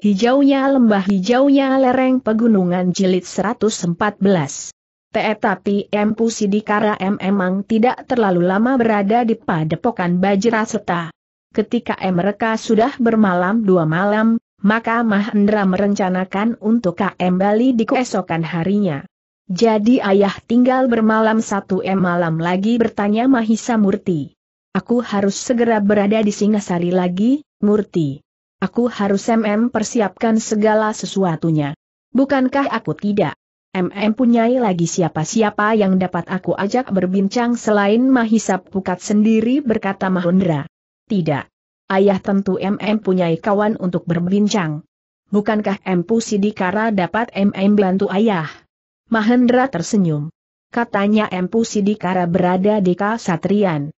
Hijaunya lembah hijaunya lereng pegunungan jilid 114. Tetapi Empu Sidikara M memang tidak terlalu lama berada di padepokan Bajraseta. Ketika M mereka sudah bermalam dua malam, maka Mahendra merencanakan untuk KM Bali di keesokan harinya. Jadi ayah tinggal bermalam satu M malam lagi bertanya Mahisa Murti. Aku harus segera berada di Singasari lagi, Murti. Aku harus MM persiapkan segala sesuatunya. Bukankah aku tidak? MM punyai lagi siapa-siapa yang dapat aku ajak berbincang selain Mahisa Pukat sendiri berkata Mahendra. Tidak. Ayah tentu MM punyai kawan untuk berbincang. Bukankah Empu Sidikara dapat MM bantu ayah? Mahendra tersenyum. Katanya Empu Sidikara berada di Kasatrian.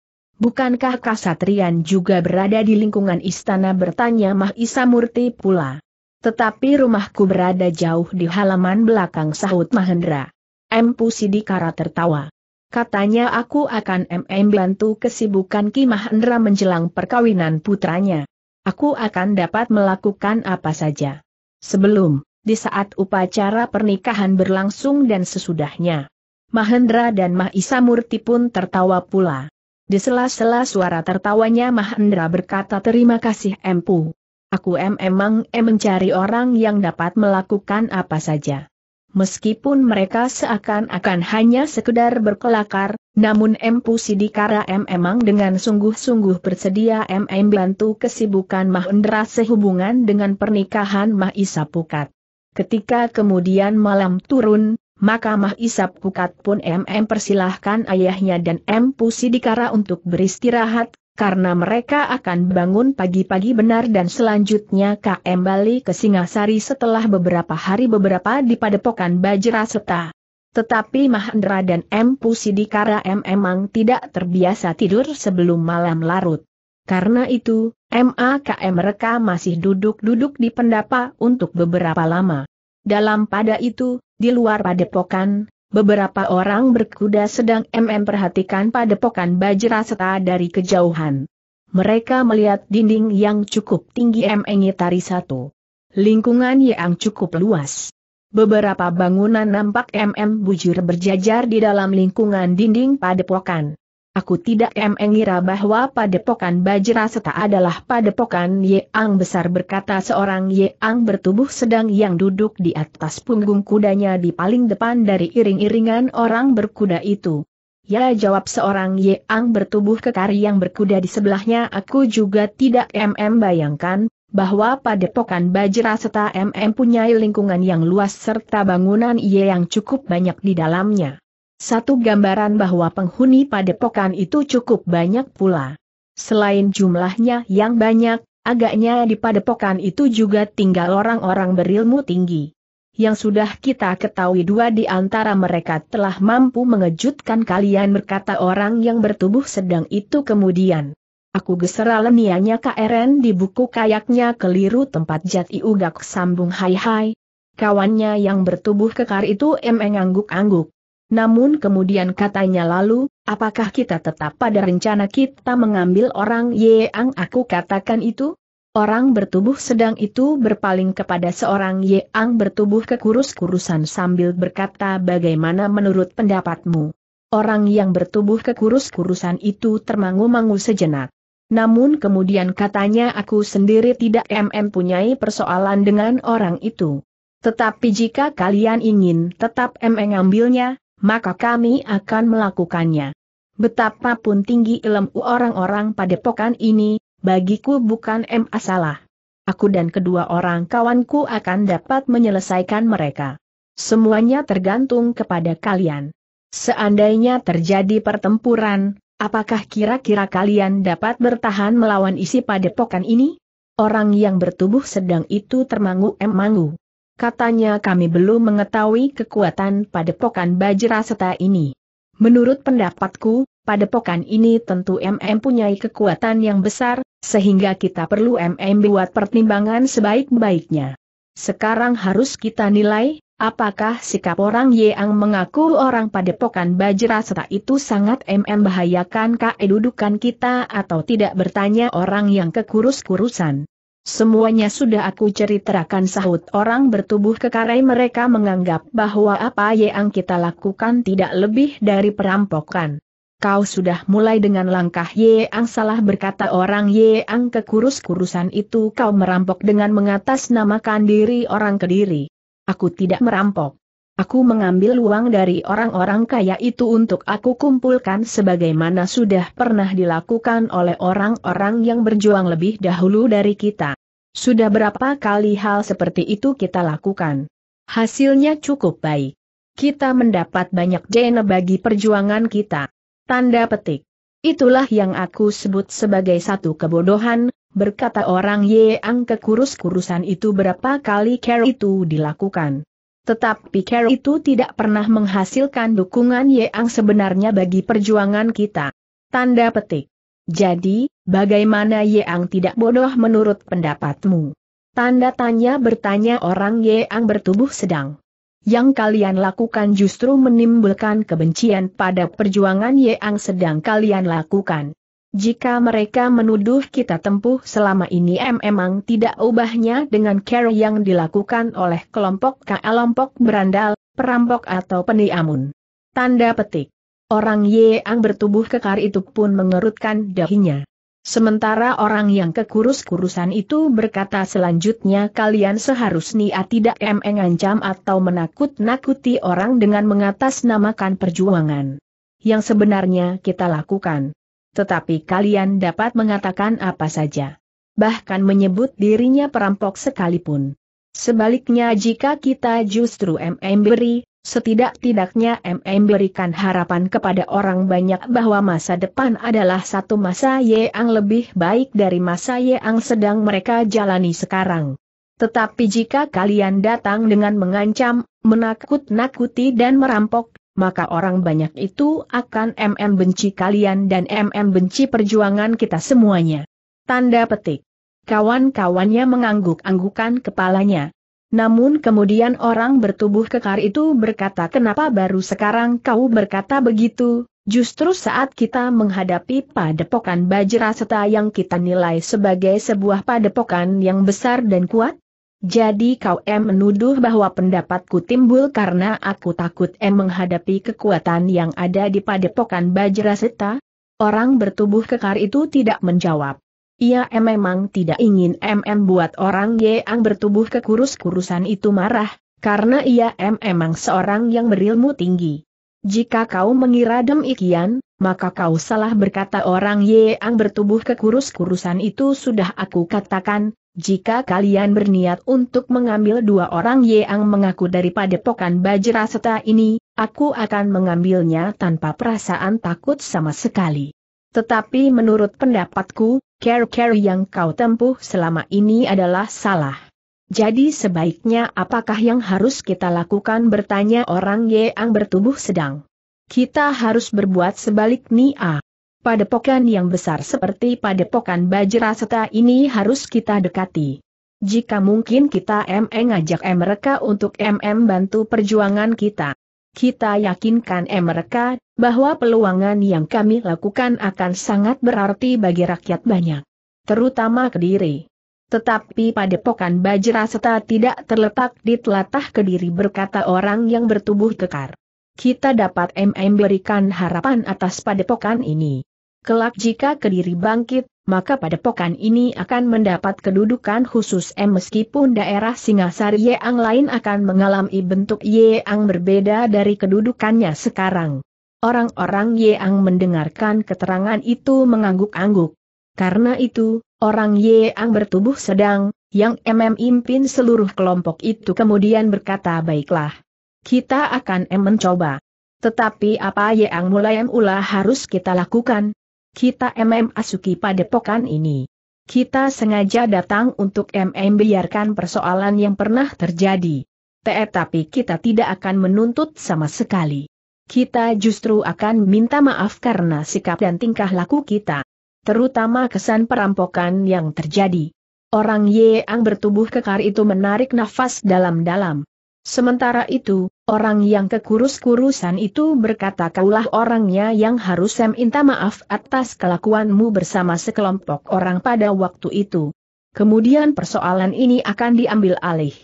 Bukankah Kasatrian juga berada di lingkungan istana bertanya Mahisa Murti pula. Tetapi rumahku berada jauh di halaman belakang sahut Mahendra. Empu Sidikara tertawa. Katanya aku akan MM bantu kesibukan Ki Mahendra menjelang perkawinan putranya. Aku akan dapat melakukan apa saja. Sebelum, di saat upacara pernikahan berlangsung dan sesudahnya. Mahendra dan Mahisa Murti pun tertawa pula. Di sela-sela suara tertawanya Mahendra berkata terima kasih Empu. Aku em emang em mencari orang yang dapat melakukan apa saja. Meskipun mereka seakan-akan hanya sekedar berkelakar, namun Empu Sidikara Em emang dengan sungguh-sungguh bersedia Em membantu kesibukan Mahendra sehubungan dengan pernikahan Mahisa Pukat. Ketika kemudian malam turun, maka Mah Isap Pukat pun MM persilahkan ayahnya dan M Pusi Dikara untuk beristirahat, karena mereka akan bangun pagi-pagi benar dan selanjutnya KM balik ke Singasari setelah beberapa hari beberapa di Padepokan Bajra Seta. Tetapi Mahendra dan M Pusi Dikara M emang tidak terbiasa tidur sebelum malam larut. Karena itu, MAKM mereka masih duduk-duduk di pendapa untuk beberapa lama. Dalam pada itu, di luar padepokan, beberapa orang berkuda sedang MM perhatikan padepokan Bajraseta dari kejauhan. Mereka melihat dinding yang cukup tinggi MM tari satu. Lingkungan yang cukup luas. Beberapa bangunan nampak MM bujur berjajar di dalam lingkungan dinding padepokan. Aku tidak mengira bahwa padepokan Bajra Seta adalah padepokan Ye Ang besar berkata seorang Ye Ang bertubuh sedang yang duduk di atas punggung kudanya di paling depan dari iring-iringan orang berkuda itu. Ya jawab seorang Ye Ang bertubuh kekar yang berkuda di sebelahnya aku juga tidak mm bayangkan, bahwa padepokan Bajra Seta mm punya lingkungan yang luas serta bangunan Ye yang cukup banyak di dalamnya satu gambaran bahwa penghuni padepokan itu cukup banyak pula. Selain jumlahnya yang banyak, agaknya di padepokan itu juga tinggal orang-orang berilmu tinggi. Yang sudah kita ketahui dua di antara mereka telah mampu mengejutkan kalian berkata orang yang bertubuh sedang itu kemudian. Aku gesera lenianya KRN di buku kayaknya keliru tempat jati ugak sambung hai hai. Kawannya yang bertubuh kekar itu emeng angguk-angguk. Namun kemudian katanya lalu, apakah kita tetap pada rencana kita mengambil orang yang aku katakan itu? Orang bertubuh sedang itu berpaling kepada seorang yang bertubuh kekurus-kurusan sambil berkata bagaimana menurut pendapatmu. Orang yang bertubuh kekurus-kurusan itu termangu-mangu sejenak. Namun kemudian katanya aku sendiri tidak mm punyai persoalan dengan orang itu. Tetapi jika kalian ingin tetap mm ambilnya maka kami akan melakukannya. Betapapun tinggi ilmu orang-orang pada padepokan ini, bagiku bukan masalah. Aku dan kedua orang kawanku akan dapat menyelesaikan mereka. Semuanya tergantung kepada kalian. Seandainya terjadi pertempuran, apakah kira-kira kalian dapat bertahan melawan isi pada padepokan ini? Orang yang bertubuh sedang itu termangu emangu. Katanya kami belum mengetahui kekuatan padepokan Bajraseta ini. Menurut pendapatku, padepokan ini tentu MM punyai kekuatan yang besar, sehingga kita perlu MM buat pertimbangan sebaik-baiknya. Sekarang harus kita nilai, apakah sikap orang yang mengaku orang padepokan Bajraseta itu sangat MM bahayakan kedudukan kita atau tidak bertanya orang yang kekurus-kurusan. Semuanya sudah aku ceritakan sahut orang bertubuh kekarai mereka menganggap bahwa apa yang kita lakukan tidak lebih dari perampokan. Kau sudah mulai dengan langkah Ye yang salah berkata orang Ye yang kekurus-kurusan itu kau merampok dengan mengatasnamakan diri orang kediri. Aku tidak merampok. Aku mengambil uang dari orang-orang kaya itu untuk aku kumpulkan sebagaimana sudah pernah dilakukan oleh orang-orang yang berjuang lebih dahulu dari kita. Sudah berapa kali hal seperti itu kita lakukan. Hasilnya cukup baik. Kita mendapat banyak dana bagi perjuangan kita. Tanda petik. Itulah yang aku sebut sebagai satu kebodohan, berkata orang Yeang kekurus-kurusan itu berapa kali care itu dilakukan. Tetapi care itu tidak pernah menghasilkan dukungan yang sebenarnya bagi perjuangan kita. Tanda petik. Jadi, bagaimana Yang tidak bodoh menurut pendapatmu? Tanda tanya bertanya orang Yang bertubuh sedang. Yang kalian lakukan justru menimbulkan kebencian pada perjuangan Yang sedang kalian lakukan. Jika mereka menuduh kita tempuh selama ini emang tidak ubahnya dengan care yang dilakukan oleh kelompok kelompok berandal, perampok atau peniamun. Tanda petik. Orang yang bertubuh kekar itu pun mengerutkan dahinya. Sementara orang yang kekurus-kurusan itu berkata selanjutnya kalian seharusnya tidak em mengancam atau menakut-nakuti orang dengan mengatasnamakan perjuangan. Yang sebenarnya kita lakukan tetapi kalian dapat mengatakan apa saja. Bahkan menyebut dirinya perampok sekalipun. Sebaliknya jika kita justru MM beri, setidak-tidaknya MM berikan harapan kepada orang banyak bahwa masa depan adalah satu masa yang lebih baik dari masa yang sedang mereka jalani sekarang. Tetapi jika kalian datang dengan mengancam, menakut-nakuti dan merampok, maka orang banyak itu akan MM benci kalian dan MM benci perjuangan kita semuanya. Tanda petik. Kawan-kawannya mengangguk-anggukan kepalanya. Namun kemudian orang bertubuh kekar itu berkata kenapa baru sekarang kau berkata begitu, justru saat kita menghadapi padepokan Bajraseta yang kita nilai sebagai sebuah padepokan yang besar dan kuat, jadi kau em menuduh bahwa pendapatku timbul karena aku takut em menghadapi kekuatan yang ada di padepokan Bajraseta? Orang bertubuh kekar itu tidak menjawab. Ia em memang tidak ingin em buat orang yang bertubuh kekurus-kurusan itu marah, karena ia em memang seorang yang berilmu tinggi. Jika kau mengira demikian, maka kau salah berkata orang yang bertubuh kekurus-kurusan itu sudah aku katakan, jika kalian berniat untuk mengambil dua orang yang mengaku dari pokan Bajraseta ini, aku akan mengambilnya tanpa perasaan takut sama sekali. Tetapi menurut pendapatku, care-care yang kau tempuh selama ini adalah salah. Jadi sebaiknya apakah yang harus kita lakukan bertanya orang yang bertubuh sedang. Kita harus berbuat sebalik Nia. Ah padepokan yang besar seperti padepokan Bajraseta ini harus kita dekati. Jika mungkin kita MM ngajak mereka untuk MM bantu perjuangan kita. Kita yakinkan mereka bahwa peluangan yang kami lakukan akan sangat berarti bagi rakyat banyak. Terutama Kediri. Tetapi padepokan Bajraseta tidak terletak di telatah Kediri berkata orang yang bertubuh kekar. Kita dapat MM berikan harapan atas padepokan ini. Kelak jika Kediri bangkit, maka pada padepokan ini akan mendapat kedudukan khusus M meskipun daerah Singasari Yeang lain akan mengalami bentuk Yeang berbeda dari kedudukannya sekarang. Orang-orang Yeang mendengarkan keterangan itu mengangguk-angguk. Karena itu, orang Yeang bertubuh sedang, yang MM impin seluruh kelompok itu kemudian berkata baiklah. Kita akan M mencoba. Tetapi apa Yeang mulai M harus kita lakukan? Kita MM Asuki Padepokan ini. Kita sengaja datang untuk MM biarkan persoalan yang pernah terjadi. Tetapi kita tidak akan menuntut sama sekali. Kita justru akan minta maaf karena sikap dan tingkah laku kita. Terutama kesan perampokan yang terjadi. Orang yang bertubuh kekar itu menarik nafas dalam-dalam. Sementara itu, orang yang kekurus-kurusan itu berkata kaulah orangnya yang harus saya minta maaf atas kelakuanmu bersama sekelompok orang pada waktu itu. Kemudian persoalan ini akan diambil alih.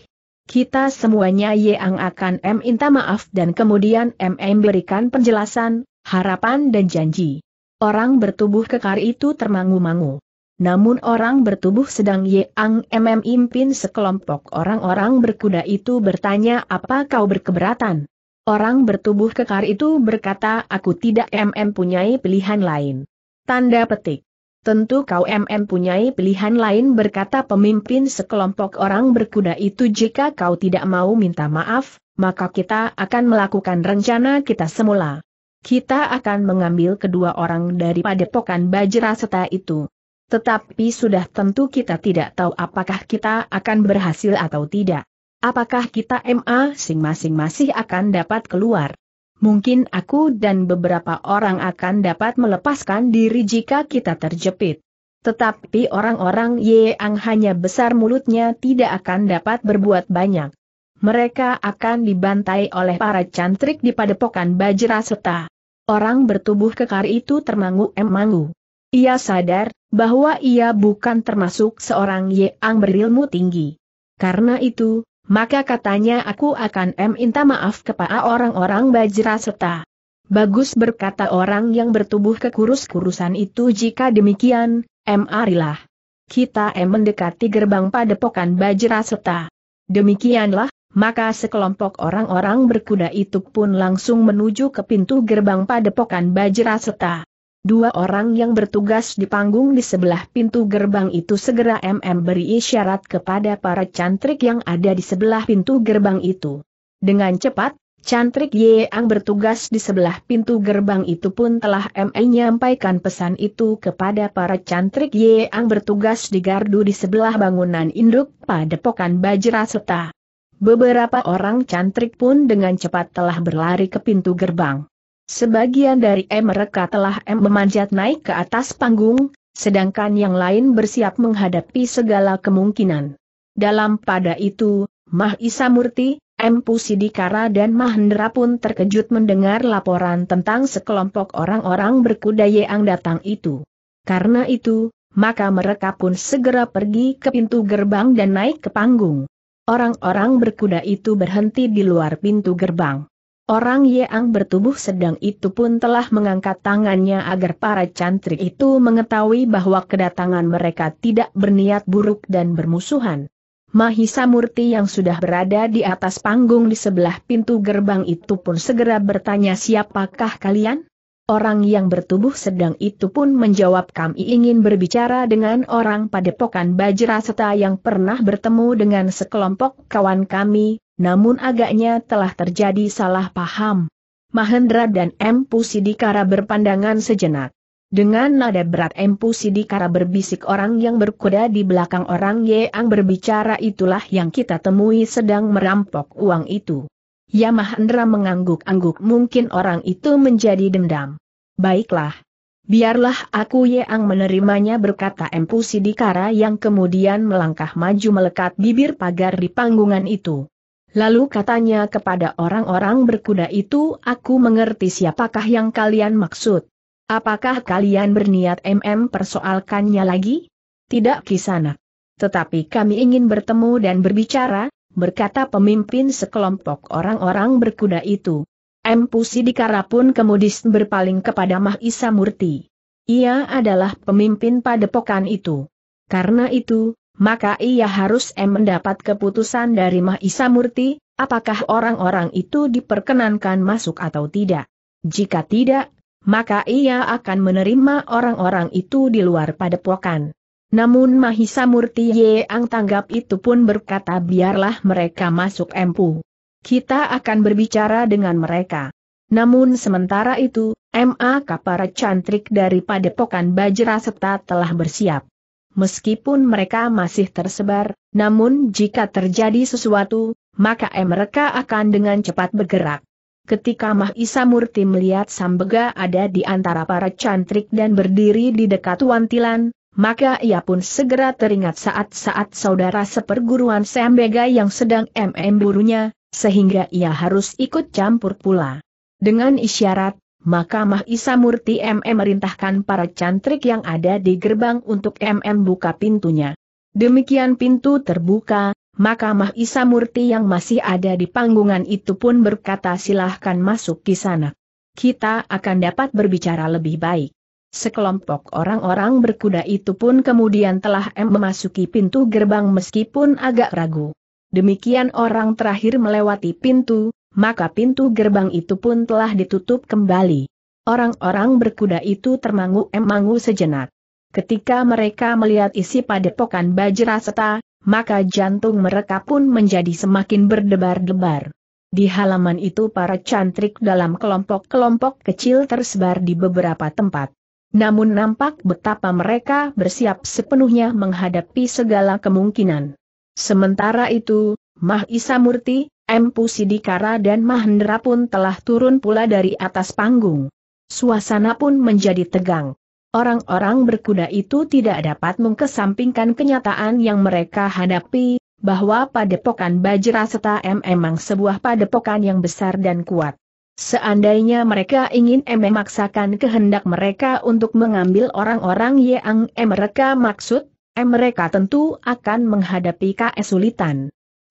Kita semuanya yang akan M minta maaf dan kemudian M berikan penjelasan, harapan dan janji. Orang bertubuh kekar itu termangu-mangu. Namun orang bertubuh sedang Ye Ang MM Impin sekelompok orang-orang berkuda itu bertanya apa kau berkeberatan. Orang bertubuh kekar itu berkata aku tidak MM punyai pilihan lain. Tanda petik. Tentu kau MM punyai pilihan lain berkata pemimpin sekelompok orang berkuda itu jika kau tidak mau minta maaf, maka kita akan melakukan rencana kita semula. Kita akan mengambil kedua orang daripada pokan Bajra Seta itu. Tetapi sudah tentu kita tidak tahu apakah kita akan berhasil atau tidak. Apakah kita MA masing-masing masih akan dapat keluar. Mungkin aku dan beberapa orang akan dapat melepaskan diri jika kita terjepit. Tetapi orang-orang Yang hanya besar mulutnya tidak akan dapat berbuat banyak. Mereka akan dibantai oleh para cantrik di padepokan Bajra Seta. orang bertubuh kekar itu termangu-emangu. Ia sadar bahwa ia bukan termasuk seorang yang berilmu tinggi. Karena itu, maka katanya aku akan minta maaf kepada orang-orang bajra serta. Bagus berkata orang yang bertubuh kekurus-kurusan itu jika demikian, M. Arilah. Kita M. mendekati gerbang padepokan bajra serta. Demikianlah, maka sekelompok orang-orang berkuda itu pun langsung menuju ke pintu gerbang padepokan bajra serta. Dua orang yang bertugas di panggung di sebelah pintu gerbang itu segera MM beri isyarat kepada para cantrik yang ada di sebelah pintu gerbang itu. Dengan cepat, Cantrik Yeang bertugas di sebelah pintu gerbang itu pun telah MM nyampaikan pesan itu kepada para cantrik Yeang bertugas di gardu di sebelah bangunan induk padepokan Bajra serta. Beberapa orang cantrik pun dengan cepat telah berlari ke pintu gerbang. Sebagian dari M mereka telah M memanjat naik ke atas panggung, sedangkan yang lain bersiap menghadapi segala kemungkinan. Dalam pada itu, Mah Murti, M. Pusidikara dan Mahendra pun terkejut mendengar laporan tentang sekelompok orang-orang berkuda yang datang itu. Karena itu, maka mereka pun segera pergi ke pintu gerbang dan naik ke panggung. Orang-orang berkuda itu berhenti di luar pintu gerbang. Orang Yeang bertubuh sedang itu pun telah mengangkat tangannya agar para cantrik itu mengetahui bahwa kedatangan mereka tidak berniat buruk dan bermusuhan. Mahisa Murti yang sudah berada di atas panggung di sebelah pintu gerbang itu pun segera bertanya siapakah kalian? Orang yang bertubuh sedang itu pun menjawab kami ingin berbicara dengan orang padepokan Bajra Seta yang pernah bertemu dengan sekelompok kawan kami, namun agaknya telah terjadi salah paham. Mahendra dan Empu Sidikara berpandangan sejenak. Dengan nada berat Empu Sidikara berbisik orang yang berkuda di belakang orang Ye yang berbicara itulah yang kita temui sedang merampok uang itu. Ya Mahendra mengangguk-angguk mungkin orang itu menjadi dendam. Baiklah. Biarlah aku yang menerimanya berkata Empu Sidikara yang kemudian melangkah maju melekat bibir pagar di panggungan itu. Lalu katanya kepada orang-orang berkuda itu aku mengerti siapakah yang kalian maksud. Apakah kalian berniat MM persoalkannya lagi? Tidak kisana. Tetapi kami ingin bertemu dan berbicara, berkata pemimpin sekelompok orang-orang berkuda itu. M. Pusidikara pun kemudian berpaling kepada Mahisa Murti. Ia adalah pemimpin padepokan itu. Karena itu, maka ia harus mendapat keputusan dari Mahisa Murti, apakah orang-orang itu diperkenankan masuk atau tidak. Jika tidak, maka ia akan menerima orang-orang itu di luar padepokan. Namun Mahisa Murti Yeang tanggap itu pun berkata biarlah mereka masuk empu. Kita akan berbicara dengan mereka. Namun sementara itu, M.A. Kapara Cantrik dari Padepokan Bajra Seta telah bersiap meskipun mereka masih tersebar, namun jika terjadi sesuatu, maka mereka akan dengan cepat bergerak. Ketika Mahisa Murti melihat Sambega ada di antara para cantrik dan berdiri di dekat wantilan, maka ia pun segera teringat saat-saat saudara seperguruan Sambega yang sedang MM burunya, sehingga ia harus ikut campur pula. Dengan isyarat, maka Mahisa Murti MM merintahkan para cantrik yang ada di gerbang untuk MM buka pintunya. Demikian pintu terbuka, maka Mahisa Murti yang masih ada di panggungan itu pun berkata silahkan masuk ke sana. Kita akan dapat berbicara lebih baik. Sekelompok orang-orang berkuda itu pun kemudian telah M memasuki pintu gerbang meskipun agak ragu. Demikian orang terakhir melewati pintu, maka pintu gerbang itu pun telah ditutup kembali. Orang-orang berkuda itu termangu-emangu sejenak. Ketika mereka melihat isi padepokan Bajraseta, maka jantung mereka pun menjadi semakin berdebar-debar. Di halaman itu para cantrik dalam kelompok-kelompok kecil tersebar di beberapa tempat. Namun nampak betapa mereka bersiap sepenuhnya menghadapi segala kemungkinan. Sementara itu, Mah Isa Murti, M. Sidikara dan Mahendra pun telah turun pula dari atas panggung. Suasana pun menjadi tegang. Orang-orang berkuda itu tidak dapat mengkesampingkan kenyataan yang mereka hadapi, bahwa padepokan Bajra Bajraseta M memang sebuah padepokan yang besar dan kuat. Seandainya mereka ingin M memaksakan kehendak mereka untuk mengambil orang-orang yang M mereka maksud, M mereka tentu akan menghadapi kesulitan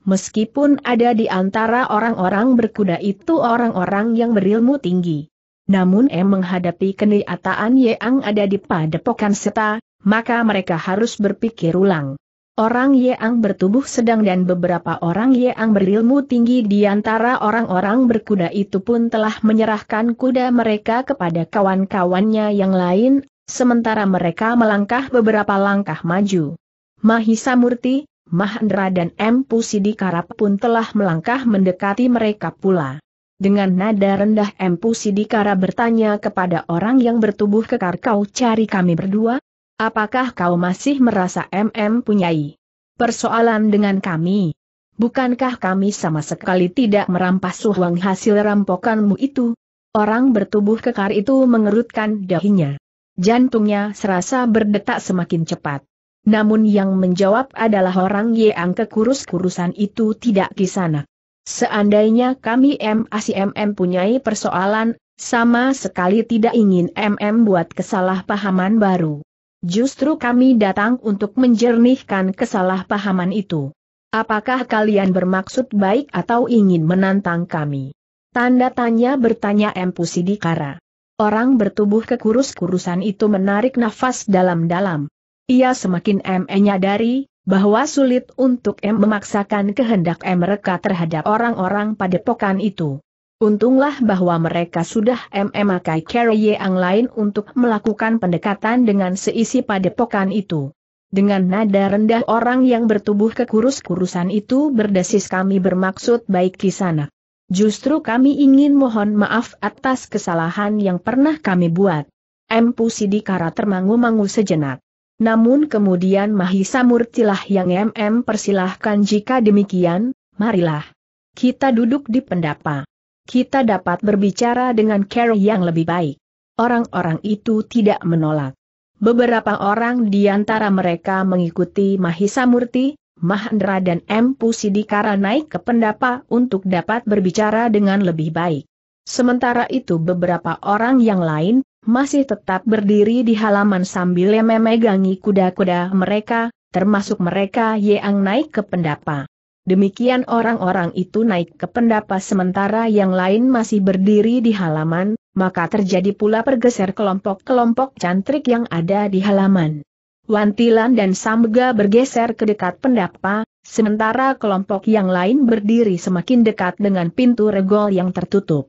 meskipun ada di antara orang-orang berkuda itu orang-orang yang berilmu tinggi. Namun em menghadapi kenyataan Yeang ada di padepokan seta, maka mereka harus berpikir ulang. Orang Yeang bertubuh sedang dan beberapa orang Yeang berilmu tinggi di antara orang-orang berkuda itu pun telah menyerahkan kuda mereka kepada kawan-kawannya yang lain, sementara mereka melangkah beberapa langkah maju. Mahisa Murti, Mahendra dan Empu Sidikarap pun telah melangkah mendekati mereka pula. Dengan nada rendah Empu Sidikara bertanya kepada orang yang bertubuh kekar kau cari kami berdua? Apakah kau masih merasa MM punyai persoalan dengan kami? Bukankah kami sama sekali tidak merampas uang hasil rampokanmu itu? Orang bertubuh kekar itu mengerutkan dahinya. Jantungnya serasa berdetak semakin cepat namun yang menjawab adalah orang yang kekurus-kurusan itu tidak di sana. Seandainya kami MACMM punyai persoalan, sama sekali tidak ingin MM buat kesalahpahaman baru. Justru kami datang untuk menjernihkan kesalahpahaman itu. Apakah kalian bermaksud baik atau ingin menantang kami? Tanda tanya bertanya M. Pusidikara. Orang bertubuh kekurus-kurusan itu menarik nafas dalam-dalam. Ia semakin M menyadari bahwa sulit untuk M memaksakan kehendak M mereka terhadap orang-orang padepokan itu. Untunglah bahwa mereka sudah memakai cara yang lain untuk melakukan pendekatan dengan seisi padepokan itu. Dengan nada rendah orang yang bertubuh kekurus-kurusan itu berdesis kami bermaksud baik di sana. Justru kami ingin mohon maaf atas kesalahan yang pernah kami buat. M. Pusidikara termangu-mangu sejenak. Namun kemudian Mahisa Murtilah yang MM persilahkan jika demikian, marilah. Kita duduk di pendapa. Kita dapat berbicara dengan Carol yang lebih baik. Orang-orang itu tidak menolak. Beberapa orang di antara mereka mengikuti Mahisa Murti, Mahendra dan M. Pusidikara naik ke pendapa untuk dapat berbicara dengan lebih baik. Sementara itu beberapa orang yang lain, masih tetap berdiri di halaman sambil memegangi kuda-kuda mereka, termasuk mereka yang naik ke pendapa. Demikian orang-orang itu naik ke pendapa sementara yang lain masih berdiri di halaman, maka terjadi pula pergeser kelompok-kelompok cantrik yang ada di halaman. Wantilan dan samga bergeser ke dekat pendapa, sementara kelompok yang lain berdiri semakin dekat dengan pintu regol yang tertutup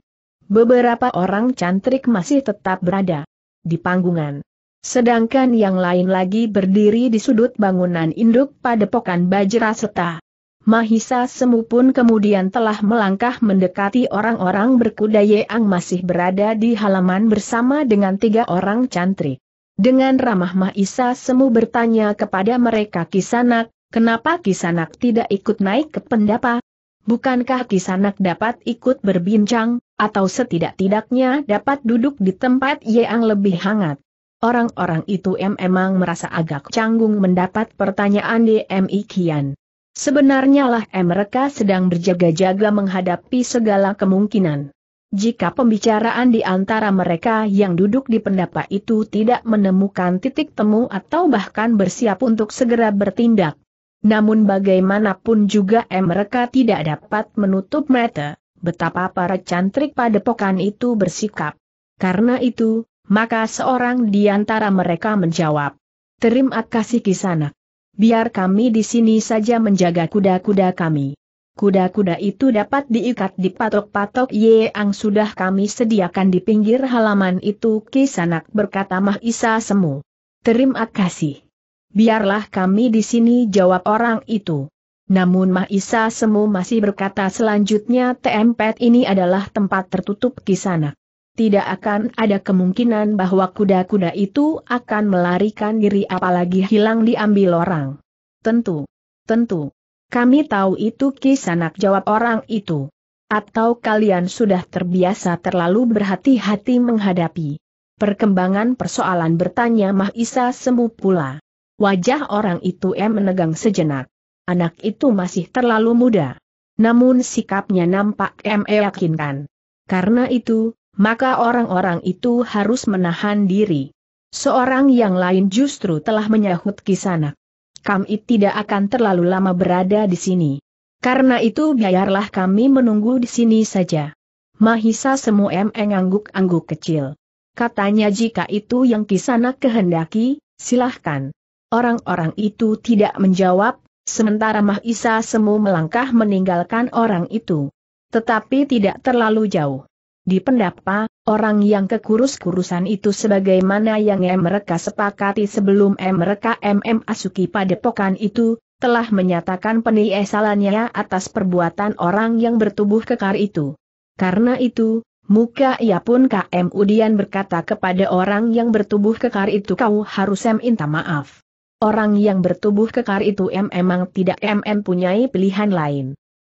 beberapa orang cantrik masih tetap berada di panggungan. Sedangkan yang lain lagi berdiri di sudut bangunan induk padepokan Seta. Mahisa Semu pun kemudian telah melangkah mendekati orang-orang berkuda yang masih berada di halaman bersama dengan tiga orang cantrik. Dengan ramah Mahisa Semu bertanya kepada mereka Kisanak, kenapa Kisanak tidak ikut naik ke pendapa? Bukankah Kisanak dapat ikut berbincang, atau setidak-tidaknya dapat duduk di tempat yang lebih hangat? Orang-orang itu memang merasa agak canggung mendapat pertanyaan DMI Kian. Sebenarnya lah mereka sedang berjaga-jaga menghadapi segala kemungkinan. Jika pembicaraan di antara mereka yang duduk di pendapat itu tidak menemukan titik temu atau bahkan bersiap untuk segera bertindak, namun bagaimanapun juga mereka tidak dapat menutup mata, betapa para cantrik padepokan itu bersikap. Karena itu, maka seorang di antara mereka menjawab, Terima kasih kisanak. Biar kami di sini saja menjaga kuda-kuda kami. Kuda-kuda itu dapat diikat di patok-patok yang sudah kami sediakan di pinggir halaman itu kisanak berkata Mahisa Semu. Terima kasih biarlah kami di sini jawab orang itu. Namun Mahisa Semu masih berkata selanjutnya tempat ini adalah tempat tertutup kisanak. Tidak akan ada kemungkinan bahwa kuda-kuda itu akan melarikan diri apalagi hilang diambil orang. Tentu, tentu. Kami tahu itu kisanak jawab orang itu. Atau kalian sudah terbiasa terlalu berhati-hati menghadapi. Perkembangan persoalan bertanya Mahisa Semu pula. Wajah orang itu M menegang sejenak. Anak itu masih terlalu muda. Namun sikapnya nampak M yakinkan. Karena itu, maka orang-orang itu harus menahan diri. Seorang yang lain justru telah menyahut kisanak. Kami tidak akan terlalu lama berada di sini. Karena itu biarlah kami menunggu di sini saja. Mahisa semu M ngangguk-angguk kecil. Katanya jika itu yang kisanak kehendaki, silahkan. Orang-orang itu tidak menjawab, sementara Mahisa Semu melangkah meninggalkan orang itu. Tetapi tidak terlalu jauh. Di pendapa, orang yang kekurus-kurusan itu sebagaimana yang mereka sepakati sebelum mereka MM Asuki padepokan itu, telah menyatakan peniesalannya atas perbuatan orang yang bertubuh kekar itu. Karena itu, Muka ia pun KM Udian berkata kepada orang yang bertubuh kekar itu kau harus minta maaf. Orang yang bertubuh kekar itu memang tidak punyai pilihan lain.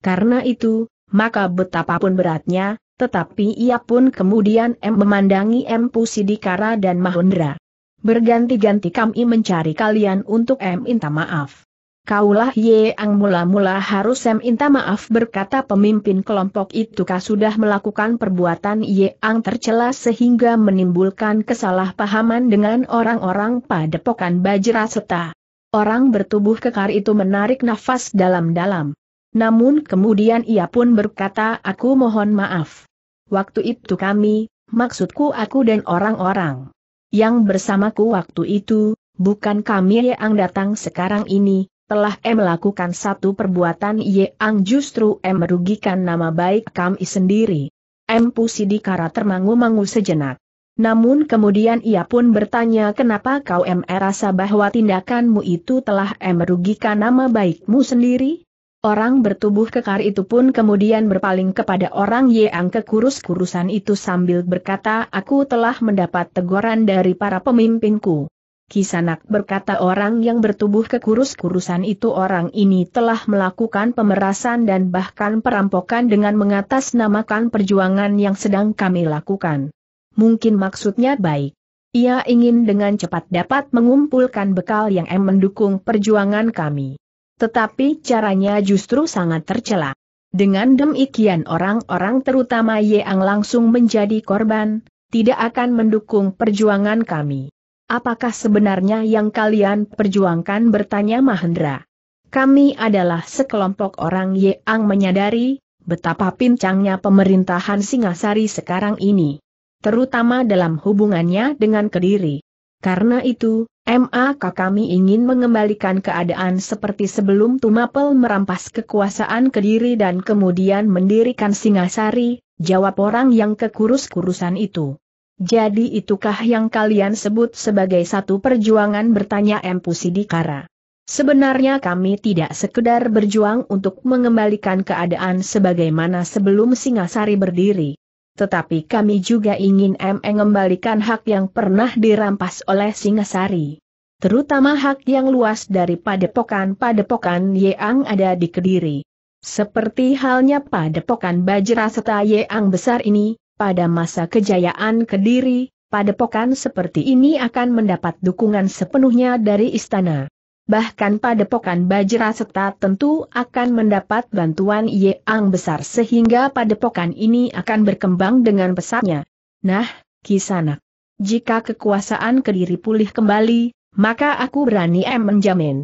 Karena itu, maka betapapun beratnya, tetapi ia pun kemudian M memandangi M Pusidikara dan Mahendra. Berganti-ganti kami mencari kalian untuk M minta maaf. Kaulah Ye Ang mula-mula harus sem minta maaf berkata pemimpin kelompok itu kah sudah melakukan perbuatan Ye Ang tercela sehingga menimbulkan kesalahpahaman dengan orang-orang padepokan Bajra Seta. Orang bertubuh kekar itu menarik nafas dalam-dalam. Namun kemudian ia pun berkata aku mohon maaf. Waktu itu kami, maksudku aku dan orang-orang yang bersamaku waktu itu, bukan kami yang datang sekarang ini, telah M melakukan satu perbuatan yang justru M merugikan nama baik Kami sendiri. M Pusidikara termangu-mangu sejenak. Namun kemudian ia pun bertanya kenapa kau M rasa bahwa tindakanmu itu telah M merugikan nama baikmu sendiri? Orang bertubuh kekar itu pun kemudian berpaling kepada orang yang kekurus-kurusan itu sambil berkata aku telah mendapat teguran dari para pemimpinku. Kisanak berkata orang yang bertubuh kekurus-kurusan itu orang ini telah melakukan pemerasan dan bahkan perampokan dengan mengatasnamakan perjuangan yang sedang kami lakukan. Mungkin maksudnya baik. Ia ingin dengan cepat dapat mengumpulkan bekal yang em mendukung perjuangan kami. Tetapi caranya justru sangat tercela. Dengan demikian orang-orang terutama Yeang langsung menjadi korban, tidak akan mendukung perjuangan kami. Apakah sebenarnya yang kalian perjuangkan bertanya Mahendra? Kami adalah sekelompok orang yang menyadari betapa pincangnya pemerintahan Singasari sekarang ini. Terutama dalam hubungannya dengan Kediri. Karena itu, MAK kami ingin mengembalikan keadaan seperti sebelum Tumapel merampas kekuasaan Kediri dan kemudian mendirikan Singasari, jawab orang yang kekurus-kurusan itu. Jadi itukah yang kalian sebut sebagai satu perjuangan bertanya Empu Sidikara. Sebenarnya kami tidak sekedar berjuang untuk mengembalikan keadaan sebagaimana sebelum Singasari berdiri. Tetapi kami juga ingin mengembalikan hak yang pernah dirampas oleh Singasari. Terutama hak yang luas dari padepokan-padepokan yang ada di Kediri. Seperti halnya padepokan Bajra serta yang besar ini, pada masa kejayaan Kediri, padepokan seperti ini akan mendapat dukungan sepenuhnya dari istana. Bahkan padepokan Bajraseta tentu akan mendapat bantuan yang besar sehingga padepokan ini akan berkembang dengan pesatnya. Nah, Kisanak, jika kekuasaan Kediri pulih kembali, maka aku berani em menjamin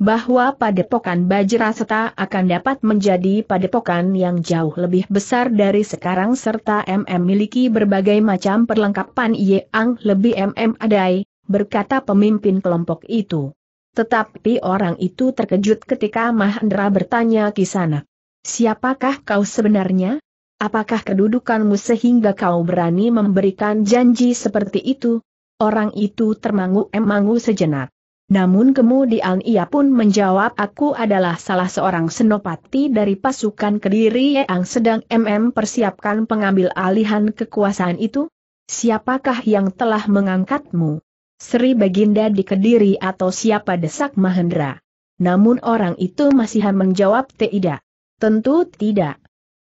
bahwa padepokan Bajraseta akan dapat menjadi padepokan yang jauh lebih besar dari sekarang serta MM miliki berbagai macam perlengkapan yang lebih MM adai, berkata pemimpin kelompok itu. Tetapi orang itu terkejut ketika Mahendra bertanya sana. siapakah kau sebenarnya? Apakah kedudukanmu sehingga kau berani memberikan janji seperti itu? Orang itu termangu-emangu sejenak. Namun kemudian ia pun menjawab aku adalah salah seorang senopati dari pasukan Kediri yang sedang MM persiapkan pengambil alihan kekuasaan itu? Siapakah yang telah mengangkatmu? Sri Baginda di Kediri atau siapa desak Mahendra? Namun orang itu masih menjawab tidak. Tentu tidak.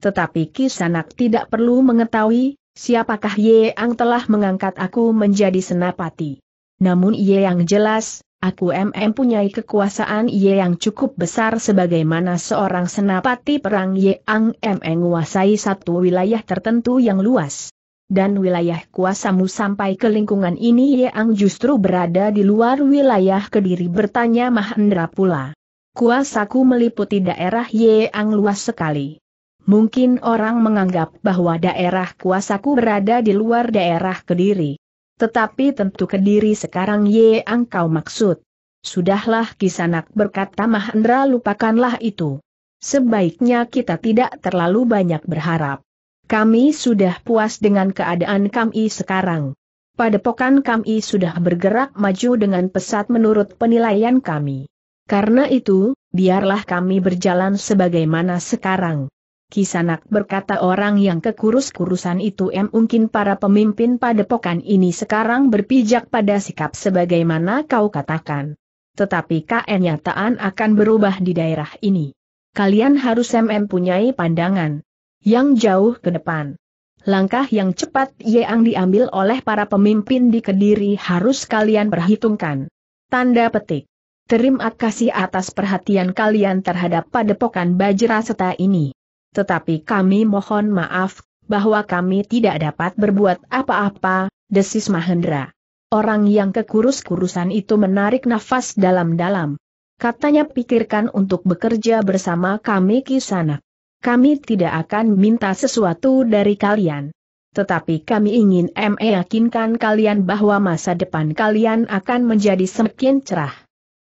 Tetapi Kisanak tidak perlu mengetahui, siapakah Yang telah mengangkat aku menjadi senapati. Namun Yang jelas, Aku MM punyai kekuasaan Ye yang cukup besar sebagaimana seorang senapati perang Ye Ang MM menguasai satu wilayah tertentu yang luas. Dan wilayah kuasamu sampai ke lingkungan ini Ye Ang justru berada di luar wilayah Kediri bertanya Mahendra pula. Kuasaku meliputi daerah Ye Ang luas sekali. Mungkin orang menganggap bahwa daerah kuasaku berada di luar daerah Kediri. Tetapi tentu kediri sekarang ye angkau maksud. Sudahlah kisanak berkata Mahendra lupakanlah itu. Sebaiknya kita tidak terlalu banyak berharap. Kami sudah puas dengan keadaan kami sekarang. Padepokan kami sudah bergerak maju dengan pesat menurut penilaian kami. Karena itu, biarlah kami berjalan sebagaimana sekarang. Kisanak berkata orang yang kekurus-kurusan itu em mungkin para pemimpin padepokan ini sekarang berpijak pada sikap sebagaimana kau katakan. Tetapi KN kenyataan akan berubah di daerah ini. Kalian harus mm punyai pandangan yang jauh ke depan. Langkah yang cepat yang diambil oleh para pemimpin di Kediri harus kalian perhitungkan. Tanda petik. Terima kasih atas perhatian kalian terhadap padepokan Bajra Seta ini tetapi kami mohon maaf, bahwa kami tidak dapat berbuat apa-apa, desis Mahendra. Orang yang kekurus-kurusan itu menarik nafas dalam-dalam. Katanya pikirkan untuk bekerja bersama kami kisana. Kami tidak akan minta sesuatu dari kalian. Tetapi kami ingin meyakinkan kalian bahwa masa depan kalian akan menjadi semakin cerah.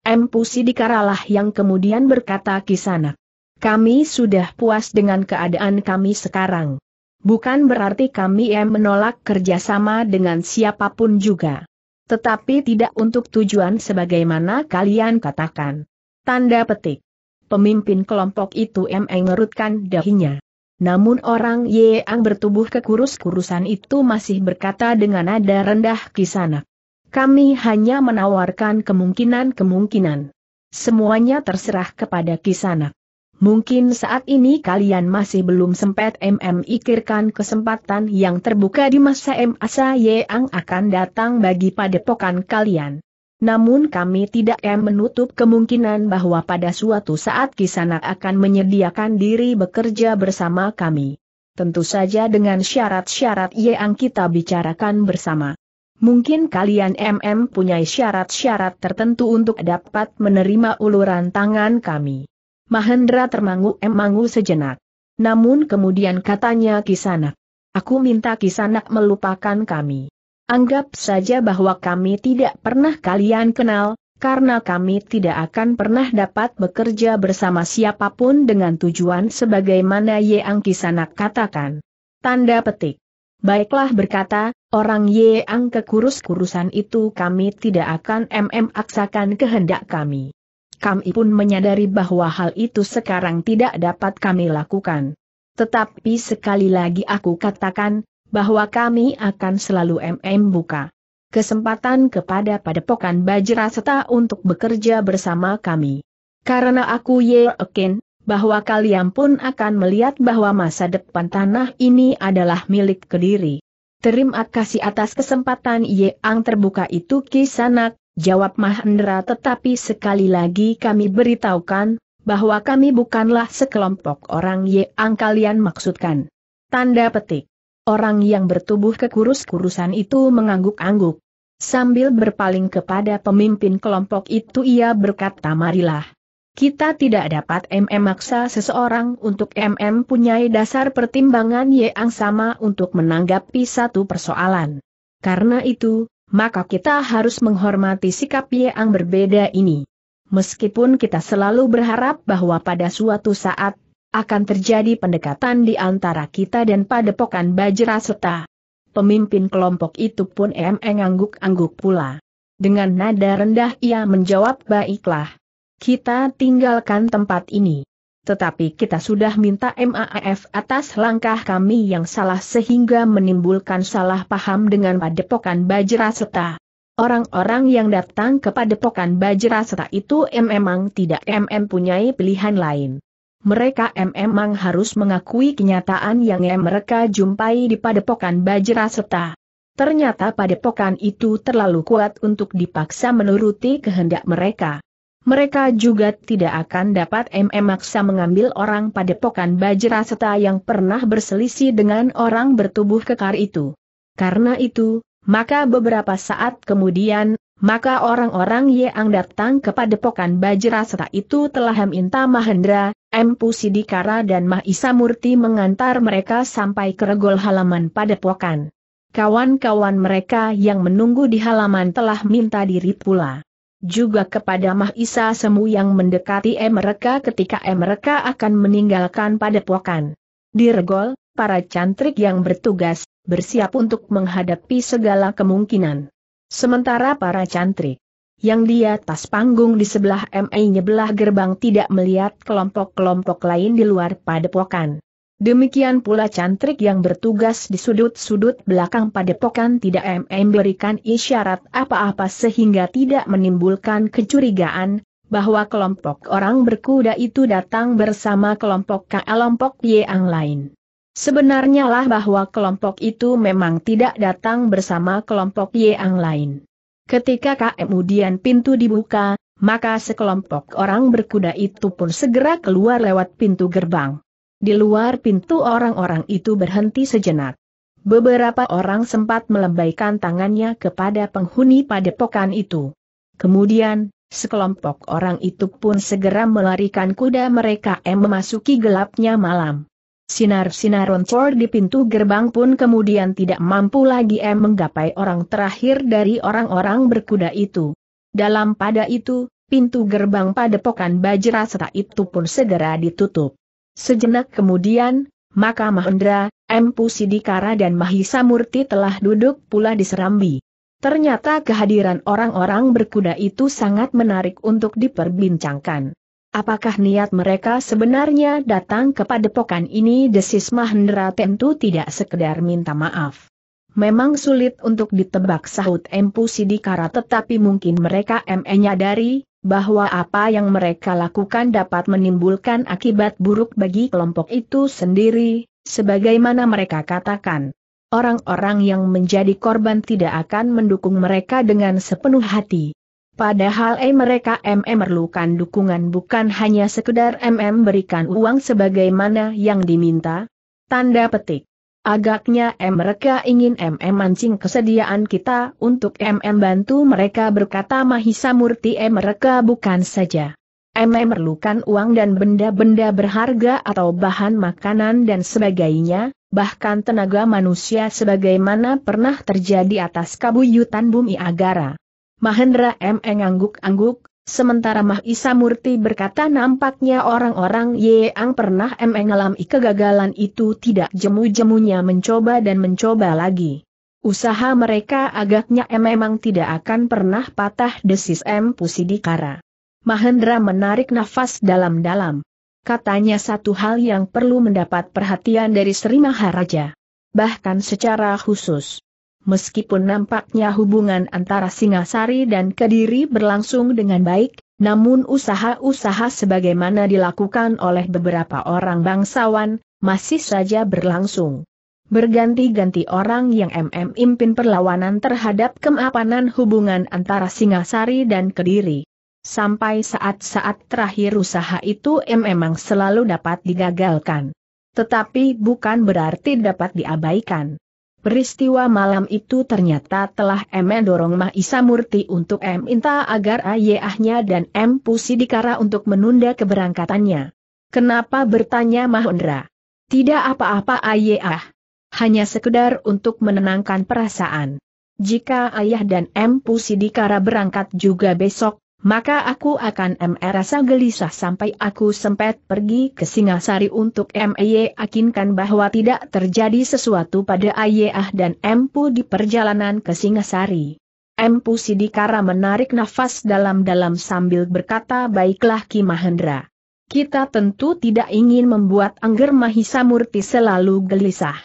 M. Pusidikaralah yang kemudian berkata kisanak. Kami sudah puas dengan keadaan kami sekarang. Bukan berarti kami yang menolak kerjasama dengan siapapun juga. Tetapi tidak untuk tujuan sebagaimana kalian katakan. Tanda petik. Pemimpin kelompok itu mengerutkan dahinya. Namun orang yang bertubuh kekurus-kurusan itu masih berkata dengan nada rendah kisana. Kami hanya menawarkan kemungkinan-kemungkinan. Semuanya terserah kepada kisana." Mungkin saat ini kalian masih belum sempat MM ikirkan kesempatan yang terbuka di masa masa yang akan datang bagi padepokan kalian. Namun kami tidak M menutup kemungkinan bahwa pada suatu saat Kisanak akan menyediakan diri bekerja bersama kami. Tentu saja dengan syarat-syarat yang kita bicarakan bersama. Mungkin kalian MM punya syarat-syarat tertentu untuk dapat menerima uluran tangan kami. Mahendra termangu-emangu sejenak. Namun kemudian katanya Kisanak. Aku minta Kisanak melupakan kami. Anggap saja bahwa kami tidak pernah kalian kenal, karena kami tidak akan pernah dapat bekerja bersama siapapun dengan tujuan sebagaimana Yeang Kisanak katakan. Tanda petik. Baiklah berkata, orang Yeang kekurus-kurusan itu kami tidak akan mm aksakan kehendak kami kami pun menyadari bahwa hal itu sekarang tidak dapat kami lakukan. Tetapi sekali lagi aku katakan, bahwa kami akan selalu MM buka kesempatan kepada Padepokan Bajra Seta untuk bekerja bersama kami. Karena aku yakin, bahwa kalian pun akan melihat bahwa masa depan tanah ini adalah milik Kediri. Terima kasih atas kesempatan yang terbuka itu kisanak, Jawab Mahendra tetapi sekali lagi kami beritahukan, bahwa kami bukanlah sekelompok orang yang kalian maksudkan. Tanda petik. Orang yang bertubuh kekurus-kurusan itu mengangguk-angguk. Sambil berpaling kepada pemimpin kelompok itu ia berkata marilah. Kita tidak dapat MM maksa seseorang untuk MM punyai dasar pertimbangan yang sama untuk menanggapi satu persoalan. Karena itu, maka kita harus menghormati sikap yang berbeda ini. Meskipun kita selalu berharap bahwa pada suatu saat, akan terjadi pendekatan di antara kita dan padepokan Bajra pemimpin kelompok itu pun emeng angguk-angguk pula. Dengan nada rendah ia menjawab baiklah. Kita tinggalkan tempat ini. Tetapi kita sudah minta maaf atas langkah kami yang salah sehingga menimbulkan salah paham dengan Padepokan Bajraseta. Orang-orang yang datang ke Padepokan Bajraseta itu memang tidak mempunyai pilihan lain. Mereka memang harus mengakui kenyataan yang mereka jumpai di Padepokan Bajraseta. Ternyata Padepokan itu terlalu kuat untuk dipaksa menuruti kehendak mereka. Mereka juga tidak akan dapat MM maksa mengambil orang pada padepokan Bajra seta yang pernah berselisih dengan orang bertubuh kekar itu. Karena itu, maka beberapa saat kemudian, maka orang-orang yang datang ke padepokan Bajra seta itu telah Minta Mahendra, M. Pusidikara dan Mahisa Murti mengantar mereka sampai ke regol halaman pada padepokan. Kawan-kawan mereka yang menunggu di halaman telah minta diri pula juga kepada Mahisa Semu yang mendekati mereka ketika mereka akan meninggalkan padepokan. Di Regol, para cantrik yang bertugas, bersiap untuk menghadapi segala kemungkinan. Sementara para cantrik yang di atas panggung di sebelah MI nyebelah gerbang tidak melihat kelompok-kelompok lain di luar padepokan. Demikian pula cantrik yang bertugas di sudut-sudut belakang padepokan tidak memberikan isyarat apa-apa sehingga tidak menimbulkan kecurigaan, bahwa kelompok orang berkuda itu datang bersama kelompok kelompok yang lain. Sebenarnya lah bahwa kelompok itu memang tidak datang bersama kelompok yang lain. Ketika kemudian pintu dibuka, maka sekelompok orang berkuda itu pun segera keluar lewat pintu gerbang. Di luar pintu orang-orang itu berhenti sejenak. Beberapa orang sempat melembaikan tangannya kepada penghuni padepokan itu. Kemudian, sekelompok orang itu pun segera melarikan kuda mereka yang memasuki gelapnya malam. Sinar-sinar roncor di pintu gerbang pun kemudian tidak mampu lagi em menggapai orang terakhir dari orang-orang berkuda itu. Dalam pada itu, pintu gerbang padepokan Bajrasata itu pun segera ditutup. Sejenak kemudian, maka Mahendra, Empu Sidikara dan Mahisa Murti telah duduk pula di Serambi. Ternyata kehadiran orang-orang berkuda itu sangat menarik untuk diperbincangkan. Apakah niat mereka sebenarnya datang kepada padepokan ini desis Mahendra tentu tidak sekedar minta maaf. Memang sulit untuk ditebak sahut Empu Sidikara tetapi mungkin mereka menyadari, bahwa apa yang mereka lakukan dapat menimbulkan akibat buruk bagi kelompok itu sendiri, sebagaimana mereka katakan. Orang-orang yang menjadi korban tidak akan mendukung mereka dengan sepenuh hati. Padahal eh mereka MM memerlukan dukungan bukan hanya sekedar MM berikan uang sebagaimana yang diminta. Tanda petik. Agaknya M mereka ingin MM mancing kesediaan kita untuk MM bantu mereka berkata Mahisa Murti M mereka bukan saja. MM memerlukan uang dan benda-benda berharga atau bahan makanan dan sebagainya, bahkan tenaga manusia sebagaimana pernah terjadi atas kabuyutan bumi Agara. Mahendra M mengangguk-angguk, Sementara Mahisa Murti berkata nampaknya orang-orang yang pernah mengalami kegagalan itu tidak jemu-jemunya mencoba dan mencoba lagi. Usaha mereka agaknya memang tidak akan pernah patah desis M. Pusidikara. Mahendra menarik nafas dalam-dalam. Katanya satu hal yang perlu mendapat perhatian dari Sri Maharaja. Bahkan secara khusus meskipun nampaknya hubungan antara Singasari dan Kediri berlangsung dengan baik, namun usaha-usaha sebagaimana dilakukan oleh beberapa orang bangsawan, masih saja berlangsung. Berganti-ganti orang yang MM impin perlawanan terhadap kemapanan hubungan antara Singasari dan Kediri. Sampai saat-saat terakhir usaha itu memang selalu dapat digagalkan. Tetapi bukan berarti dapat diabaikan. Peristiwa malam itu ternyata telah M dorong Mah Murti untuk M Inta agar ayahnya dan M Pusi Dikara untuk menunda keberangkatannya. Kenapa bertanya Mahendra? Tidak apa-apa ayah. Hanya sekedar untuk menenangkan perasaan. Jika ayah dan M Pusi Dikara berangkat juga besok, maka aku akan merasa gelisah sampai aku sempat pergi ke Singasari untuk MEY akinkan bahwa tidak terjadi sesuatu pada Ayah dan Empu di perjalanan ke Singasari. Empu Sidikara menarik nafas dalam-dalam sambil berkata baiklah Ki Mahendra. Kita tentu tidak ingin membuat Angger Mahisa Murti selalu gelisah.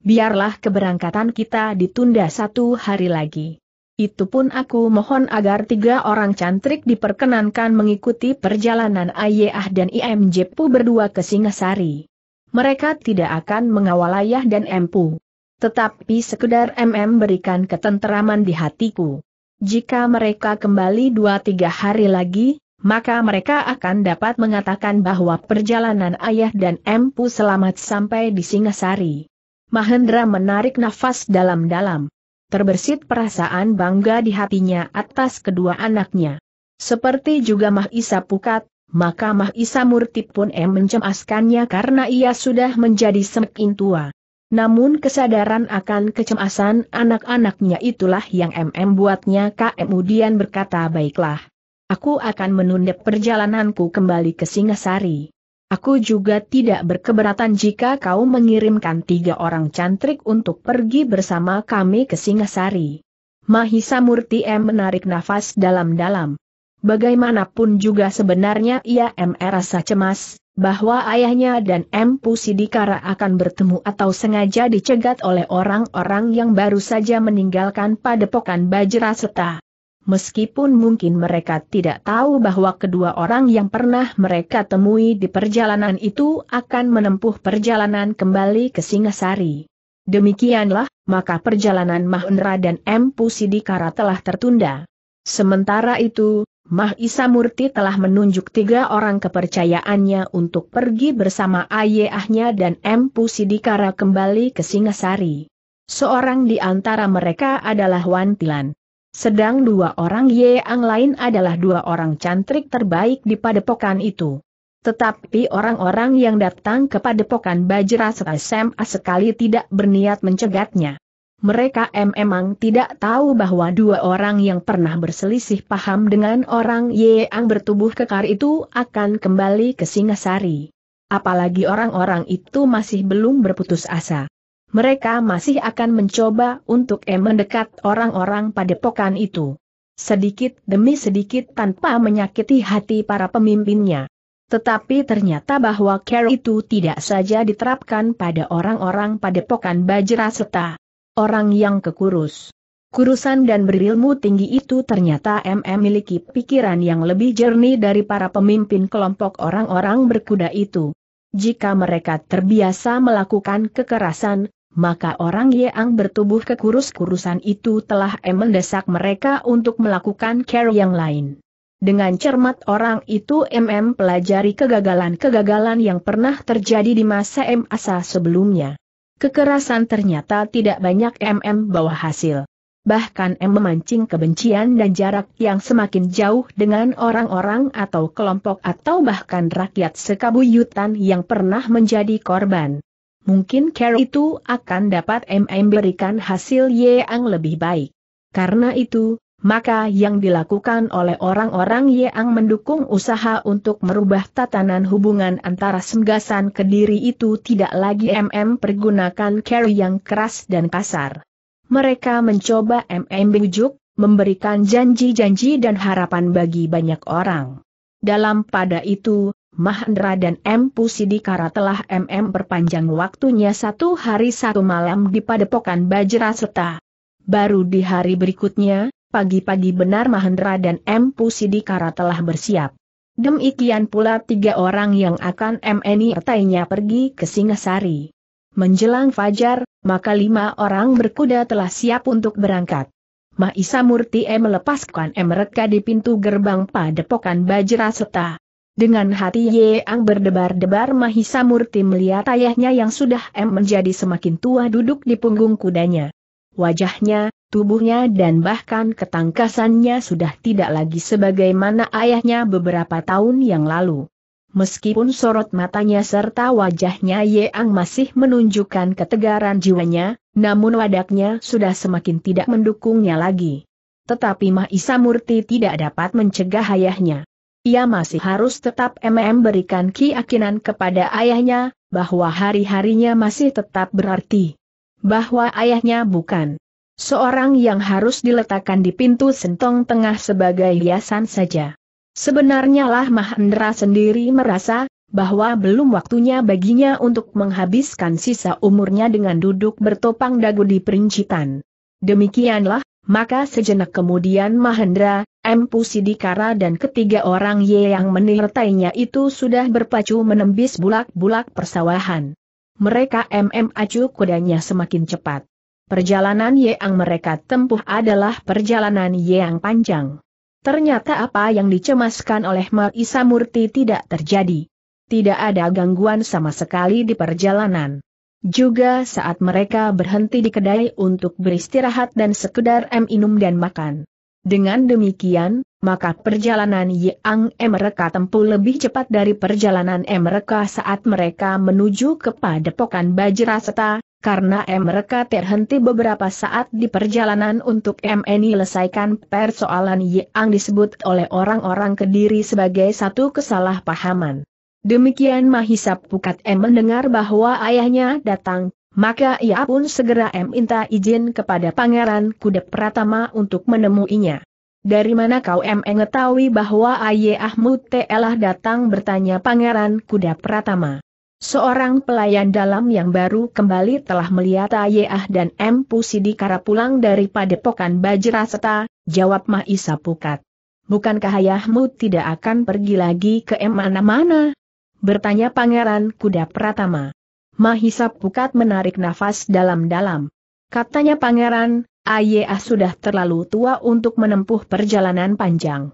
Biarlah keberangkatan kita ditunda satu hari lagi. Itu pun aku mohon agar tiga orang cantrik diperkenankan mengikuti perjalanan Ayah dan IMJ Pu berdua ke Singasari. Mereka tidak akan mengawal Ayah dan Empu. Tetapi sekedar MM berikan ketenteraman di hatiku. Jika mereka kembali dua tiga hari lagi, maka mereka akan dapat mengatakan bahwa perjalanan Ayah dan Empu selamat sampai di Singasari. Mahendra menarik nafas dalam-dalam terbersit perasaan bangga di hatinya atas kedua anaknya. Seperti juga Mahisa Pukat, maka Mahisa Murti pun em mencemaskannya karena ia sudah menjadi semakin tua. Namun kesadaran akan kecemasan anak-anaknya itulah yang MM buatnya kemudian berkata baiklah. Aku akan menunda perjalananku kembali ke Singasari. Aku juga tidak berkeberatan jika kau mengirimkan tiga orang cantrik untuk pergi bersama kami ke Singasari. Mahisa Murti M menarik nafas dalam-dalam. Bagaimanapun juga sebenarnya ia M rasa cemas, bahwa ayahnya dan M Pusidikara akan bertemu atau sengaja dicegat oleh orang-orang yang baru saja meninggalkan padepokan Bajra Seta meskipun mungkin mereka tidak tahu bahwa kedua orang yang pernah mereka temui di perjalanan itu akan menempuh perjalanan kembali ke Singasari. Demikianlah, maka perjalanan Mahendra dan Empu Sidikara telah tertunda. Sementara itu, Mah Murti telah menunjuk tiga orang kepercayaannya untuk pergi bersama Ayahnya dan Empu Sidikara kembali ke Singasari. Seorang di antara mereka adalah Wan Tilan, sedang dua orang Yeang lain adalah dua orang cantrik terbaik di padepokan itu. Tetapi orang-orang yang datang ke padepokan Bajra SMA sekali tidak berniat mencegatnya. Mereka memang tidak tahu bahwa dua orang yang pernah berselisih paham dengan orang Yeang bertubuh kekar itu akan kembali ke Singasari. Apalagi orang-orang itu masih belum berputus asa mereka masih akan mencoba untuk mendekat orang-orang padepokan itu. Sedikit demi sedikit tanpa menyakiti hati para pemimpinnya. Tetapi ternyata bahwa care itu tidak saja diterapkan pada orang-orang padepokan Bajra serta orang yang kekurus. Kurusan dan berilmu tinggi itu ternyata MM miliki pikiran yang lebih jernih dari para pemimpin kelompok orang-orang berkuda itu. Jika mereka terbiasa melakukan kekerasan, maka orang yang bertubuh kekurus-kurusan itu telah mendesak mereka untuk melakukan care yang lain. Dengan cermat orang itu MM pelajari kegagalan-kegagalan yang pernah terjadi di masa MASA sebelumnya. Kekerasan ternyata tidak banyak MM bawa hasil. Bahkan M memancing kebencian dan jarak yang semakin jauh dengan orang-orang atau kelompok atau bahkan rakyat sekabuyutan yang pernah menjadi korban mungkin care itu akan dapat MM berikan hasil yang lebih baik. Karena itu, maka yang dilakukan oleh orang-orang yang mendukung usaha untuk merubah tatanan hubungan antara semgasan kediri itu tidak lagi MM pergunakan care yang keras dan kasar. Mereka mencoba MM bujuk, memberikan janji-janji dan harapan bagi banyak orang. Dalam pada itu, Mahendra dan M. Pusidikara telah MM perpanjang waktunya satu hari satu malam di Padepokan Bajra Serta. Baru di hari berikutnya, pagi-pagi benar Mahendra dan M. Pusidikara telah bersiap. Demikian pula tiga orang yang akan MNI ertainya pergi ke Singasari. Menjelang fajar, maka lima orang berkuda telah siap untuk berangkat. Maisa Murti M melepaskan M. Reka di pintu gerbang Padepokan Bajra Serta. Dengan hati Ye Yeang berdebar-debar Mahisa Murti melihat ayahnya yang sudah M menjadi semakin tua duduk di punggung kudanya. Wajahnya, tubuhnya dan bahkan ketangkasannya sudah tidak lagi sebagaimana ayahnya beberapa tahun yang lalu. Meskipun sorot matanya serta wajahnya Yeang masih menunjukkan ketegaran jiwanya, namun wadaknya sudah semakin tidak mendukungnya lagi. Tetapi Mahisa Murti tidak dapat mencegah ayahnya ia masih harus tetap MM berikan keyakinan kepada ayahnya, bahwa hari-harinya masih tetap berarti. Bahwa ayahnya bukan seorang yang harus diletakkan di pintu sentong tengah sebagai hiasan saja. Sebenarnya lah Mahendra sendiri merasa, bahwa belum waktunya baginya untuk menghabiskan sisa umurnya dengan duduk bertopang dagu di perincitan. Demikianlah, maka sejenak kemudian Mahendra, Empu Sidikara dan ketiga orang Ye yang menirtainya itu sudah berpacu menembis bulak-bulak persawahan. Mereka MM acu kudanya semakin cepat. Perjalanan Ye yang mereka tempuh adalah perjalanan Ye yang panjang. Ternyata apa yang dicemaskan oleh Marisa Murti tidak terjadi. Tidak ada gangguan sama sekali di perjalanan. Juga saat mereka berhenti di kedai untuk beristirahat dan sekedar minum dan makan. Dengan demikian, maka perjalanan Yang Ang mereka tempuh lebih cepat dari perjalanan mereka saat mereka menuju ke padepokan Bajraseta, karena mereka terhenti beberapa saat di perjalanan untuk MNI selesaikan persoalan yang disebut oleh orang-orang kediri sebagai satu kesalahpahaman. Demikian Mahisa Pukat M mendengar bahwa ayahnya datang, maka ia pun segera M minta izin kepada Pangeran Kuda Pratama untuk menemuinya. Dari mana kau M mengetahui bahwa Ayah telah datang bertanya Pangeran Kuda Pratama. Seorang pelayan dalam yang baru kembali telah melihat Ayah dan M Pusidi Kara pulang dari padepokan Bajraseta, jawab Mahisa Pukat. Bukankah ayahmu tidak akan pergi lagi ke mana-mana? Bertanya Pangeran Kuda Pratama. Mahisa Pukat menarik nafas dalam-dalam. Katanya Pangeran, Ayah ah sudah terlalu tua untuk menempuh perjalanan panjang.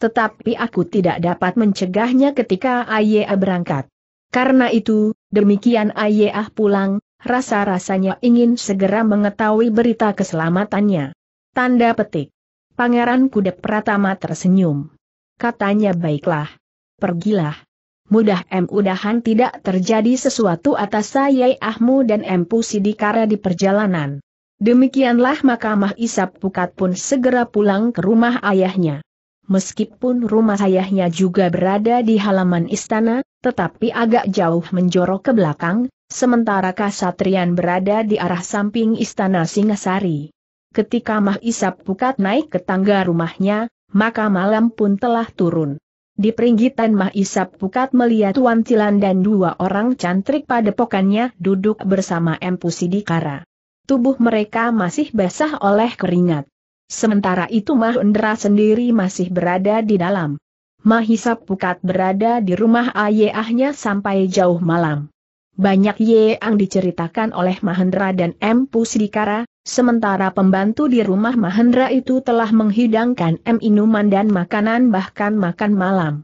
Tetapi aku tidak dapat mencegahnya ketika Ayah ah berangkat. Karena itu, demikian Ayah ah pulang, rasa-rasanya ingin segera mengetahui berita keselamatannya. Tanda petik. Pangeran Kuda Pratama tersenyum. Katanya baiklah. Pergilah mudah mudahan tidak terjadi sesuatu atas saya Ahmu dan Empu Sidikara di perjalanan. Demikianlah Mahkamah Isap Pukat pun segera pulang ke rumah ayahnya. Meskipun rumah ayahnya juga berada di halaman istana, tetapi agak jauh menjorok ke belakang, sementara Kasatrian berada di arah samping istana Singasari. Ketika Mah Isap Pukat naik ke tangga rumahnya, maka malam pun telah turun. Di peringgitan Mahisap Pukat melihat Wan Cilan dan dua orang cantrik padepokannya duduk bersama Empu Sidikara. Tubuh mereka masih basah oleh keringat. Sementara itu Mahendra sendiri masih berada di dalam. Mahisap Pukat berada di rumah ayahnya sampai jauh malam. Banyak yang diceritakan oleh Mahendra dan Empu Sidikara, Sementara pembantu di rumah Mahendra itu telah menghidangkan M minuman dan makanan bahkan makan malam.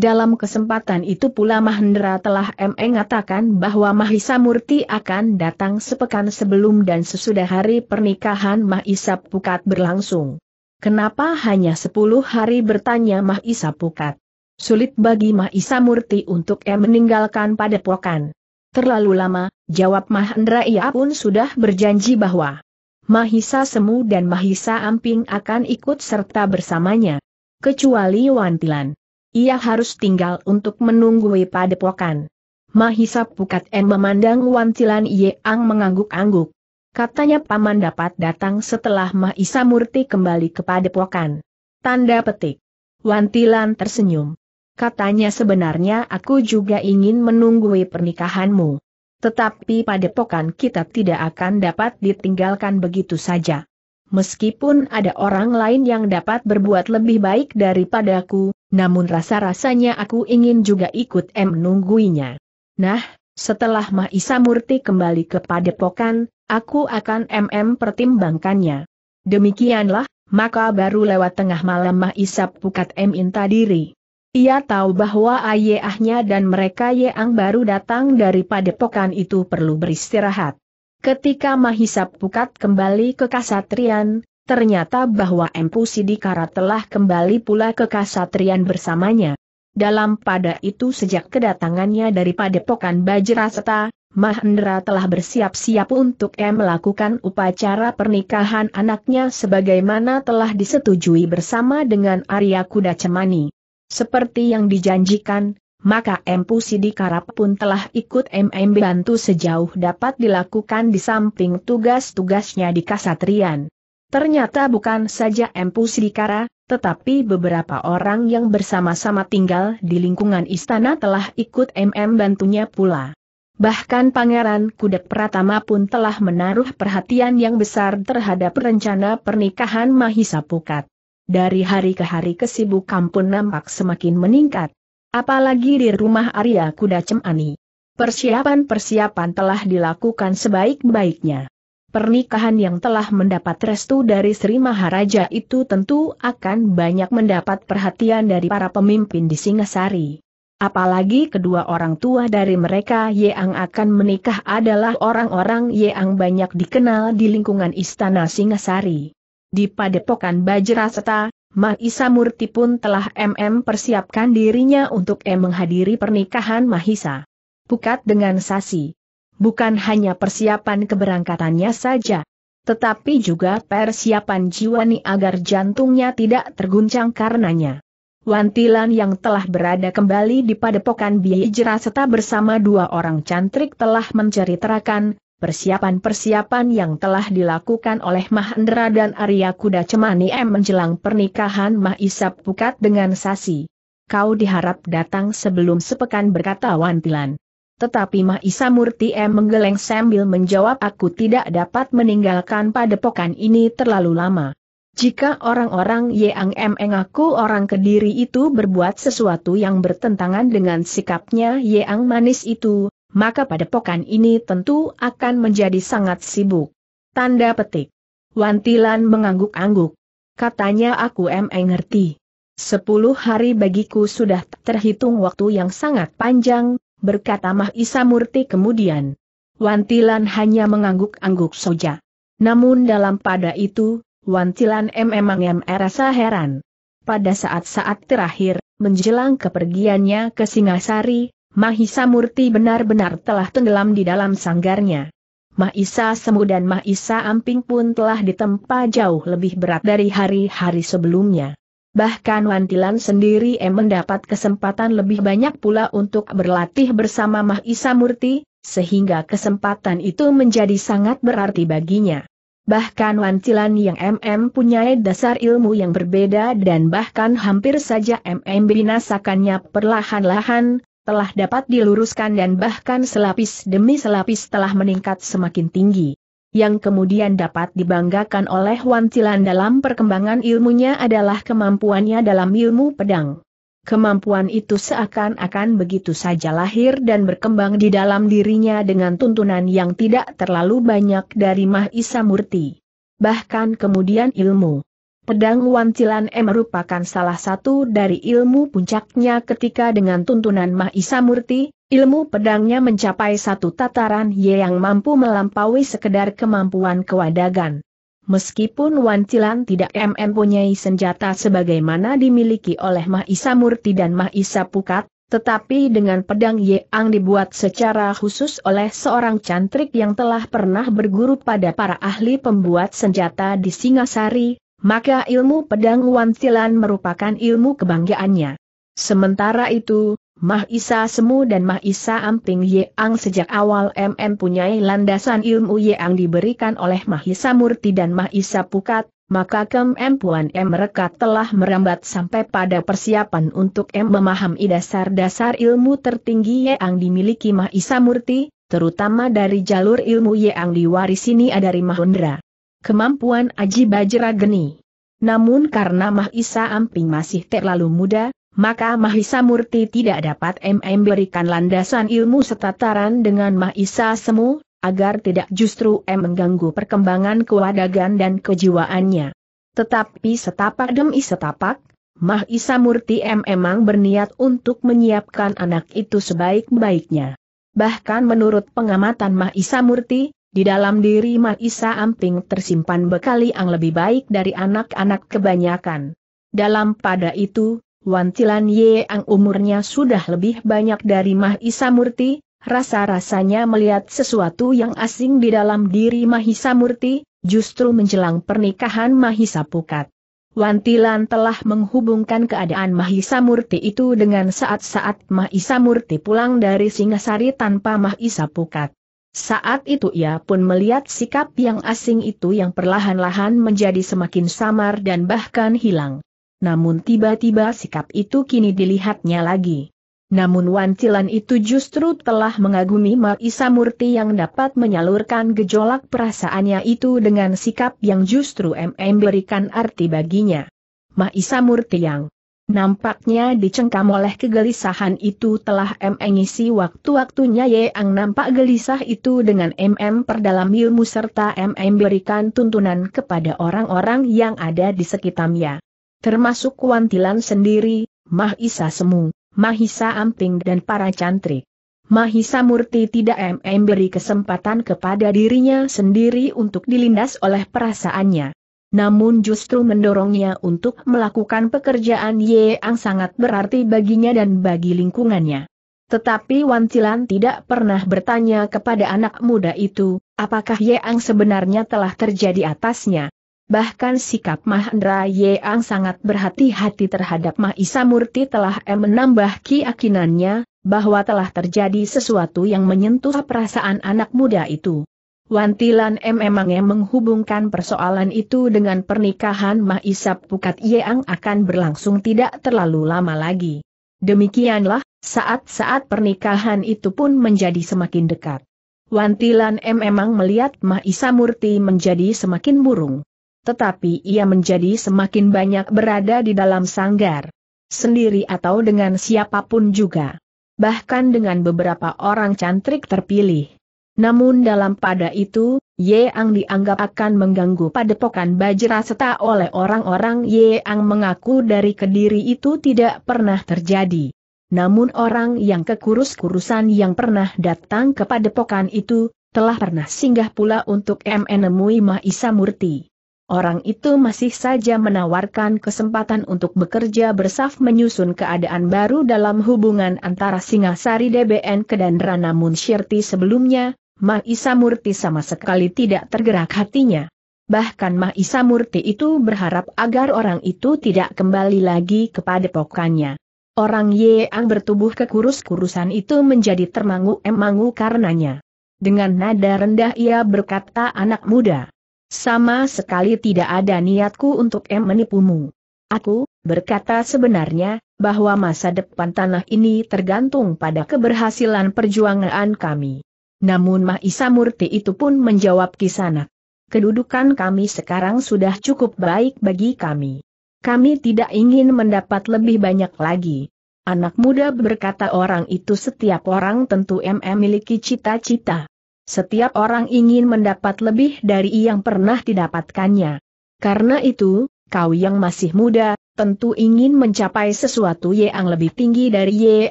Dalam kesempatan itu pula Mahendra telah M mengatakan bahwa Mahisa Murti akan datang sepekan sebelum dan sesudah hari pernikahan Mahisa Pukat berlangsung. Kenapa hanya 10 hari bertanya Mahisa Pukat? Sulit bagi Mahisa Murti untuk M meninggalkan padepokan. Terlalu lama, jawab Mahendra ia pun sudah berjanji bahwa Mahisa Semu dan Mahisa Amping akan ikut serta bersamanya. Kecuali Wantilan. Ia harus tinggal untuk menunggui padepokan. Mahisa Pukat M memandang Wantilan Ang mengangguk-angguk. Katanya paman dapat datang setelah Mahisa Murti kembali ke padepokan. Tanda petik. Wantilan tersenyum. Katanya sebenarnya aku juga ingin menunggui pernikahanmu. Tetapi pada padepokan kita tidak akan dapat ditinggalkan begitu saja. Meskipun ada orang lain yang dapat berbuat lebih baik daripadaku, namun rasa-rasanya aku ingin juga ikut M menungguinya. Nah, setelah Mahisa Murti kembali ke padepokan, aku akan MM pertimbangkannya. Demikianlah, maka baru lewat tengah malam Mahisa Pukat M inta diri. Ia tahu bahwa ayahnya dan mereka yang baru datang dari padepokan itu perlu beristirahat. Ketika Mahisa Pukat kembali ke Kasatrian, ternyata bahwa Empu Sidikara telah kembali pula ke Kasatrian bersamanya. Dalam pada itu sejak kedatangannya dari padepokan Bajraseta, Mahendra telah bersiap-siap untuk M melakukan upacara pernikahan anaknya sebagaimana telah disetujui bersama dengan Arya Kuda Cemani. Seperti yang dijanjikan, maka Empu Sidikarap pun telah ikut MM bantu sejauh dapat dilakukan di samping tugas-tugasnya di Kasatrian. Ternyata bukan saja Empu Sidikara, tetapi beberapa orang yang bersama-sama tinggal di lingkungan istana telah ikut MM bantunya pula. Bahkan Pangeran Kudek Pratama pun telah menaruh perhatian yang besar terhadap rencana pernikahan Mahisa Pukat. Dari hari ke hari kesibukan pun nampak semakin meningkat. Apalagi di rumah Arya Kuda Cemani. Persiapan-persiapan telah dilakukan sebaik-baiknya. Pernikahan yang telah mendapat restu dari Sri Maharaja itu tentu akan banyak mendapat perhatian dari para pemimpin di Singasari. Apalagi kedua orang tua dari mereka yang akan menikah adalah orang-orang yang banyak dikenal di lingkungan istana Singasari. Di padepokan Bajraseta, Mahisa Murti pun telah MM persiapkan dirinya untuk M menghadiri pernikahan Mahisa. Pukat dengan Sasi. Bukan hanya persiapan keberangkatannya saja, tetapi juga persiapan jiwani agar jantungnya tidak terguncang karenanya. Wantilan yang telah berada kembali di padepokan Biai Jeraseta bersama dua orang cantrik telah menceritakan, Persiapan-persiapan yang telah dilakukan oleh Mahendra dan Arya Kuda Cemani M menjelang pernikahan Mah Isap Pukat dengan Sasi. Kau diharap datang sebelum sepekan berkata Wantilan. Tetapi Mah Isa Murti M menggeleng sambil menjawab aku tidak dapat meninggalkan padepokan ini terlalu lama. Jika orang-orang Yang M mengaku orang kediri itu berbuat sesuatu yang bertentangan dengan sikapnya Yang manis itu, maka pada padepokan ini tentu akan menjadi sangat sibuk. Tanda petik. Wantilan mengangguk-angguk. Katanya aku emeng ngerti. Sepuluh hari bagiku sudah terhitung waktu yang sangat panjang, berkata Mahisa Murti kemudian. Wantilan hanya mengangguk-angguk saja. Namun dalam pada itu, Wantilan emang memang heran. Pada saat-saat terakhir, menjelang kepergiannya ke Singasari, Mahisa Murti benar-benar telah tenggelam di dalam sanggarnya. Mahisa Semu dan Mahisa Amping pun telah ditempa jauh lebih berat dari hari-hari sebelumnya. Bahkan Wantilan sendiri em mendapat kesempatan lebih banyak pula untuk berlatih bersama Mahisa Murti, sehingga kesempatan itu menjadi sangat berarti baginya. Bahkan Wantilan yang MM punya dasar ilmu yang berbeda dan bahkan hampir saja MM binasakannya perlahan-lahan, telah dapat diluruskan dan bahkan selapis demi selapis telah meningkat semakin tinggi. Yang kemudian dapat dibanggakan oleh Wan Cilan dalam perkembangan ilmunya adalah kemampuannya dalam ilmu pedang. Kemampuan itu seakan-akan begitu saja lahir dan berkembang di dalam dirinya dengan tuntunan yang tidak terlalu banyak dari Mahisa Murti. Bahkan kemudian ilmu Pedang Wancilan M e merupakan salah satu dari ilmu puncaknya ketika dengan tuntunan Mahisa Murti, ilmu pedangnya mencapai satu tataran yang mampu melampaui sekedar kemampuan kewadagan. Meskipun Wancilan tidak mempunyai senjata sebagaimana dimiliki oleh Mahisa Murti dan Mahisa Pukat, tetapi dengan pedang yang dibuat secara khusus oleh seorang cantrik yang telah pernah berguru pada para ahli pembuat senjata di Singasari, maka ilmu pedang Wansilan merupakan ilmu kebanggaannya. Sementara itu, Mah Isa Semu dan Mah Isa Amping Yeang sejak awal MM punya landasan ilmu Yeang diberikan oleh Mah Isa Murti dan Mah Isa Pukat, maka kemampuan M mereka telah merambat sampai pada persiapan untuk M memahami dasar-dasar ilmu tertinggi Yeang dimiliki Mah Isa Murti, terutama dari jalur ilmu diwarisi ini dari Mahundra kemampuan Aji Bajra Geni. Namun karena Mahisa Amping masih terlalu muda, maka Mahisa Murti tidak dapat MM berikan landasan ilmu setataran dengan Mahisa Semu, agar tidak justru M mengganggu perkembangan kewadagan dan kejiwaannya. Tetapi setapak demi setapak, Mahisa Murti M emang berniat untuk menyiapkan anak itu sebaik-baiknya. Bahkan menurut pengamatan Mahisa Murti, di dalam diri Maisa Amping tersimpan bekali yang lebih baik dari anak-anak kebanyakan. Dalam pada itu, Wantilan Ye yang umurnya sudah lebih banyak dari Mahisa Murti, rasa-rasanya melihat sesuatu yang asing di dalam diri Mahisa Murti, justru menjelang pernikahan Mahisa Pukat. Wantilan telah menghubungkan keadaan Mahisa Murti itu dengan saat-saat Mahisa Murti pulang dari Singasari tanpa Mahisa Pukat. Saat itu ia pun melihat sikap yang asing itu yang perlahan-lahan menjadi semakin samar dan bahkan hilang. Namun tiba-tiba sikap itu kini dilihatnya lagi. Namun wantilan itu justru telah mengagumi Maisa Murti yang dapat menyalurkan gejolak perasaannya itu dengan sikap yang justru MM berikan arti baginya. Maisa Murti yang Nampaknya dicengkam oleh kegelisahan itu telah mengisi waktu-waktunya Yang nampak gelisah itu dengan MM perdalam ilmu serta MM berikan tuntunan kepada orang-orang yang ada di sekitarnya. Termasuk Kuantilan sendiri, Mahisa Semu, Mahisa Amping dan para cantrik. Mahisa Murti tidak MM beri kesempatan kepada dirinya sendiri untuk dilindas oleh perasaannya namun justru mendorongnya untuk melakukan pekerjaan yang sangat berarti baginya dan bagi lingkungannya. Tetapi Wan Wancilan tidak pernah bertanya kepada anak muda itu, apakah Yeang sebenarnya telah terjadi atasnya. Bahkan sikap Mahendra Yeang sangat berhati-hati terhadap Mahisa Murti telah menambah keyakinannya, bahwa telah terjadi sesuatu yang menyentuh perasaan anak muda itu. Wantilan M memang menghubungkan persoalan itu dengan pernikahan Isap Pukat Yeang akan berlangsung tidak terlalu lama lagi. Demikianlah, saat-saat pernikahan itu pun menjadi semakin dekat. Wantilan M memang melihat Mahisa Murti menjadi semakin burung. Tetapi ia menjadi semakin banyak berada di dalam sanggar. Sendiri atau dengan siapapun juga. Bahkan dengan beberapa orang cantrik terpilih. Namun dalam pada itu, Yeang dianggap akan mengganggu padepokan Bajra serta oleh orang-orang Yeang mengaku dari kediri itu tidak pernah terjadi. Namun orang yang kekurus-kurusan yang pernah datang ke padepokan itu, telah pernah singgah pula untuk menemui Mahisa Murti. Orang itu masih saja menawarkan kesempatan untuk bekerja bersaf menyusun keadaan baru dalam hubungan antara Singasari DBN ke dan Rana Syerti sebelumnya, Maisa Murti sama sekali tidak tergerak hatinya. Bahkan Maisa Murti itu berharap agar orang itu tidak kembali lagi kepada pokannya. Orang Yeang bertubuh kekurus-kurusan itu menjadi termangu-emangu karenanya. Dengan nada rendah ia berkata anak muda. Sama sekali tidak ada niatku untuk em menipumu. Aku, berkata sebenarnya, bahwa masa depan tanah ini tergantung pada keberhasilan perjuangan kami. Namun Mahisa Murti itu pun menjawab kisana. Kedudukan kami sekarang sudah cukup baik bagi kami. Kami tidak ingin mendapat lebih banyak lagi. Anak muda berkata orang itu setiap orang tentu memiliki cita-cita. Setiap orang ingin mendapat lebih dari yang pernah didapatkannya. Karena itu, kau yang masih muda, tentu ingin mencapai sesuatu yang lebih tinggi dari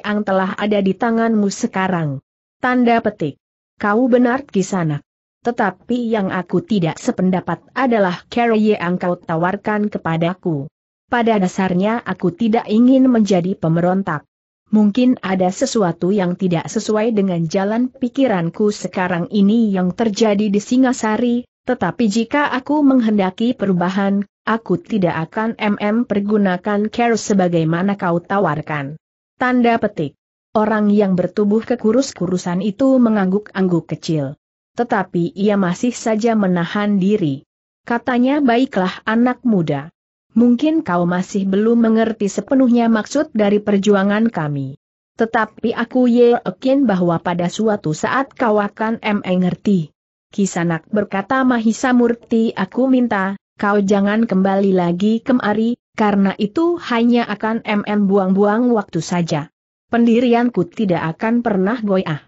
yang telah ada di tanganmu sekarang. Tanda petik. Kau benar kisanak. Tetapi yang aku tidak sependapat adalah cara yang kau tawarkan kepadaku. Pada dasarnya aku tidak ingin menjadi pemberontak. Mungkin ada sesuatu yang tidak sesuai dengan jalan pikiranku sekarang ini yang terjadi di Singasari, tetapi jika aku menghendaki perubahan, aku tidak akan MM pergunakan care sebagaimana kau tawarkan. Tanda petik. Orang yang bertubuh kekurus-kurusan itu mengangguk-angguk kecil. Tetapi ia masih saja menahan diri. Katanya baiklah anak muda. Mungkin kau masih belum mengerti sepenuhnya maksud dari perjuangan kami. Tetapi aku yakin bahwa pada suatu saat kau akan mengerti. Kisanak berkata Mahisa Murti aku minta, kau jangan kembali lagi kemari, karena itu hanya akan mm buang-buang waktu saja pendirianku tidak akan pernah goyah.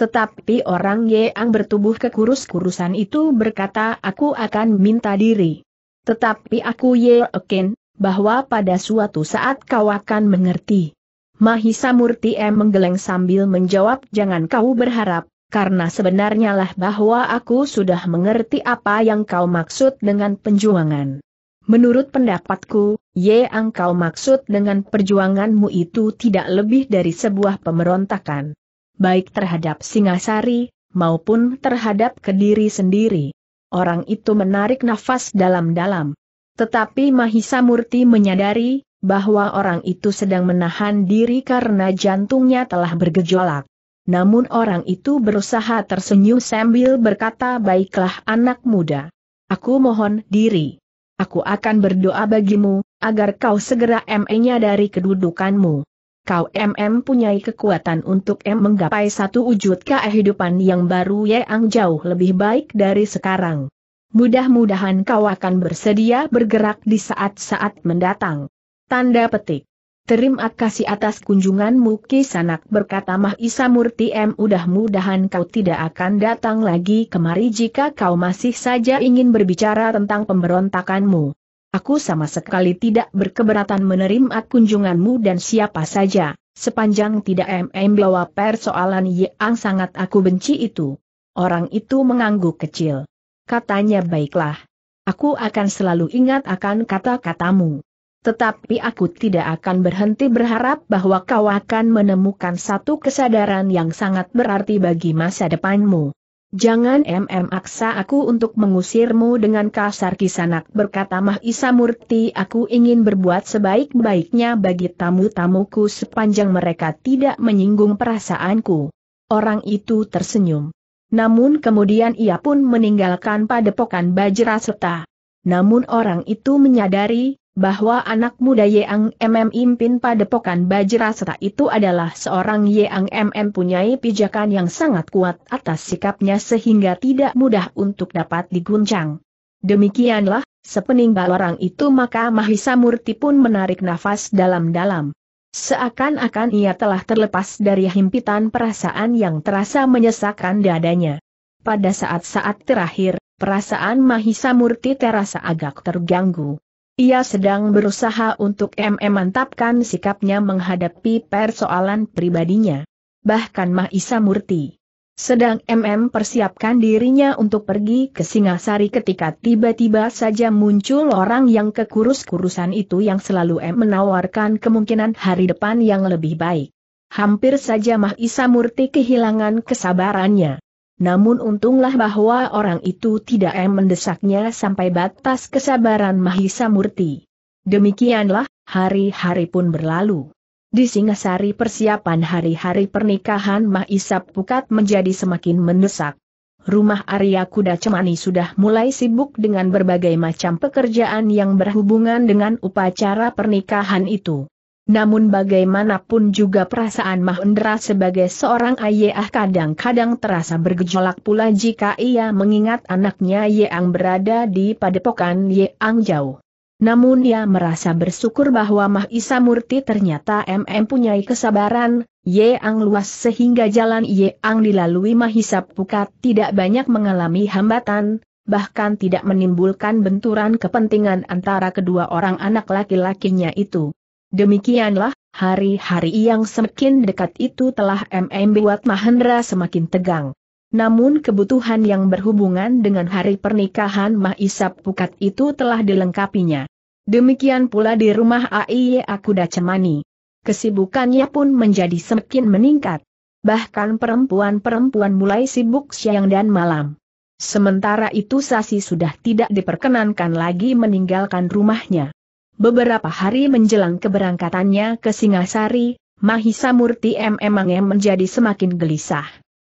Tetapi orang yang bertubuh kekurus-kurusan itu berkata aku akan minta diri. Tetapi aku yakin, bahwa pada suatu saat kau akan mengerti. Mahisa Murti M e menggeleng sambil menjawab jangan kau berharap, karena sebenarnya lah bahwa aku sudah mengerti apa yang kau maksud dengan penjuangan. Menurut pendapatku, ye Angkau maksud dengan perjuanganmu itu tidak lebih dari sebuah pemberontakan. Baik terhadap Singasari, maupun terhadap kediri sendiri. Orang itu menarik nafas dalam-dalam. Tetapi Mahisa Murti menyadari, bahwa orang itu sedang menahan diri karena jantungnya telah bergejolak. Namun orang itu berusaha tersenyum sambil berkata baiklah anak muda. Aku mohon diri. Aku akan berdoa bagimu, agar kau segera ME-nya dari kedudukanmu. Kau MM punyai kekuatan untuk M menggapai satu wujud kehidupan yang baru yang jauh lebih baik dari sekarang. Mudah-mudahan kau akan bersedia bergerak di saat-saat mendatang. Tanda petik. Terima kasih atas kunjunganmu sanak berkata Mahisa Murti M. Mudah-mudahan kau tidak akan datang lagi kemari jika kau masih saja ingin berbicara tentang pemberontakanmu. Aku sama sekali tidak berkeberatan menerima kunjunganmu dan siapa saja, sepanjang tidak MM bawa persoalan yang sangat aku benci itu. Orang itu mengangguk kecil. Katanya baiklah. Aku akan selalu ingat akan kata-katamu tetapi aku tidak akan berhenti berharap bahwa kau akan menemukan satu kesadaran yang sangat berarti bagi masa depanmu. Jangan MM aksa aku untuk mengusirmu dengan kasar kisanak berkata Mahisa Murti aku ingin berbuat sebaik-baiknya bagi tamu-tamuku sepanjang mereka tidak menyinggung perasaanku. Orang itu tersenyum. Namun kemudian ia pun meninggalkan padepokan Bajra Seta. Namun orang itu menyadari bahwa anak muda Yeang MM Impin Padepokan Bajrasta itu adalah seorang Yeang MM punyai pijakan yang sangat kuat atas sikapnya sehingga tidak mudah untuk dapat diguncang. Demikianlah, sepeninggal orang itu maka Mahisa Murti pun menarik nafas dalam-dalam. Seakan-akan ia telah terlepas dari himpitan perasaan yang terasa menyesakkan dadanya. Pada saat-saat terakhir, perasaan Mahisa Murti terasa agak terganggu. Ia sedang berusaha untuk MM mantapkan sikapnya menghadapi persoalan pribadinya. Bahkan Mahisa Murti. Sedang MM persiapkan dirinya untuk pergi ke Singasari ketika tiba-tiba saja muncul orang yang kekurus-kurusan itu yang selalu M menawarkan kemungkinan hari depan yang lebih baik. Hampir saja Mahisa Murti kehilangan kesabarannya. Namun untunglah bahwa orang itu tidak mendesaknya sampai batas kesabaran Mahisa Murti. Demikianlah, hari-hari pun berlalu. Di Singasari persiapan hari-hari pernikahan Mahisa Pukat menjadi semakin mendesak. Rumah Arya Kuda Cemani sudah mulai sibuk dengan berbagai macam pekerjaan yang berhubungan dengan upacara pernikahan itu. Namun bagaimanapun juga perasaan Mahendra sebagai seorang ayah kadang-kadang terasa bergejolak pula jika ia mengingat anaknya Yeang berada di padepokan Yeang jauh. Namun ia merasa bersyukur bahwa Mahisa Murti ternyata MM punyai kesabaran, Yeang luas sehingga jalan Yeang dilalui Mahisa Pukat tidak banyak mengalami hambatan, bahkan tidak menimbulkan benturan kepentingan antara kedua orang anak laki-lakinya itu. Demikianlah, hari-hari yang semakin dekat itu telah buat Mahendra semakin tegang. Namun kebutuhan yang berhubungan dengan hari pernikahan Mahisap Pukat itu telah dilengkapinya. Demikian pula di rumah Aie Akuda Cemani. Kesibukannya pun menjadi semakin meningkat. Bahkan perempuan-perempuan mulai sibuk siang dan malam. Sementara itu Sasi sudah tidak diperkenankan lagi meninggalkan rumahnya. Beberapa hari menjelang keberangkatannya ke Singasari, Mahisa Murti M. Emang M menjadi semakin gelisah.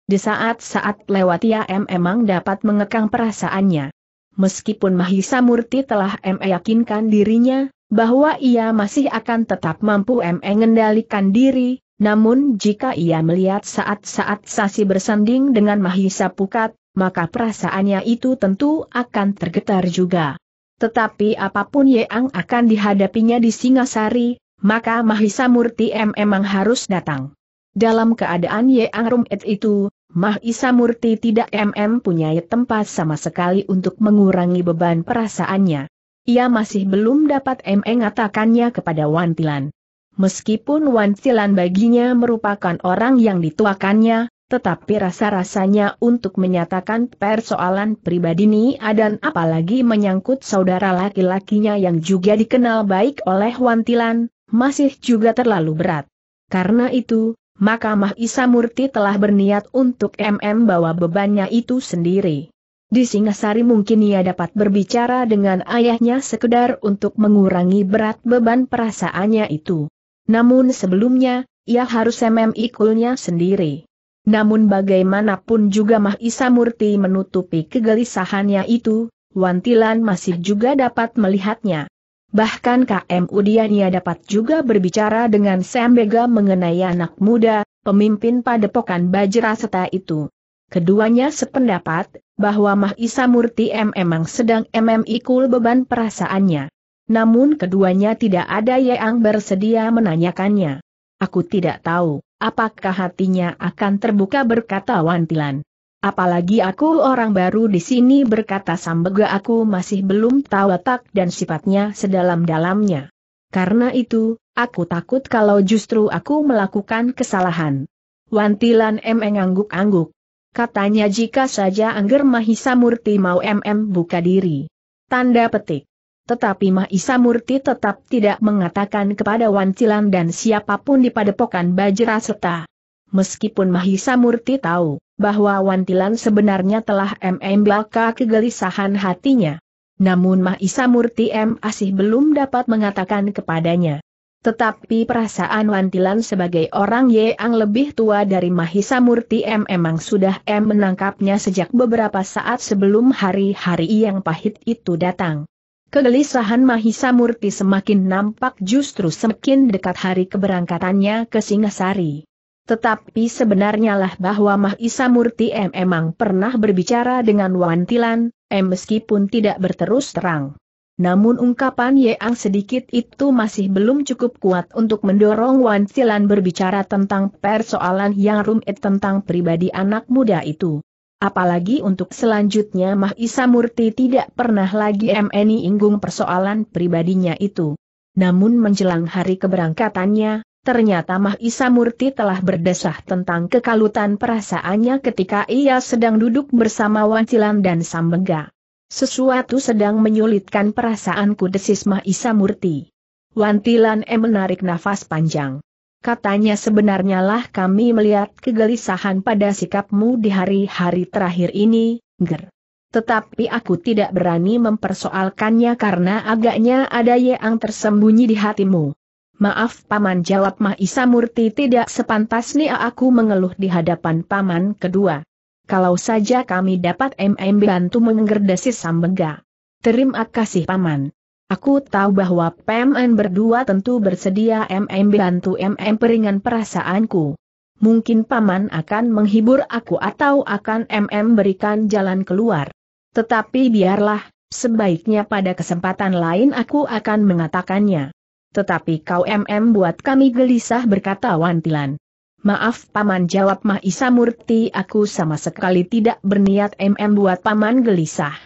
Di saat-saat lewat ia ya M. Emang dapat mengekang perasaannya. Meskipun Mahisa Murti telah M. yakinkan dirinya, bahwa ia masih akan tetap mampu M. mengendalikan diri, namun jika ia melihat saat-saat Sasi bersanding dengan Mahisa Pukat, maka perasaannya itu tentu akan tergetar juga. Tetapi apapun Yeang akan dihadapinya di Singasari, maka Mahisa Murti M memang harus datang. Dalam keadaan Yeang rumit itu, Mahisa Murti tidak MM punya tempat sama sekali untuk mengurangi beban perasaannya. Ia masih belum dapat MM mengatakannya kepada Wantilan. Meskipun Wantilan baginya merupakan orang yang dituakannya, tetapi rasa-rasanya untuk menyatakan persoalan pribadi ini dan apalagi menyangkut saudara laki-lakinya yang juga dikenal baik oleh Wantilan, masih juga terlalu berat. Karena itu, maka Mahisa Murti telah berniat untuk MM bawa bebannya itu sendiri. Di Singasari mungkin ia dapat berbicara dengan ayahnya sekedar untuk mengurangi berat beban perasaannya itu. Namun sebelumnya, ia harus MM ikulnya sendiri. Namun bagaimanapun juga Mahisa Murti menutupi kegelisahannya itu, Wantilan masih juga dapat melihatnya. Bahkan KM Udiania dapat juga berbicara dengan Sembega mengenai anak muda, pemimpin padepokan Bajra Bajraseta itu. Keduanya sependapat, bahwa Mahisa Murti M memang sedang MM ikul beban perasaannya. Namun keduanya tidak ada yang bersedia menanyakannya. Aku tidak tahu apakah hatinya akan terbuka berkata Wantilan. Apalagi aku orang baru di sini berkata Sambega aku masih belum tahu tak dan sifatnya sedalam-dalamnya. Karena itu, aku takut kalau justru aku melakukan kesalahan. Wantilan M angguk angguk Katanya jika saja Angger Mahisa Murti mau MM buka diri. Tanda petik. Tetapi Mahisa Murti tetap tidak mengatakan kepada Wancilan dan siapapun di padepokan Bajra Seta. Meskipun Mahisa Murti tahu bahwa Wantilan sebenarnya telah MM belaka kegelisahan hatinya. Namun Mahisa Murti M. Asih belum dapat mengatakan kepadanya. Tetapi perasaan Wantilan sebagai orang yang lebih tua dari Mahisa Murti M. memang sudah M. menangkapnya sejak beberapa saat sebelum hari-hari yang pahit itu datang. Kegelisahan Mahisa Murti semakin nampak justru semakin dekat hari keberangkatannya ke Singasari. Tetapi sebenarnya lah bahwa Mahisa Murti M emang pernah berbicara dengan Wantilan, M meskipun tidak berterus terang. Namun ungkapan Yang sedikit itu masih belum cukup kuat untuk mendorong Wan berbicara tentang persoalan yang rumit tentang pribadi anak muda itu. Apalagi untuk selanjutnya Mahisa Murti tidak pernah lagi MNI inggung persoalan pribadinya itu. Namun menjelang hari keberangkatannya, ternyata Mahisa Murti telah berdesah tentang kekalutan perasaannya ketika ia sedang duduk bersama Wancilan dan Sambega. Sesuatu sedang menyulitkan perasaanku desis Mahisa Murti. Wantilan E menarik nafas panjang katanya sebenarnya lah kami melihat kegelisahan pada sikapmu di hari-hari terakhir ini, ger. Tetapi aku tidak berani mempersoalkannya karena agaknya ada yang tersembunyi di hatimu. Maaf paman jawab Mahisa Murti tidak sepantasnya aku mengeluh di hadapan paman kedua. Kalau saja kami dapat MM bantu menggerdasi Sambega. Terima kasih paman. Aku tahu bahwa PMN berdua tentu bersedia MM bantu MM peringan perasaanku. Mungkin Paman akan menghibur aku atau akan MM berikan jalan keluar. Tetapi biarlah, sebaiknya pada kesempatan lain aku akan mengatakannya. Tetapi kau MM buat kami gelisah berkata Wantilan. Maaf Paman jawab Mahisa Murti aku sama sekali tidak berniat MM buat Paman gelisah.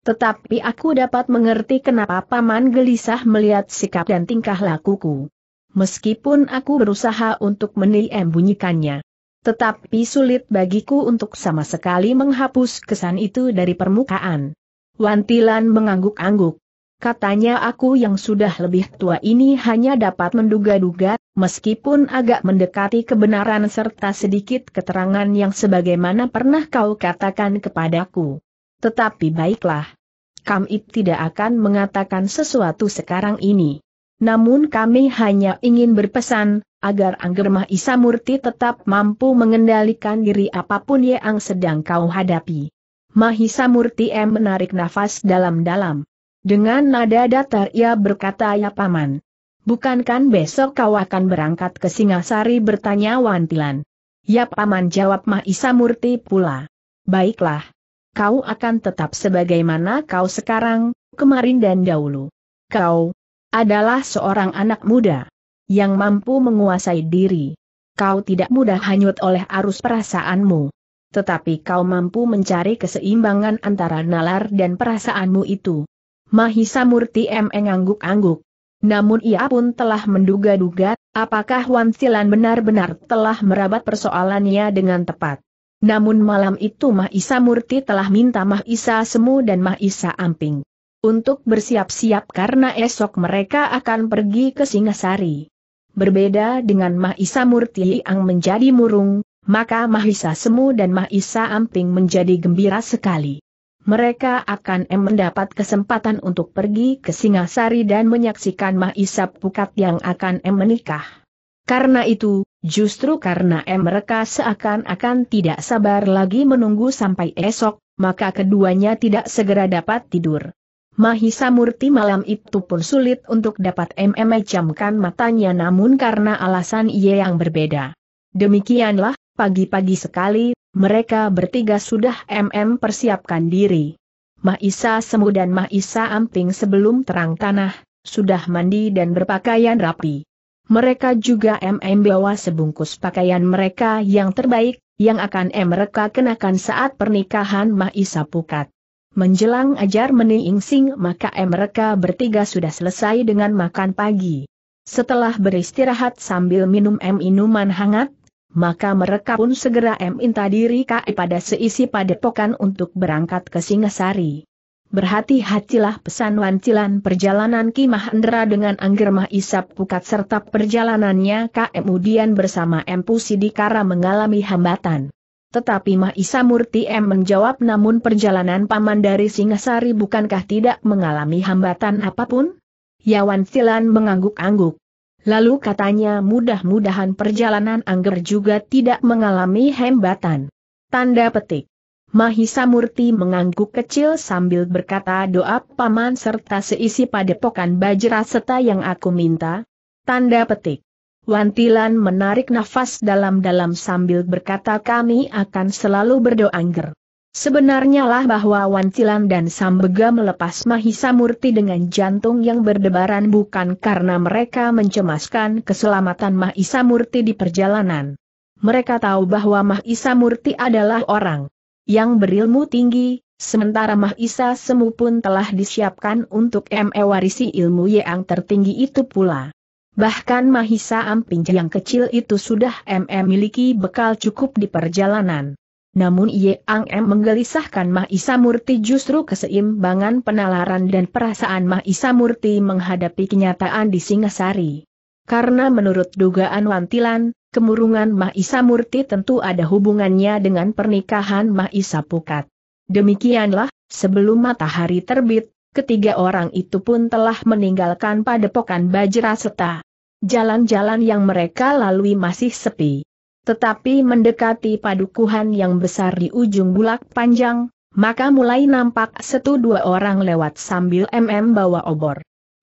Tetapi aku dapat mengerti kenapa Paman gelisah melihat sikap dan tingkah lakuku. Meskipun aku berusaha untuk bunyikannya. Tetapi sulit bagiku untuk sama sekali menghapus kesan itu dari permukaan. Wantilan mengangguk-angguk. Katanya aku yang sudah lebih tua ini hanya dapat menduga-duga, meskipun agak mendekati kebenaran serta sedikit keterangan yang sebagaimana pernah kau katakan kepadaku. Tetapi baiklah. Kami tidak akan mengatakan sesuatu sekarang ini. Namun kami hanya ingin berpesan, agar Anggermah Isamurti tetap mampu mengendalikan diri apapun yang sedang kau hadapi. Mahisa Murti M menarik nafas dalam-dalam. Dengan nada datar ia berkata ya paman. Bukankan besok kau akan berangkat ke Singasari bertanya Wantilan. Ya paman jawab Mahisa Murti pula. Baiklah kau akan tetap sebagaimana kau sekarang, kemarin dan dahulu. Kau adalah seorang anak muda yang mampu menguasai diri. Kau tidak mudah hanyut oleh arus perasaanmu. Tetapi kau mampu mencari keseimbangan antara nalar dan perasaanmu itu. Mahisa Murti M. mengangguk angguk Namun ia pun telah menduga-duga, apakah Wansilan benar-benar telah merabat persoalannya dengan tepat. Namun malam itu Mah Isa Murti telah minta Mah Isa Semu dan Mah Isa Amping. Untuk bersiap-siap karena esok mereka akan pergi ke Singasari. Berbeda dengan Mah Isa Murti yang menjadi murung, maka Mah Isa Semu dan Mah Isa Amping menjadi gembira sekali. Mereka akan mendapat kesempatan untuk pergi ke Singasari dan menyaksikan Mah Isa Pukat yang akan menikah. Karena itu, Justru karena mereka seakan-akan tidak sabar lagi menunggu sampai esok, maka keduanya tidak segera dapat tidur. Mahisa Murti malam itu pun sulit untuk dapat MM jamkan matanya namun karena alasan ia yang berbeda. Demikianlah, pagi-pagi sekali, mereka bertiga sudah MM persiapkan diri. Mahisa Semu dan Mahisa Amping sebelum terang tanah, sudah mandi dan berpakaian rapi mereka juga MM bawa sebungkus pakaian mereka yang terbaik, yang akan M mereka kenakan saat pernikahan Mahisa Pukat. Menjelang ajar meniingsing, maka M mereka bertiga sudah selesai dengan makan pagi. Setelah beristirahat sambil minum M minuman hangat, maka mereka pun segera M minta diri KI pada seisi padepokan untuk berangkat ke Singasari. Berhati-hatilah pesan wancilan perjalanan Ki Mahendra dengan Angger Mah Isap Pukat serta perjalanannya KM Udian bersama Empu Sidikara mengalami hambatan. Tetapi Mahisa Murti M menjawab namun perjalanan paman dari Singasari bukankah tidak mengalami hambatan apapun? Ya wancilan mengangguk-angguk. Lalu katanya mudah-mudahan perjalanan Angger juga tidak mengalami hambatan. Tanda petik. Mahisa Murti mengangguk kecil sambil berkata doa paman serta seisi padepokan bajra serta yang aku minta. Tanda petik. Wantilan menarik nafas dalam-dalam sambil berkata kami akan selalu berdoa angger. Sebenarnya lah bahwa Wantilan dan Sambega melepas Mahisa Murti dengan jantung yang berdebaran bukan karena mereka mencemaskan keselamatan Mahisa Murti di perjalanan. Mereka tahu bahwa Mahisa Murti adalah orang yang berilmu tinggi, sementara Mahisa Semu pun telah disiapkan untuk mewarisi ilmu yang tertinggi itu pula. Bahkan Mahisa Amping yang kecil itu sudah MM miliki bekal cukup di perjalanan. Namun Yang M menggelisahkan Mahisa Murti justru keseimbangan penalaran dan perasaan Mahisa Murti menghadapi kenyataan di Singasari karena menurut dugaan Wantilan, kemurungan Mahisa Murti tentu ada hubungannya dengan pernikahan Mahisa Pukat. Demikianlah, sebelum matahari terbit, ketiga orang itu pun telah meninggalkan padepokan Bajra Seta. Jalan-jalan yang mereka lalui masih sepi. Tetapi mendekati padukuhan yang besar di ujung bulak panjang, maka mulai nampak satu dua orang lewat sambil MM bawa obor.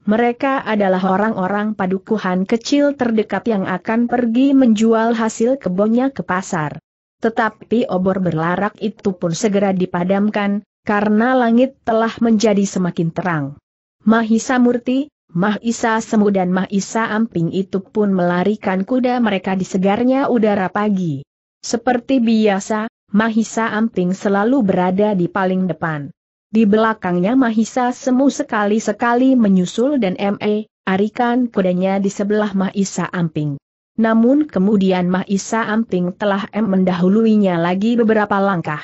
Mereka adalah orang-orang padukuhan kecil terdekat yang akan pergi menjual hasil kebunnya ke pasar. Tetapi obor berlarak itu pun segera dipadamkan, karena langit telah menjadi semakin terang. Mahisa Murti, Mahisa Semu dan Mahisa Amping itu pun melarikan kuda mereka di segarnya udara pagi. Seperti biasa, Mahisa Amping selalu berada di paling depan. Di belakangnya Mahisa Semu sekali-sekali menyusul dan M.E. Arikan kudanya di sebelah Mahisa Amping. Namun kemudian Mahisa Amping telah M mendahuluinya lagi beberapa langkah.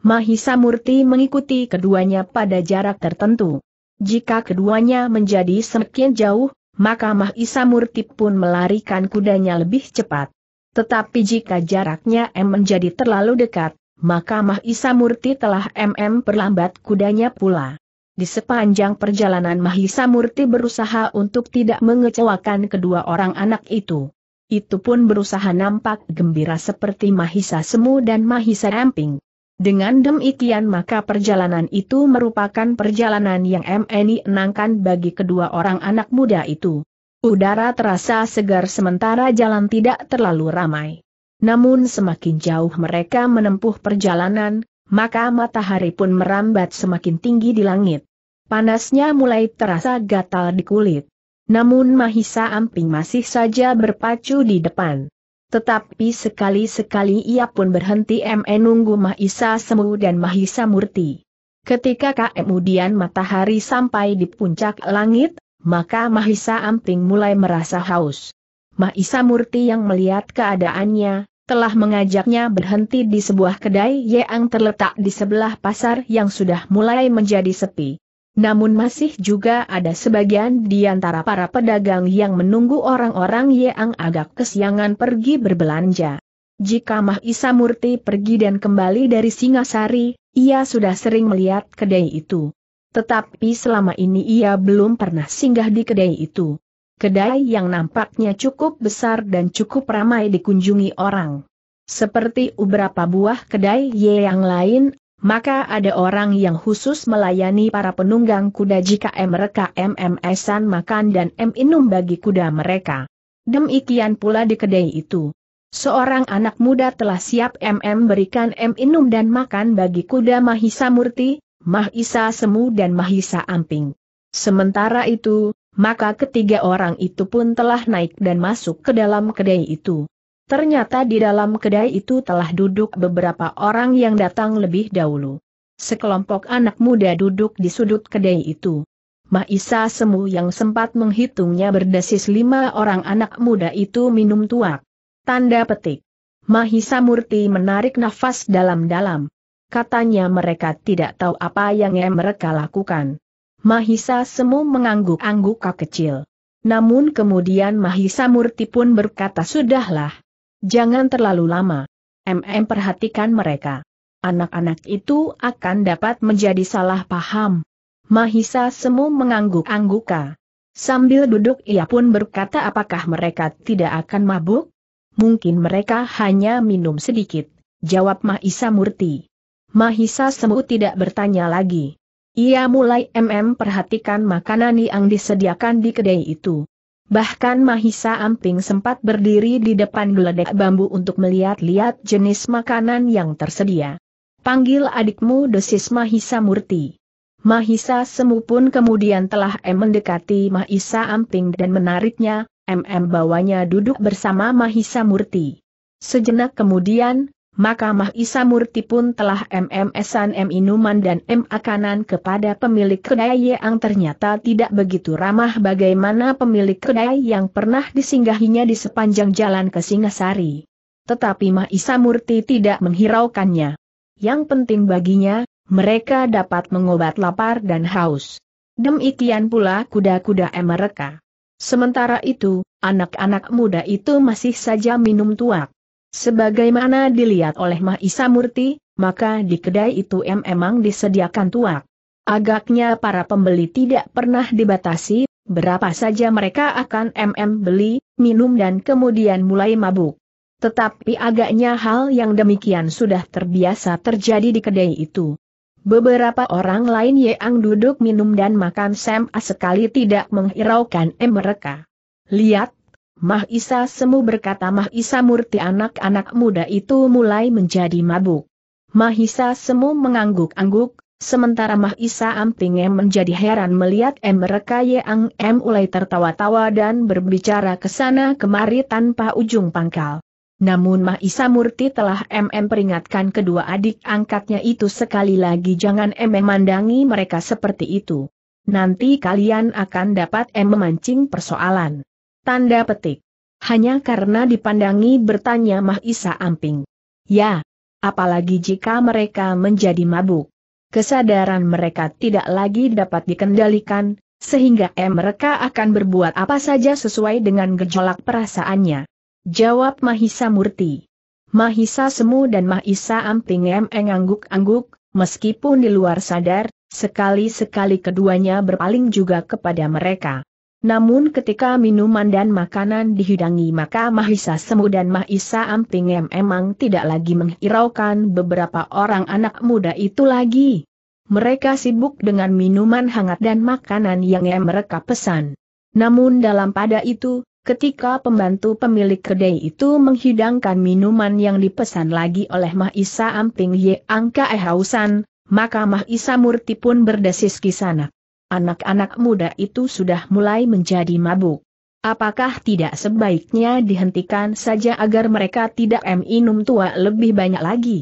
Mahisa Murti mengikuti keduanya pada jarak tertentu. Jika keduanya menjadi semakin jauh, maka Mahisa Murti pun melarikan kudanya lebih cepat. Tetapi jika jaraknya M menjadi terlalu dekat, maka Mahisa Murti telah MM perlambat kudanya pula. Di sepanjang perjalanan Mahisa Murti berusaha untuk tidak mengecewakan kedua orang anak itu. Itu pun berusaha nampak gembira seperti Mahisa Semu dan Mahisa Ramping. Dengan demikian maka perjalanan itu merupakan perjalanan yang MNI enangkan bagi kedua orang anak muda itu. Udara terasa segar sementara jalan tidak terlalu ramai. Namun semakin jauh mereka menempuh perjalanan, maka matahari pun merambat semakin tinggi di langit. Panasnya mulai terasa gatal di kulit. Namun Mahisa Amping masih saja berpacu di depan. Tetapi sekali-sekali ia pun berhenti menunggu Mahisa Semu dan Mahisa Murti. Ketika kemudian matahari sampai di puncak langit, maka Mahisa Amping mulai merasa haus. Mahisa Murti yang melihat keadaannya, telah mengajaknya berhenti di sebuah kedai yang terletak di sebelah pasar yang sudah mulai menjadi sepi. Namun masih juga ada sebagian di antara para pedagang yang menunggu orang-orang yang agak kesiangan pergi berbelanja. Jika Mah Isa Murti pergi dan kembali dari Singasari, ia sudah sering melihat kedai itu. Tetapi selama ini ia belum pernah singgah di kedai itu kedai yang nampaknya cukup besar dan cukup ramai dikunjungi orang. Seperti beberapa buah kedai Y yang lain, maka ada orang yang khusus melayani para penunggang kuda jika mereka MMS-an makan dan minum bagi kuda mereka. Demikian pula di kedai itu. Seorang anak muda telah siap MM berikan M minum dan makan bagi kuda Mahisa Murti, Mahisa Semu dan Mahisa Amping. Sementara itu, maka ketiga orang itu pun telah naik dan masuk ke dalam kedai itu. Ternyata di dalam kedai itu telah duduk beberapa orang yang datang lebih dahulu. Sekelompok anak muda duduk di sudut kedai itu. Maisa Semu yang sempat menghitungnya berdesis lima orang anak muda itu minum tuak. Tanda petik. Mahisa Murti menarik nafas dalam-dalam. Katanya mereka tidak tahu apa yang mereka lakukan. Mahisa Semu mengangguk-angguk kecil. Namun kemudian Mahisa Murti pun berkata sudahlah. Jangan terlalu lama. MM perhatikan mereka. Anak-anak itu akan dapat menjadi salah paham. Mahisa Semu mengangguk-angguka. Sambil duduk ia pun berkata apakah mereka tidak akan mabuk? Mungkin mereka hanya minum sedikit, jawab Mahisa Murti. Mahisa Semu tidak bertanya lagi. Ia mulai MM perhatikan makanan yang disediakan di kedai itu. Bahkan Mahisa Amping sempat berdiri di depan geledek bambu untuk melihat-lihat jenis makanan yang tersedia. Panggil adikmu desis Mahisa Murti. Mahisa Semu pun kemudian telah M mendekati Mahisa Amping dan menariknya, MM bawanya duduk bersama Mahisa Murti. Sejenak kemudian, maka Mah Isa Murti pun telah MMSan M Inuman dan M Akanan kepada pemilik kedai yang ternyata tidak begitu ramah bagaimana pemilik kedai yang pernah disinggahinya di sepanjang jalan ke Singasari. Tetapi Mah Isa Murti tidak menghiraukannya. Yang penting baginya, mereka dapat mengobat lapar dan haus. Demikian pula kuda-kuda mereka. Sementara itu, anak-anak muda itu masih saja minum tuak. Sebagaimana dilihat oleh Mahisa Murti, maka di kedai itu memang disediakan tuak. Agaknya para pembeli tidak pernah dibatasi, berapa saja mereka akan MM beli, minum dan kemudian mulai mabuk. Tetapi agaknya hal yang demikian sudah terbiasa terjadi di kedai itu. Beberapa orang lain yang duduk minum dan makan sem sekali tidak menghiraukan M mereka. Lihat, Mah Isa Semu berkata Mah Isa Murti anak-anak muda itu mulai menjadi mabuk. Mah Isa Semu mengangguk-angguk, sementara Mah Isa M menjadi heran melihat M. mereka Yang M. mulai tertawa-tawa dan berbicara ke sana kemari tanpa ujung pangkal. Namun Mah Isa Murti telah MM peringatkan kedua adik angkatnya itu sekali lagi jangan MM mandangi mereka seperti itu. Nanti kalian akan dapat M memancing persoalan. Tanda petik. Hanya karena dipandangi bertanya Mahisa Amping. Ya, apalagi jika mereka menjadi mabuk. Kesadaran mereka tidak lagi dapat dikendalikan, sehingga M eh, mereka akan berbuat apa saja sesuai dengan gejolak perasaannya. Jawab Mahisa Murti. Mahisa Semu dan Mahisa Amping M angguk angguk meskipun di luar sadar, sekali-sekali keduanya berpaling juga kepada mereka. Namun ketika minuman dan makanan dihidangi maka Mahisa Semu dan Mahisa Amping memang tidak lagi menghiraukan beberapa orang anak muda itu lagi. Mereka sibuk dengan minuman hangat dan makanan yang mereka pesan. Namun dalam pada itu, ketika pembantu pemilik kedai itu menghidangkan minuman yang dipesan lagi oleh Mahisa Amping Ye Angka Ehausan, maka Mahisa Murti pun berdesis kisanak anak-anak muda itu sudah mulai menjadi mabuk. Apakah tidak sebaiknya dihentikan saja agar mereka tidak minum tua lebih banyak lagi?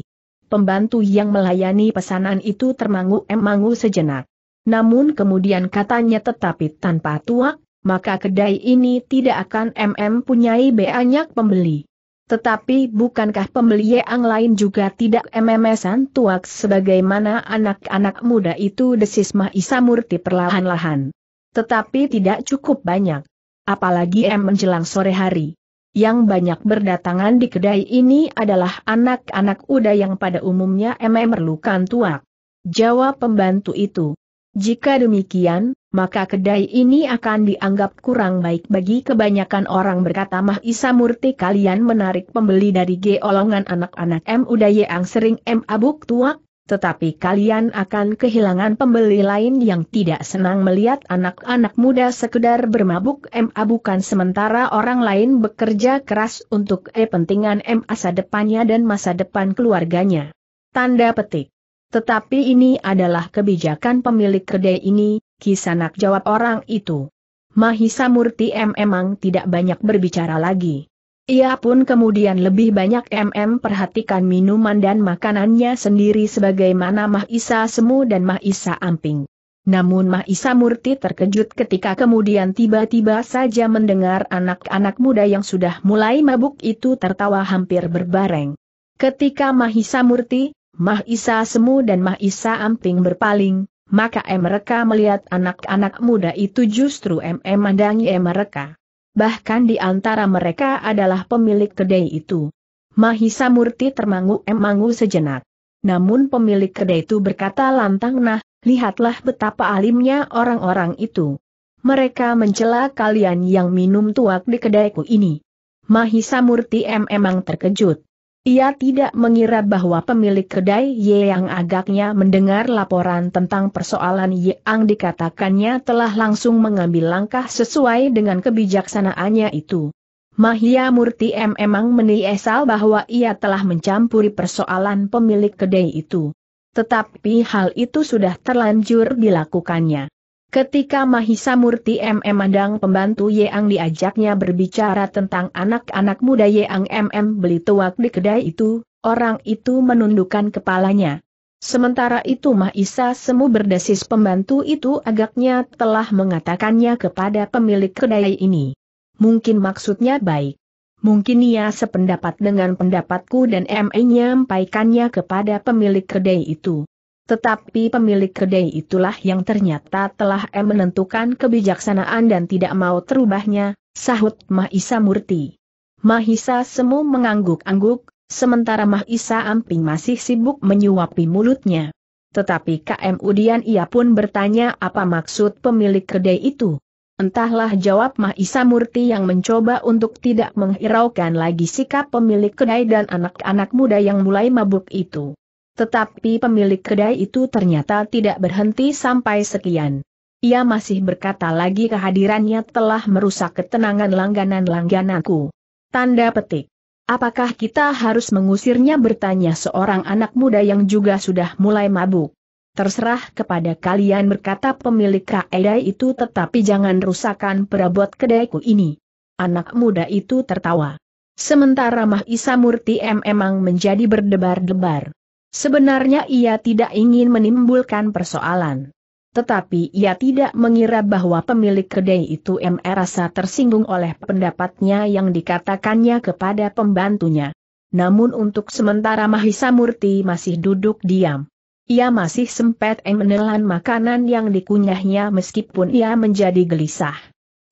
Pembantu yang melayani pesanan itu termangu-emangu sejenak. Namun kemudian katanya tetapi tanpa tua, maka kedai ini tidak akan MM punyai banyak pembeli. Tetapi bukankah pembeli yang lain juga tidak memesan tuak sebagaimana anak-anak muda itu desis Mahisa Murti perlahan-lahan. Tetapi tidak cukup banyak. Apalagi em menjelang sore hari. Yang banyak berdatangan di kedai ini adalah anak-anak muda yang pada umumnya em memerlukan tuak. Jawab pembantu itu. Jika demikian, maka kedai ini akan dianggap kurang baik bagi kebanyakan orang berkata Mah Isa Murti kalian menarik pembeli dari geolongan anak-anak M. Udaye yang sering M. Abuk Tuak, tetapi kalian akan kehilangan pembeli lain yang tidak senang melihat anak-anak muda sekedar bermabuk M. Abukan sementara orang lain bekerja keras untuk e pentingan M. Asa depannya dan masa depan keluarganya. Tanda petik tetapi ini adalah kebijakan pemilik kedai ini, Kisanak jawab orang itu. Mahisa Murti M memang tidak banyak berbicara lagi. Ia pun kemudian lebih banyak MM perhatikan minuman dan makanannya sendiri sebagaimana Mahisa Semu dan Mahisa Amping. Namun Mahisa Murti terkejut ketika kemudian tiba-tiba saja mendengar anak-anak muda yang sudah mulai mabuk itu tertawa hampir berbareng. Ketika Mahisa Murti, Mah Isa Semu dan Mah Isa Amping berpaling, maka mereka melihat anak-anak muda itu justru memandangi mereka. Bahkan di antara mereka adalah pemilik kedai itu. Mahisa Murti termangu-emangu sejenak. Namun pemilik kedai itu berkata lantang nah, lihatlah betapa alimnya orang-orang itu. Mereka mencela kalian yang minum tuak di kedaiku ini. Mahisa Murti emang terkejut. Ia tidak mengira bahwa pemilik kedai Ye yang agaknya mendengar laporan tentang persoalan Ye yang dikatakannya telah langsung mengambil langkah sesuai dengan kebijaksanaannya itu. Mahia Murti M memang menyesal bahwa ia telah mencampuri persoalan pemilik kedai itu. Tetapi hal itu sudah terlanjur dilakukannya. Ketika Mahisa Murti MM Mandang pembantu Yeang diajaknya berbicara tentang anak-anak muda Yeang MM beli tuak di kedai itu, orang itu menundukkan kepalanya. Sementara itu Mahisa Semu berdesis pembantu itu agaknya telah mengatakannya kepada pemilik kedai ini. Mungkin maksudnya baik. Mungkin ia sependapat dengan pendapatku dan ME menyampaikannya kepada pemilik kedai itu. Tetapi pemilik kedai itulah yang ternyata telah M menentukan kebijaksanaan dan tidak mau terubahnya, sahut Mahisa Murti. Mahisa Semu mengangguk-angguk, sementara Mahisa Amping masih sibuk menyuapi mulutnya. Tetapi KM Udian ia pun bertanya apa maksud pemilik kedai itu. Entahlah jawab Mahisa Murti yang mencoba untuk tidak menghiraukan lagi sikap pemilik kedai dan anak-anak muda yang mulai mabuk itu. Tetapi pemilik kedai itu ternyata tidak berhenti sampai sekian. Ia masih berkata lagi kehadirannya telah merusak ketenangan langganan-langgananku. Tanda petik. Apakah kita harus mengusirnya bertanya seorang anak muda yang juga sudah mulai mabuk. Terserah kepada kalian berkata pemilik kedai itu tetapi jangan rusakan perabot kedaiku ini. Anak muda itu tertawa. Sementara Mahisa Murti M memang menjadi berdebar-debar. Sebenarnya ia tidak ingin menimbulkan persoalan. Tetapi ia tidak mengira bahwa pemilik kedai itu M. rasa tersinggung oleh pendapatnya yang dikatakannya kepada pembantunya. Namun untuk sementara Mahisa Murti masih duduk diam. Ia masih sempat menelan makanan yang dikunyahnya meskipun ia menjadi gelisah.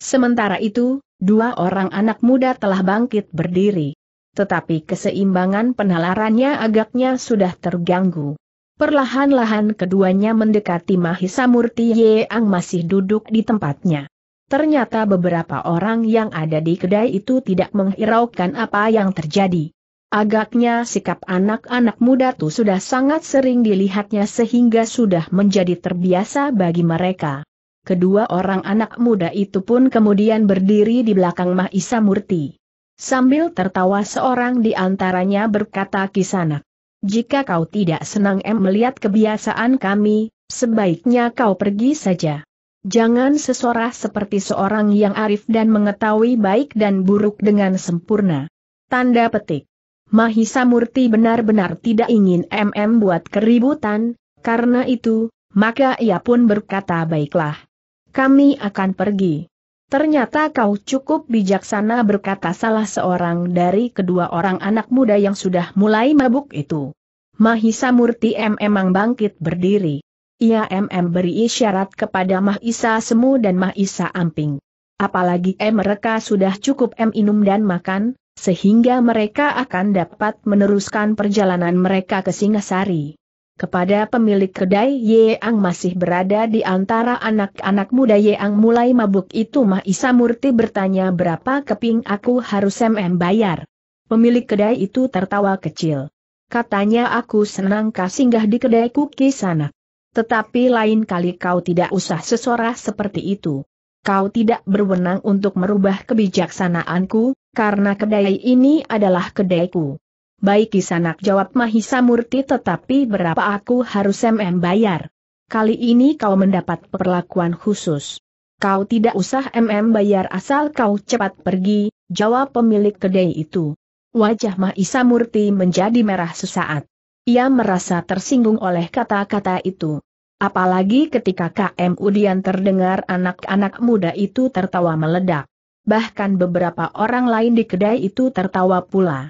Sementara itu, dua orang anak muda telah bangkit berdiri tetapi keseimbangan penalarannya agaknya sudah terganggu. Perlahan-lahan keduanya mendekati Mahisa Murti Yeang masih duduk di tempatnya. Ternyata beberapa orang yang ada di kedai itu tidak menghiraukan apa yang terjadi. Agaknya sikap anak-anak muda itu sudah sangat sering dilihatnya sehingga sudah menjadi terbiasa bagi mereka. Kedua orang anak muda itu pun kemudian berdiri di belakang Mahisa Murti. Sambil tertawa seorang di antaranya berkata kisanak. Jika kau tidak senang em melihat kebiasaan kami, sebaiknya kau pergi saja. Jangan sesorah seperti seorang yang arif dan mengetahui baik dan buruk dengan sempurna. Tanda petik. Mahisa Murti benar-benar tidak ingin MM buat keributan, karena itu, maka ia pun berkata baiklah. Kami akan pergi. Ternyata kau cukup bijaksana berkata salah seorang dari kedua orang anak muda yang sudah mulai mabuk itu. Mahisa Murti emang bangkit berdiri. Ia MM beri isyarat kepada Mahisa Semu dan Mahisa Amping. Apalagi M mereka sudah cukup M minum dan makan, sehingga mereka akan dapat meneruskan perjalanan mereka ke Singasari. Kepada pemilik kedai Yeang masih berada di antara anak-anak muda Yeang mulai mabuk itu Mah Isa Murti bertanya berapa keping aku harus MM bayar. Pemilik kedai itu tertawa kecil. Katanya aku senang kau singgah di kedaiku sana. Tetapi lain kali kau tidak usah sesorah seperti itu. Kau tidak berwenang untuk merubah kebijaksanaanku, karena kedai ini adalah kedaiku. Baik kisanak jawab Mahisa Murti tetapi berapa aku harus MM bayar? Kali ini kau mendapat perlakuan khusus. Kau tidak usah MM bayar asal kau cepat pergi, jawab pemilik kedai itu. Wajah Mahisa Murti menjadi merah sesaat. Ia merasa tersinggung oleh kata-kata itu. Apalagi ketika KM Udian terdengar anak-anak muda itu tertawa meledak. Bahkan beberapa orang lain di kedai itu tertawa pula.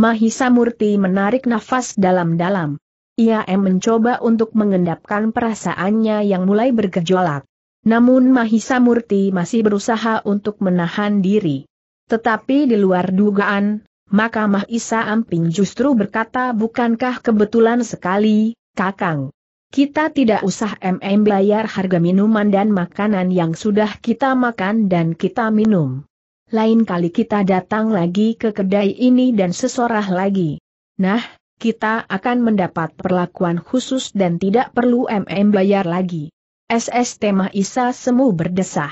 Mahisa Murti menarik nafas dalam-dalam. Ia mencoba untuk mengendapkan perasaannya yang mulai bergejolak. Namun Mahisa Murti masih berusaha untuk menahan diri. Tetapi di luar dugaan, maka Mahisa Amping justru berkata bukankah kebetulan sekali, Kakang. Kita tidak usah MM bayar harga minuman dan makanan yang sudah kita makan dan kita minum lain kali kita datang lagi ke kedai ini dan sesorah lagi. Nah, kita akan mendapat perlakuan khusus dan tidak perlu MM bayar lagi. Ss SST Isa semu berdesah.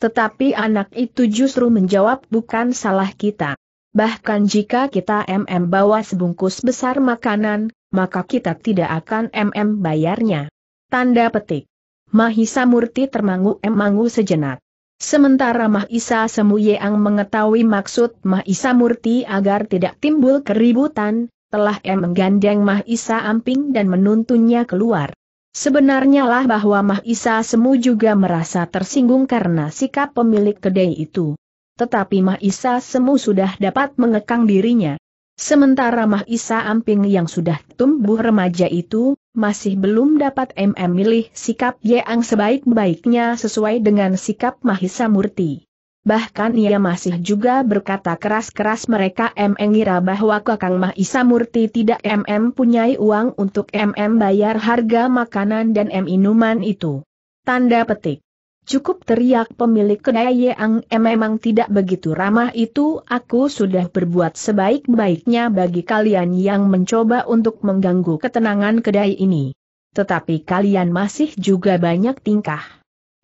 Tetapi anak itu justru menjawab bukan salah kita. Bahkan jika kita MM bawa sebungkus besar makanan, maka kita tidak akan MM bayarnya. Tanda petik. Mahisa Murti termangu-emangu sejenak. Sementara Mahisa Yeang mengetahui maksud Mahisa Murti agar tidak timbul keributan, telah menggandeng Mahisa Amping dan menuntunnya keluar. Sebenarnya lah bahwa Mahisa Semu juga merasa tersinggung karena sikap pemilik kedai itu. Tetapi Mahisa Semu sudah dapat mengekang dirinya. Sementara Mahisa Amping yang sudah tumbuh remaja itu, masih belum dapat MM milih sikap Yeang sebaik-baiknya sesuai dengan sikap Mahisa Murti. Bahkan ia masih juga berkata keras-keras mereka MM ngira bahwa Kakang Mahisa Murti tidak MM punyai uang untuk MM bayar harga makanan dan M minuman itu. Tanda petik. Cukup teriak pemilik kedai yang eh, memang tidak begitu ramah itu aku sudah berbuat sebaik-baiknya bagi kalian yang mencoba untuk mengganggu ketenangan kedai ini. Tetapi kalian masih juga banyak tingkah.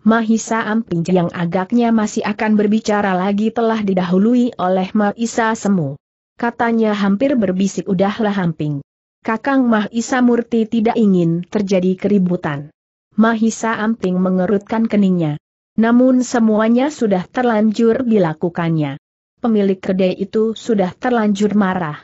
Mahisa Amping yang agaknya masih akan berbicara lagi telah didahului oleh Mahisa Semu. Katanya hampir berbisik udahlah Amping. Kakang Mahisa Murti tidak ingin terjadi keributan. Mahisa Amping mengerutkan keningnya. Namun semuanya sudah terlanjur dilakukannya. Pemilik kedai itu sudah terlanjur marah.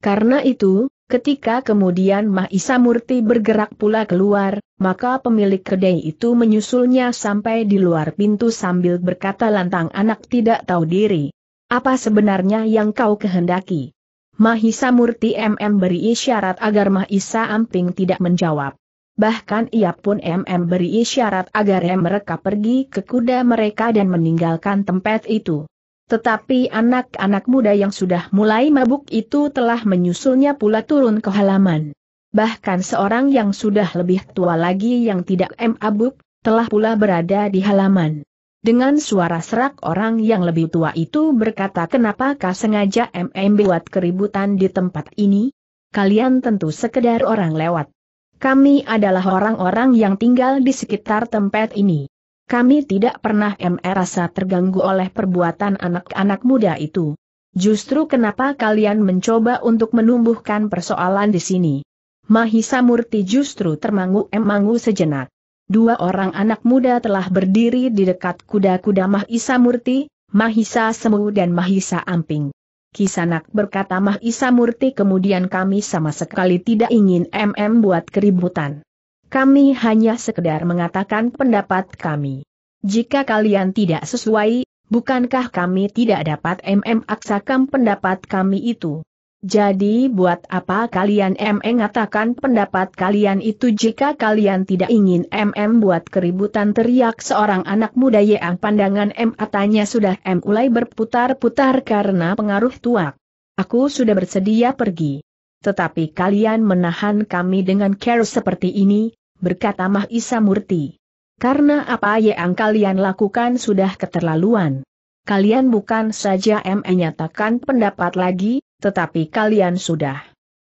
Karena itu, ketika kemudian Mahisa Murti bergerak pula keluar, maka pemilik kedai itu menyusulnya sampai di luar pintu sambil berkata lantang anak tidak tahu diri. Apa sebenarnya yang kau kehendaki? Mahisa Murti MM beri isyarat agar Mahisa Amping tidak menjawab bahkan ia pun MM beri isyarat agar mereka pergi ke kuda mereka dan meninggalkan tempat itu. Tetapi anak-anak muda yang sudah mulai mabuk itu telah menyusulnya pula turun ke halaman. Bahkan seorang yang sudah lebih tua lagi yang tidak mabuk, telah pula berada di halaman. Dengan suara serak orang yang lebih tua itu berkata kenapa kau sengaja MM buat keributan di tempat ini? Kalian tentu sekedar orang lewat kami adalah orang-orang yang tinggal di sekitar tempat ini. Kami tidak pernah merasa terganggu oleh perbuatan anak-anak muda itu. Justru kenapa kalian mencoba untuk menumbuhkan persoalan di sini? Mahisa Murti justru termangu-emangu sejenak. Dua orang anak muda telah berdiri di dekat kuda-kuda Mahisa Murti, Mahisa Semu dan Mahisa Amping. Kisanak berkata Mah Isa Murti kemudian kami sama sekali tidak ingin MM buat keributan. Kami hanya sekedar mengatakan pendapat kami. Jika kalian tidak sesuai, bukankah kami tidak dapat MM aksakan pendapat kami itu? Jadi buat apa kalian MM mengatakan pendapat kalian itu jika kalian tidak ingin MM buat keributan teriak seorang anak muda yang pandangan M atanya sudah M mulai berputar-putar karena pengaruh tuak. Aku sudah bersedia pergi. Tetapi kalian menahan kami dengan care seperti ini, berkata Mah Isa Murti. Karena apa yang kalian lakukan sudah keterlaluan. Kalian bukan saja M menyatakan pendapat lagi, tetapi kalian sudah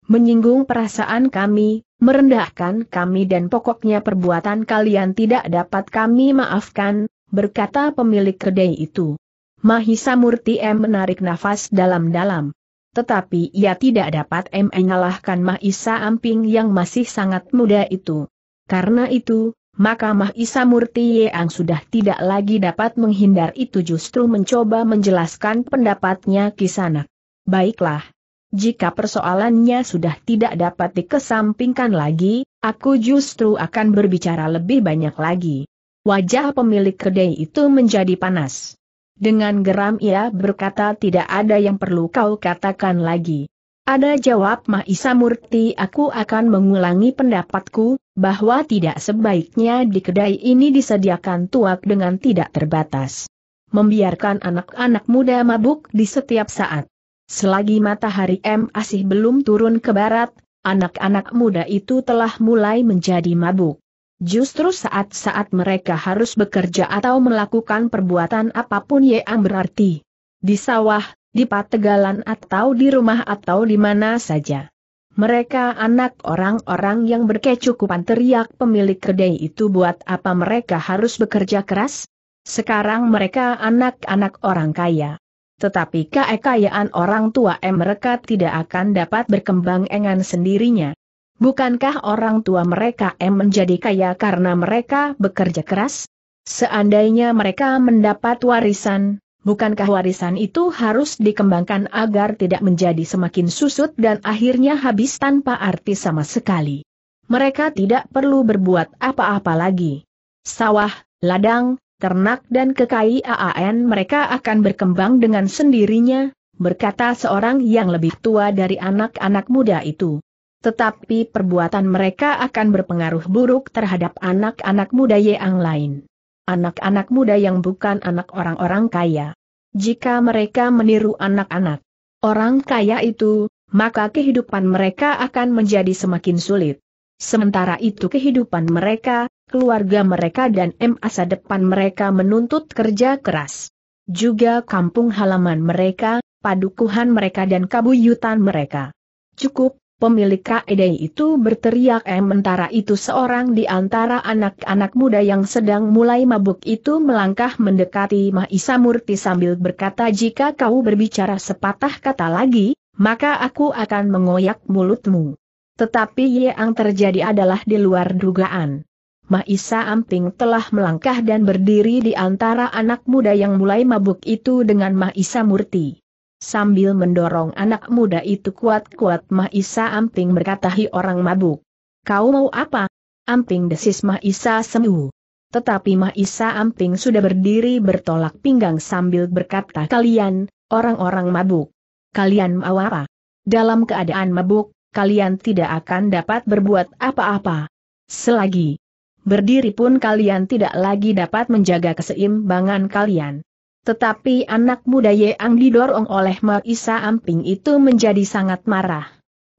menyinggung perasaan kami, merendahkan kami dan pokoknya perbuatan kalian tidak dapat kami maafkan, berkata pemilik kedai itu. Mahisa Murti M menarik nafas dalam-dalam. Tetapi ia tidak dapat M mengalahkan Mahisa Amping yang masih sangat muda itu. Karena itu, maka Mahisa Murti yang sudah tidak lagi dapat menghindar itu justru mencoba menjelaskan pendapatnya Kisanak. Baiklah. Jika persoalannya sudah tidak dapat dikesampingkan lagi, aku justru akan berbicara lebih banyak lagi. Wajah pemilik kedai itu menjadi panas. Dengan geram ia berkata tidak ada yang perlu kau katakan lagi. Ada jawab Mahisa Murti aku akan mengulangi pendapatku, bahwa tidak sebaiknya di kedai ini disediakan tuak dengan tidak terbatas. Membiarkan anak-anak muda mabuk di setiap saat. Selagi matahari M. masih belum turun ke barat, anak-anak muda itu telah mulai menjadi mabuk. Justru saat-saat mereka harus bekerja atau melakukan perbuatan apapun yang berarti. Di sawah, di pategalan atau di rumah atau di mana saja. Mereka anak orang-orang yang berkecukupan teriak pemilik kedai itu buat apa mereka harus bekerja keras? Sekarang mereka anak-anak orang kaya tetapi kekayaan orang tua M mereka tidak akan dapat berkembang dengan sendirinya. Bukankah orang tua mereka M menjadi kaya karena mereka bekerja keras? Seandainya mereka mendapat warisan, bukankah warisan itu harus dikembangkan agar tidak menjadi semakin susut dan akhirnya habis tanpa arti sama sekali? Mereka tidak perlu berbuat apa-apa lagi. Sawah, ladang, ternak dan kekayaan mereka akan berkembang dengan sendirinya, berkata seorang yang lebih tua dari anak-anak muda itu. Tetapi perbuatan mereka akan berpengaruh buruk terhadap anak-anak muda yang lain. Anak-anak muda yang bukan anak orang-orang kaya. Jika mereka meniru anak-anak orang kaya itu, maka kehidupan mereka akan menjadi semakin sulit. Sementara itu kehidupan mereka, keluarga mereka dan masa depan mereka menuntut kerja keras. Juga kampung halaman mereka, padukuhan mereka dan kabuyutan mereka. Cukup, pemilik KED itu berteriak mentara itu seorang di antara anak-anak muda yang sedang mulai mabuk itu melangkah mendekati Mahisa Murti sambil berkata jika kau berbicara sepatah kata lagi, maka aku akan mengoyak mulutmu. Tetapi yang terjadi adalah di luar dugaan. Maisa Amping telah melangkah dan berdiri di antara anak muda yang mulai mabuk itu dengan Maisa Murti. Sambil mendorong anak muda itu kuat-kuat Maisa Amping berkatahi orang mabuk. Kau mau apa? Amping desis Maisa Semu. Tetapi Maisa Amping sudah berdiri bertolak pinggang sambil berkata kalian, orang-orang mabuk. Kalian mau apa? Dalam keadaan mabuk, kalian tidak akan dapat berbuat apa-apa. Selagi berdiri pun kalian tidak lagi dapat menjaga keseimbangan kalian. Tetapi anak muda yang didorong oleh Maisa Amping itu menjadi sangat marah.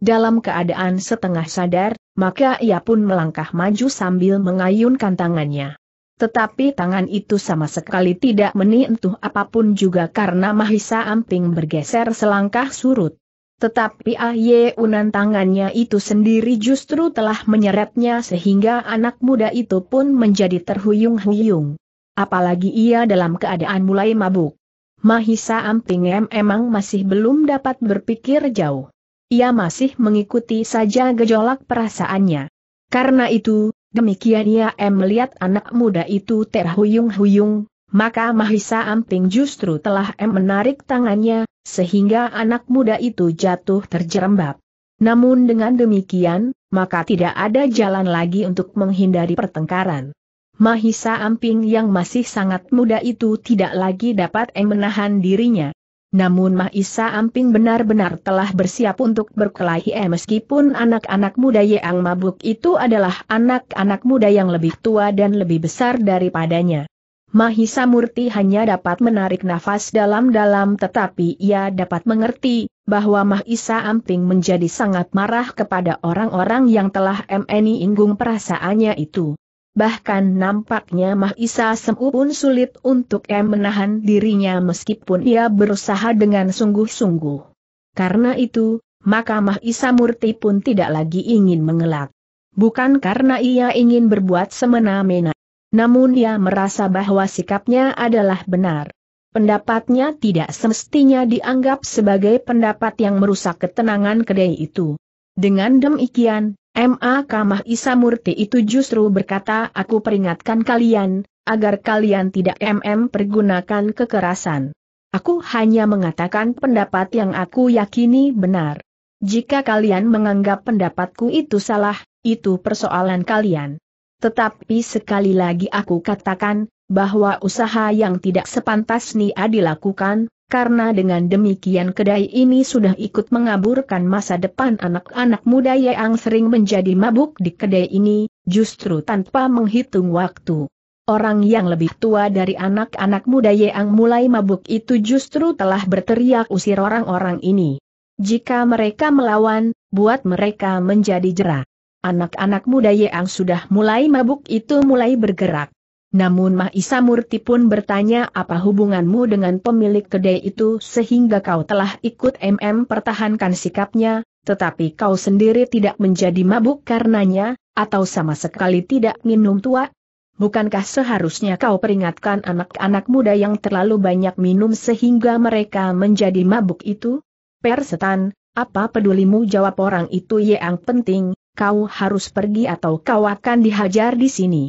Dalam keadaan setengah sadar, maka ia pun melangkah maju sambil mengayunkan tangannya. Tetapi tangan itu sama sekali tidak menyentuh apapun juga karena Mahisa Amping bergeser selangkah surut. Tetapi Ahye Unan tangannya itu sendiri justru telah menyeretnya sehingga anak muda itu pun menjadi terhuyung-huyung. Apalagi ia dalam keadaan mulai mabuk. Mahisa Amping M emang masih belum dapat berpikir jauh. Ia masih mengikuti saja gejolak perasaannya. Karena itu, demikian ia M melihat anak muda itu terhuyung-huyung, maka Mahisa Amping justru telah M menarik tangannya, sehingga anak muda itu jatuh terjerembab. Namun dengan demikian, maka tidak ada jalan lagi untuk menghindari pertengkaran. Mahisa Amping yang masih sangat muda itu tidak lagi dapat menahan dirinya. Namun Mahisa Amping benar-benar telah bersiap untuk berkelahi meskipun anak-anak muda yang mabuk itu adalah anak-anak muda yang lebih tua dan lebih besar daripadanya. Mahisa Murti hanya dapat menarik nafas dalam-dalam tetapi ia dapat mengerti bahwa Mahisa Amping menjadi sangat marah kepada orang-orang yang telah MNI inggung perasaannya itu. Bahkan nampaknya Mahisa Semu pun sulit untuk M menahan dirinya meskipun ia berusaha dengan sungguh-sungguh. Karena itu, maka Mahisa Murti pun tidak lagi ingin mengelak. Bukan karena ia ingin berbuat semena-mena namun ia merasa bahwa sikapnya adalah benar. Pendapatnya tidak semestinya dianggap sebagai pendapat yang merusak ketenangan kedai itu. Dengan demikian, M.A. Kamah Isamurti itu justru berkata aku peringatkan kalian, agar kalian tidak MM pergunakan kekerasan. Aku hanya mengatakan pendapat yang aku yakini benar. Jika kalian menganggap pendapatku itu salah, itu persoalan kalian. Tetapi sekali lagi aku katakan, bahwa usaha yang tidak sepantas Nia dilakukan, karena dengan demikian kedai ini sudah ikut mengaburkan masa depan anak-anak muda yang sering menjadi mabuk di kedai ini, justru tanpa menghitung waktu. Orang yang lebih tua dari anak-anak muda yang mulai mabuk itu justru telah berteriak usir orang-orang ini. Jika mereka melawan, buat mereka menjadi jerah. Anak-anak muda yang sudah mulai mabuk itu mulai bergerak. Namun Mahisa Murti pun bertanya apa hubunganmu dengan pemilik kedai itu sehingga kau telah ikut MM pertahankan sikapnya, tetapi kau sendiri tidak menjadi mabuk karenanya, atau sama sekali tidak minum tua. Bukankah seharusnya kau peringatkan anak-anak muda yang terlalu banyak minum sehingga mereka menjadi mabuk itu? Persetan, apa pedulimu jawab orang itu yang penting, kau harus pergi atau kau akan dihajar di sini.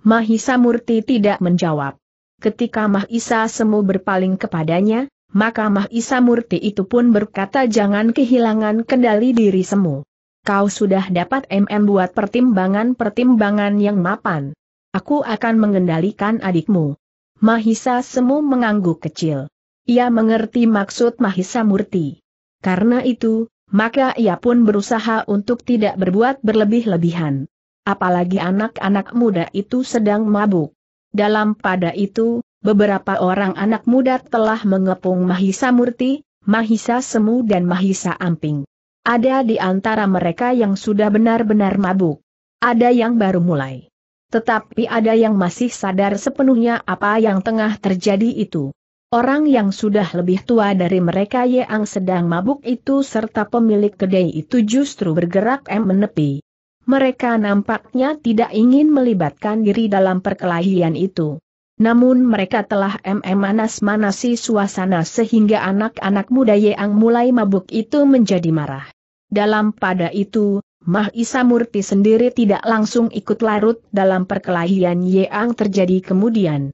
Mahisa Murti tidak menjawab. Ketika Mahisa Semu berpaling kepadanya, maka Mahisa Murti itu pun berkata jangan kehilangan kendali diri Semu. Kau sudah dapat MM buat pertimbangan-pertimbangan yang mapan. Aku akan mengendalikan adikmu. Mahisa Semu mengangguk kecil. Ia mengerti maksud Mahisa Murti. Karena itu, maka ia pun berusaha untuk tidak berbuat berlebih-lebihan. Apalagi anak-anak muda itu sedang mabuk. Dalam pada itu, beberapa orang anak muda telah mengepung Mahisa Murti, Mahisa Semu dan Mahisa Amping. Ada di antara mereka yang sudah benar-benar mabuk. Ada yang baru mulai. Tetapi ada yang masih sadar sepenuhnya apa yang tengah terjadi itu. Orang yang sudah lebih tua dari mereka yang sedang mabuk itu serta pemilik kedai itu justru bergerak M menepi. Mereka nampaknya tidak ingin melibatkan diri dalam perkelahian itu. Namun mereka telah MM manas-manasi suasana sehingga anak-anak muda yang mulai mabuk itu menjadi marah. Dalam pada itu, Mah Isa Murti sendiri tidak langsung ikut larut dalam perkelahian yang terjadi kemudian.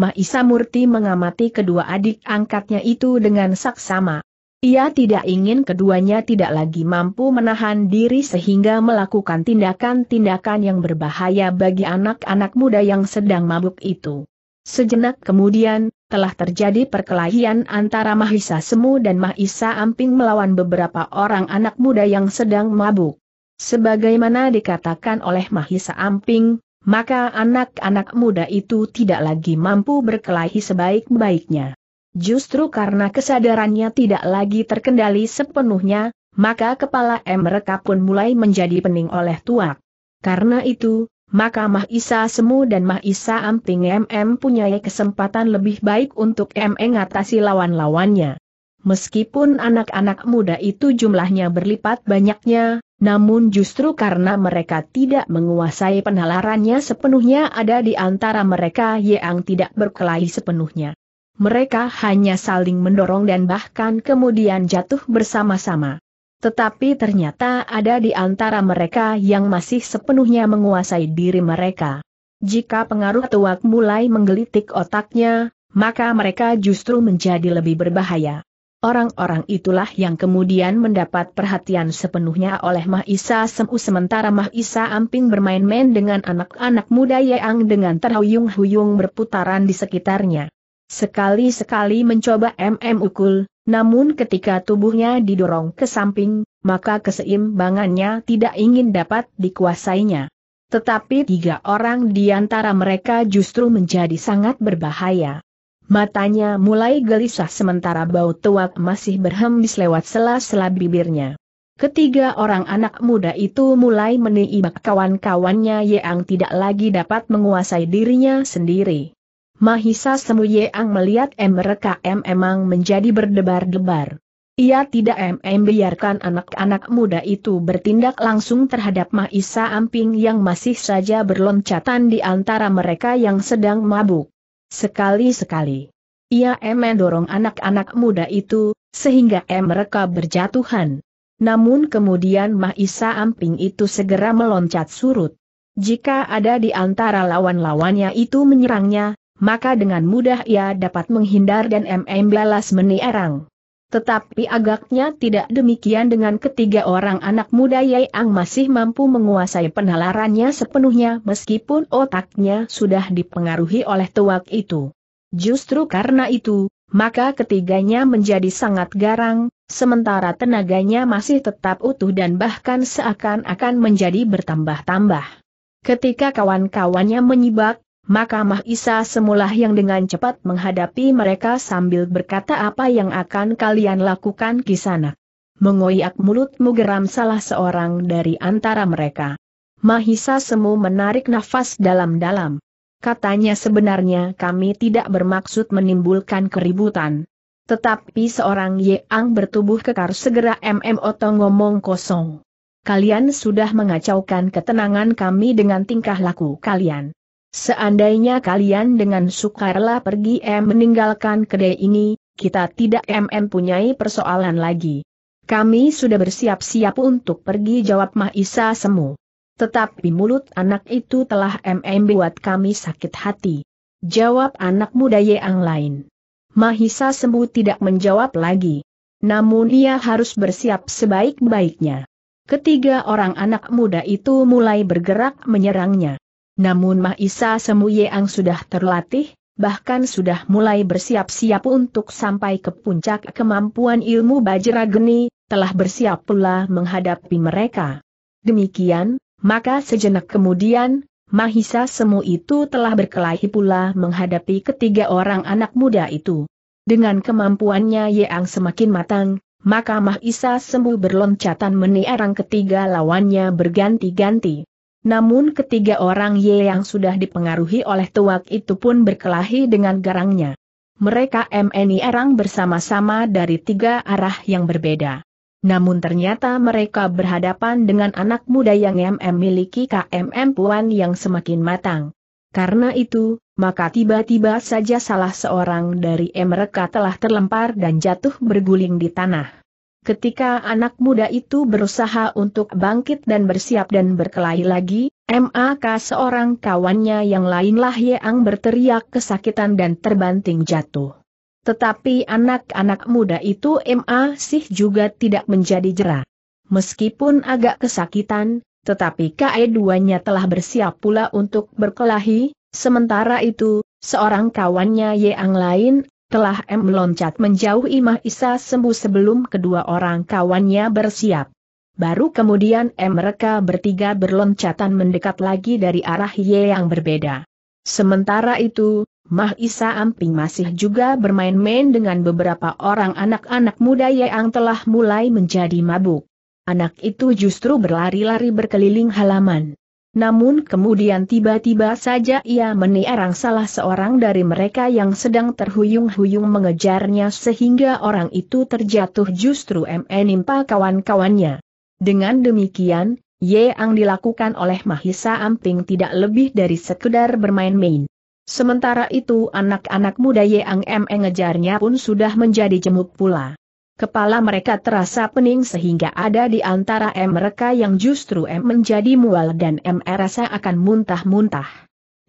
Mahisa Murti mengamati kedua adik angkatnya itu dengan saksama. Ia tidak ingin keduanya tidak lagi mampu menahan diri sehingga melakukan tindakan-tindakan yang berbahaya bagi anak-anak muda yang sedang mabuk itu. Sejenak kemudian, telah terjadi perkelahian antara Mahisa Semu dan Mahisa Amping melawan beberapa orang anak muda yang sedang mabuk. Sebagaimana dikatakan oleh Mahisa Amping, maka anak-anak muda itu tidak lagi mampu berkelahi sebaik-baiknya. Justru karena kesadarannya tidak lagi terkendali sepenuhnya, maka kepala mereka pun mulai menjadi pening oleh tuak. Karena itu, maka Mahisa Semu dan Mahisa Amping MM punya kesempatan lebih baik untuk M mengatasi lawan-lawannya meskipun anak-anak muda itu jumlahnya berlipat banyaknya, namun justru karena mereka tidak menguasai penalarannya sepenuhnya ada di antara mereka yang tidak berkelahi sepenuhnya. Mereka hanya saling mendorong dan bahkan kemudian jatuh bersama-sama. Tetapi ternyata ada di antara mereka yang masih sepenuhnya menguasai diri mereka. Jika pengaruh tuak mulai menggelitik otaknya, maka mereka justru menjadi lebih berbahaya. Orang-orang itulah yang kemudian mendapat perhatian sepenuhnya oleh Mahisa Semu sementara Mahisa Amping bermain-main dengan anak-anak muda Yeang dengan terhuyung-huyung berputaran di sekitarnya. Sekali-sekali mencoba MM ukul, namun ketika tubuhnya didorong ke samping, maka keseimbangannya tidak ingin dapat dikuasainya. Tetapi tiga orang di antara mereka justru menjadi sangat berbahaya. Matanya mulai gelisah sementara bau tuak masih berhembus lewat sela-sela bibirnya. Ketiga orang anak muda itu mulai meniibak kawan-kawannya yang tidak lagi dapat menguasai dirinya sendiri. Mahisa Semu Yeang melihat mereka M emang menjadi berdebar-debar. Ia tidak MM biarkan anak-anak muda itu bertindak langsung terhadap Mahisa Amping yang masih saja berloncatan di antara mereka yang sedang mabuk. Sekali-sekali. Ia em mendorong anak-anak muda itu, sehingga mereka berjatuhan. Namun kemudian Mahisa Amping itu segera meloncat surut. Jika ada di antara lawan-lawannya itu menyerangnya, maka dengan mudah ia dapat menghindar dan MM balas menierang. Tetapi agaknya tidak demikian dengan ketiga orang anak muda yang masih mampu menguasai penalarannya sepenuhnya meskipun otaknya sudah dipengaruhi oleh tuak itu. Justru karena itu, maka ketiganya menjadi sangat garang, sementara tenaganya masih tetap utuh dan bahkan seakan-akan menjadi bertambah-tambah. Ketika kawan-kawannya menyibak, maka Mahisa semula yang dengan cepat menghadapi mereka sambil berkata apa yang akan kalian lakukan sana. Mengoyak mulutmu geram salah seorang dari antara mereka. Mahisa semu menarik nafas dalam-dalam. Katanya sebenarnya kami tidak bermaksud menimbulkan keributan. Tetapi seorang Yang bertubuh kekar segera MMOto ngomong kosong. Kalian sudah mengacaukan ketenangan kami dengan tingkah laku kalian. Seandainya kalian dengan sukarela pergi em eh, meninggalkan kedai ini, kita tidak eh, punyai persoalan lagi. Kami sudah bersiap-siap untuk pergi jawab Mahisa Semu. Tetapi mulut anak itu telah eh, MM buat kami sakit hati. Jawab anak muda yang lain. Mahisa Semu tidak menjawab lagi. Namun ia harus bersiap sebaik-baiknya. Ketiga orang anak muda itu mulai bergerak menyerangnya. Namun Mahisa Semu Yeang sudah terlatih, bahkan sudah mulai bersiap-siap untuk sampai ke puncak kemampuan ilmu Bajra Geni, telah bersiap pula menghadapi mereka. Demikian, maka sejenak kemudian, Mahisa Semu itu telah berkelahi pula menghadapi ketiga orang anak muda itu. Dengan kemampuannya Yeang semakin matang, maka Mahisa Semu berloncatan meniarang ketiga lawannya berganti-ganti. Namun ketiga orang Ye yang sudah dipengaruhi oleh tuak itu pun berkelahi dengan garangnya. Mereka MNI erang bersama-sama dari tiga arah yang berbeda. Namun ternyata mereka berhadapan dengan anak muda yang MM miliki KMM Puan yang semakin matang. Karena itu, maka tiba-tiba saja salah seorang dari mereka telah terlempar dan jatuh berguling di tanah. Ketika anak muda itu berusaha untuk bangkit dan bersiap dan berkelahi lagi, MAK seorang kawannya yang lainlah Yeang berteriak kesakitan dan terbanting jatuh. Tetapi anak-anak muda itu MA sih juga tidak menjadi jerah. Meskipun agak kesakitan, tetapi KE duanya telah bersiap pula untuk berkelahi, sementara itu, seorang kawannya Yeang lain telah M meloncat menjauhi Mahisa Isa sembuh sebelum kedua orang kawannya bersiap. Baru kemudian M mereka bertiga berloncatan mendekat lagi dari arah Y yang berbeda. Sementara itu, Mah Isa Amping masih juga bermain-main dengan beberapa orang anak-anak muda yang telah mulai menjadi mabuk. Anak itu justru berlari-lari berkeliling halaman namun kemudian tiba-tiba saja ia menierang salah seorang dari mereka yang sedang terhuyung-huyung mengejarnya sehingga orang itu terjatuh justru menimpa kawan-kawannya. Dengan demikian, Ye Ang dilakukan oleh Mahisa Amping tidak lebih dari sekedar bermain-main. Sementara itu anak-anak muda Ye Ang M mengejarnya pun sudah menjadi jemuk pula. Kepala mereka terasa pening sehingga ada di antara M mereka yang justru M menjadi mual dan M rasa akan muntah-muntah.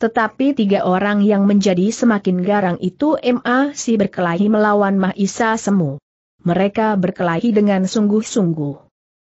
Tetapi tiga orang yang menjadi semakin garang itu MA si berkelahi melawan Mahisa Semu. Mereka berkelahi dengan sungguh-sungguh.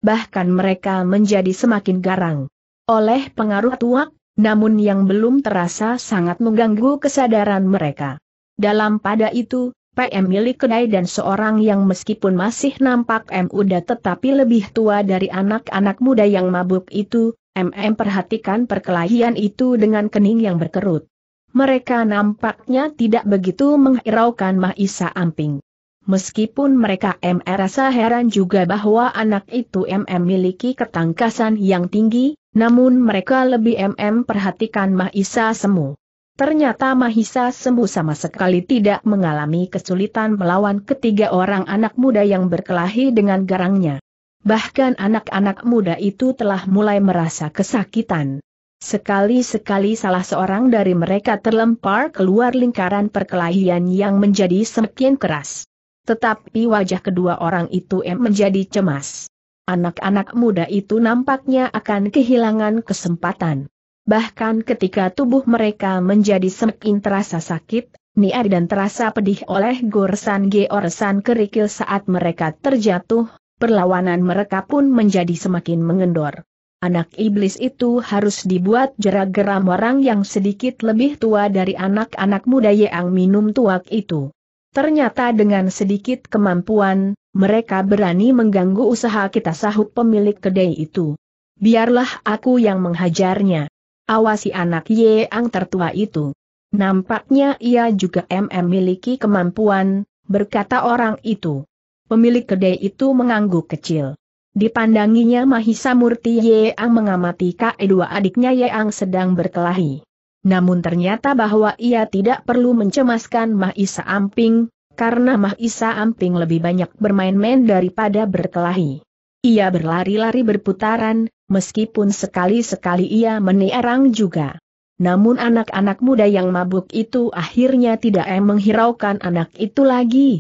Bahkan mereka menjadi semakin garang. Oleh pengaruh tuak, namun yang belum terasa sangat mengganggu kesadaran mereka. Dalam pada itu, PM milik kedai dan seorang yang meskipun masih nampak M muda tetapi lebih tua dari anak-anak muda yang mabuk itu, MM perhatikan perkelahian itu dengan kening yang berkerut. Mereka nampaknya tidak begitu menghiraukan Mahisa Amping. Meskipun mereka MM rasa heran juga bahwa anak itu MM miliki ketangkasan yang tinggi, namun mereka lebih MM perhatikan Mahisa Semu. Ternyata Mahisa sembuh sama sekali tidak mengalami kesulitan melawan ketiga orang anak muda yang berkelahi dengan garangnya. Bahkan anak-anak muda itu telah mulai merasa kesakitan. Sekali-sekali salah seorang dari mereka terlempar keluar lingkaran perkelahian yang menjadi semakin keras. Tetapi wajah kedua orang itu menjadi cemas. Anak-anak muda itu nampaknya akan kehilangan kesempatan bahkan ketika tubuh mereka menjadi semakin terasa sakit, niat dan terasa pedih oleh goresan-goresan kerikil saat mereka terjatuh, perlawanan mereka pun menjadi semakin mengendor. Anak iblis itu harus dibuat jerak geram orang yang sedikit lebih tua dari anak-anak muda yang minum tuak itu. Ternyata dengan sedikit kemampuan, mereka berani mengganggu usaha kita sahut pemilik kedai itu. Biarlah aku yang menghajarnya. Awasi anak Yeang tertua itu. Nampaknya ia juga MM miliki kemampuan, berkata orang itu. Pemilik kedai itu mengangguk kecil. Dipandanginya Mahisa Murti Yeang mengamati k adiknya Yeang sedang berkelahi. Namun ternyata bahwa ia tidak perlu mencemaskan Mahisa Amping, karena Mahisa Amping lebih banyak bermain-main daripada berkelahi. Ia berlari-lari berputaran, meskipun sekali-sekali ia menierang juga. Namun anak-anak muda yang mabuk itu akhirnya tidak eh, menghiraukan anak itu lagi.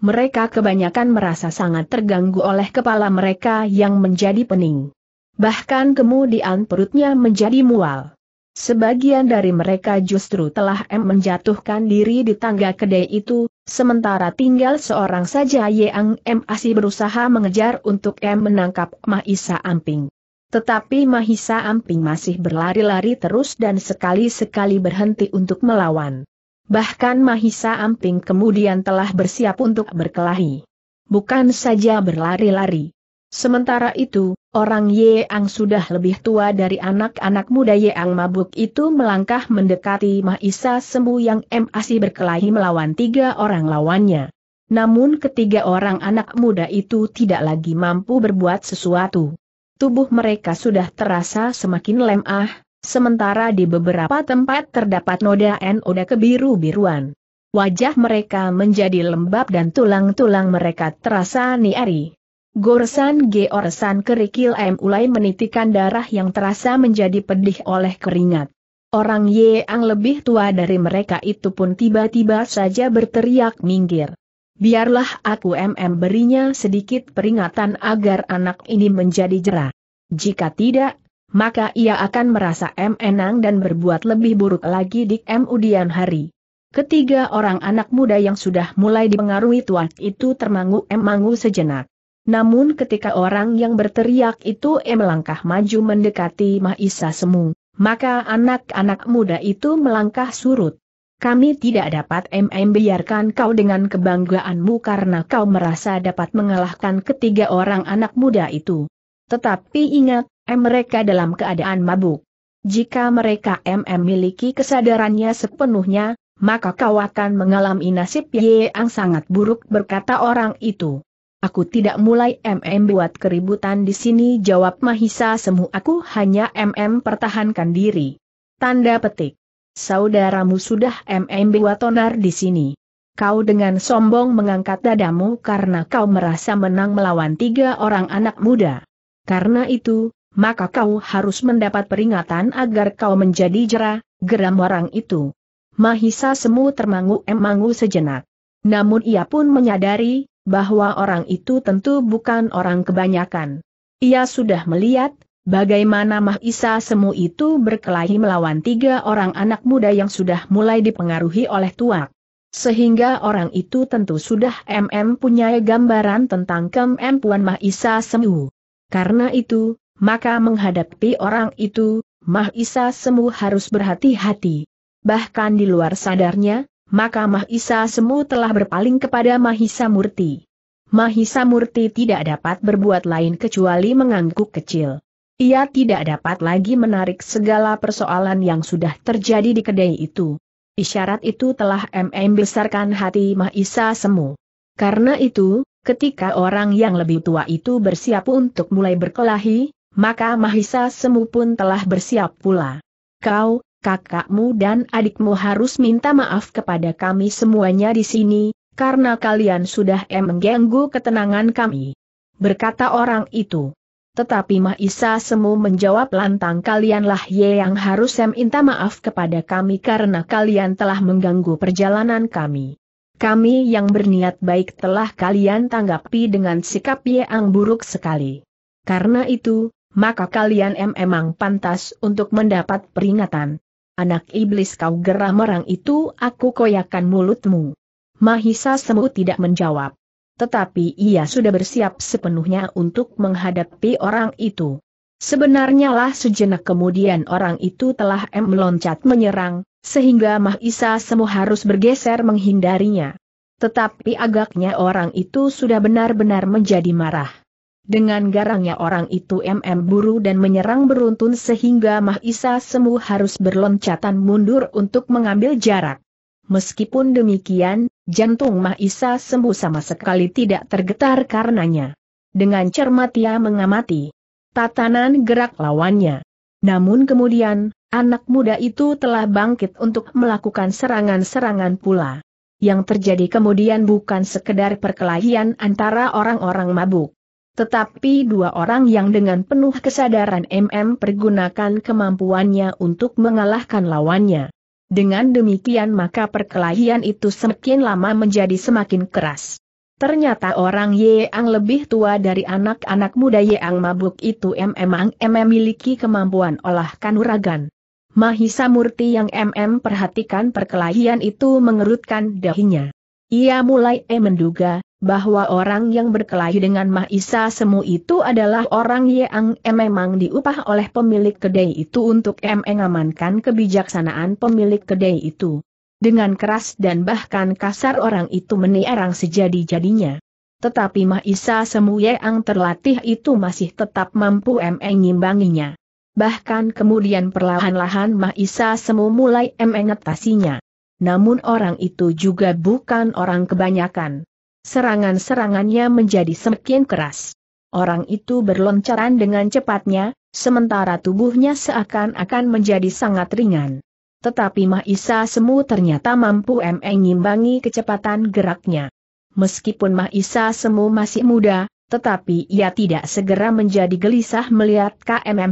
Mereka kebanyakan merasa sangat terganggu oleh kepala mereka yang menjadi pening. Bahkan kemudian perutnya menjadi mual. Sebagian dari mereka justru telah M menjatuhkan diri di tangga kedai itu, sementara tinggal seorang saja yang M masih berusaha mengejar untuk M menangkap Maisa Amping. Tetapi Mahisa Amping masih berlari-lari terus dan sekali-sekali berhenti untuk melawan. Bahkan Mahisa Amping kemudian telah bersiap untuk berkelahi. Bukan saja berlari-lari. Sementara itu, orang Yeang sudah lebih tua dari anak-anak muda Yeang mabuk itu melangkah mendekati Mahisa Sembu yang masih berkelahi melawan tiga orang lawannya. Namun ketiga orang anak muda itu tidak lagi mampu berbuat sesuatu tubuh mereka sudah terasa semakin lemah, sementara di beberapa tempat terdapat noda-noda kebiru-biruan. Wajah mereka menjadi lembab dan tulang-tulang mereka terasa niari. Gorsan Georsan kerikil M mulai menitikan darah yang terasa menjadi pedih oleh keringat. Orang Ye yang lebih tua dari mereka itu pun tiba-tiba saja berteriak minggir. Biarlah aku MM berinya sedikit peringatan agar anak ini menjadi jera. Jika tidak, maka ia akan merasa M enang dan berbuat lebih buruk lagi di kemudian hari. Ketiga orang anak muda yang sudah mulai dipengaruhi tuan itu termangu M mangu sejenak. Namun ketika orang yang berteriak itu M melangkah maju mendekati Mahisa Semu, maka anak-anak muda itu melangkah surut. Kami tidak dapat MM biarkan kau dengan kebanggaanmu karena kau merasa dapat mengalahkan ketiga orang anak muda itu. Tetapi ingat, M mereka dalam keadaan mabuk. Jika mereka MM miliki kesadarannya sepenuhnya, maka kau akan mengalami nasib yang sangat buruk berkata orang itu. Aku tidak mulai MM buat keributan di sini jawab Mahisa semu aku hanya MM pertahankan diri. Tanda petik saudaramu sudah MMB Watonar di sini. Kau dengan sombong mengangkat dadamu karena kau merasa menang melawan tiga orang anak muda. Karena itu, maka kau harus mendapat peringatan agar kau menjadi jera, geram orang itu. Mahisa semu termangu-emangu sejenak. Namun ia pun menyadari, bahwa orang itu tentu bukan orang kebanyakan. Ia sudah melihat, Bagaimana Mahisa Semu itu berkelahi melawan tiga orang anak muda yang sudah mulai dipengaruhi oleh tuak. Sehingga orang itu tentu sudah MM punya gambaran tentang kemampuan Mahisa Semu. Karena itu, maka menghadapi orang itu, Mahisa Semu harus berhati-hati. Bahkan di luar sadarnya, maka Mahisa Semu telah berpaling kepada Mahisa Murti. Mahisa Murti tidak dapat berbuat lain kecuali mengangguk kecil. Ia tidak dapat lagi menarik segala persoalan yang sudah terjadi di kedai itu. Isyarat itu telah MM besarkan hati Mahisa Semu. Karena itu, ketika orang yang lebih tua itu bersiap untuk mulai berkelahi, maka Mahisa Semu pun telah bersiap pula. Kau, kakakmu dan adikmu harus minta maaf kepada kami semuanya di sini, karena kalian sudah mengganggu ketenangan kami. Berkata orang itu. Tetapi Mahisa Semu menjawab lantang kalianlah ye yang harus saya minta maaf kepada kami karena kalian telah mengganggu perjalanan kami. Kami yang berniat baik telah kalian tanggapi dengan sikap yang buruk sekali. Karena itu, maka kalian emang pantas untuk mendapat peringatan. Anak iblis kau gerah merang itu aku koyakan mulutmu. Mahisa Semu tidak menjawab tetapi ia sudah bersiap sepenuhnya untuk menghadapi orang itu. Sebenarnya lah sejenak kemudian orang itu telah meloncat menyerang, sehingga Mahisa semua harus bergeser menghindarinya. Tetapi agaknya orang itu sudah benar-benar menjadi marah. Dengan garangnya orang itu MM buru dan menyerang beruntun sehingga Mahisa semu harus berloncatan mundur untuk mengambil jarak. Meskipun demikian, jantung Mahisa sembuh sama sekali tidak tergetar karenanya. Dengan cermat ia mengamati tatanan gerak lawannya. Namun kemudian, anak muda itu telah bangkit untuk melakukan serangan-serangan pula. Yang terjadi kemudian bukan sekedar perkelahian antara orang-orang mabuk. Tetapi dua orang yang dengan penuh kesadaran MM pergunakan kemampuannya untuk mengalahkan lawannya. Dengan demikian maka perkelahian itu semakin lama menjadi semakin keras. Ternyata orang Yeang lebih tua dari anak-anak muda Yeang mabuk itu memang memiliki kemampuan olah kanuragan. Mahisa Murti yang MM perhatikan perkelahian itu mengerutkan dahinya. Ia mulai eh, menduga, bahwa orang yang berkelahi dengan Mahisa Semu itu adalah orang yang eh, memang diupah oleh pemilik kedai itu untuk eh, mengamankan kebijaksanaan pemilik kedai itu. Dengan keras dan bahkan kasar orang itu menierang sejadi-jadinya. Tetapi Mahisa Semu yang terlatih itu masih tetap mampu mengimbanginya. Bahkan kemudian perlahan-lahan Mahisa Semu mulai mengetasinya namun orang itu juga bukan orang kebanyakan. Serangan-serangannya menjadi semakin keras. Orang itu berloncaran dengan cepatnya, sementara tubuhnya seakan-akan menjadi sangat ringan. Tetapi Mahisa Semu ternyata mampu mengimbangi kecepatan geraknya. Meskipun Mahisa Semu masih muda, tetapi ia tidak segera menjadi gelisah melihat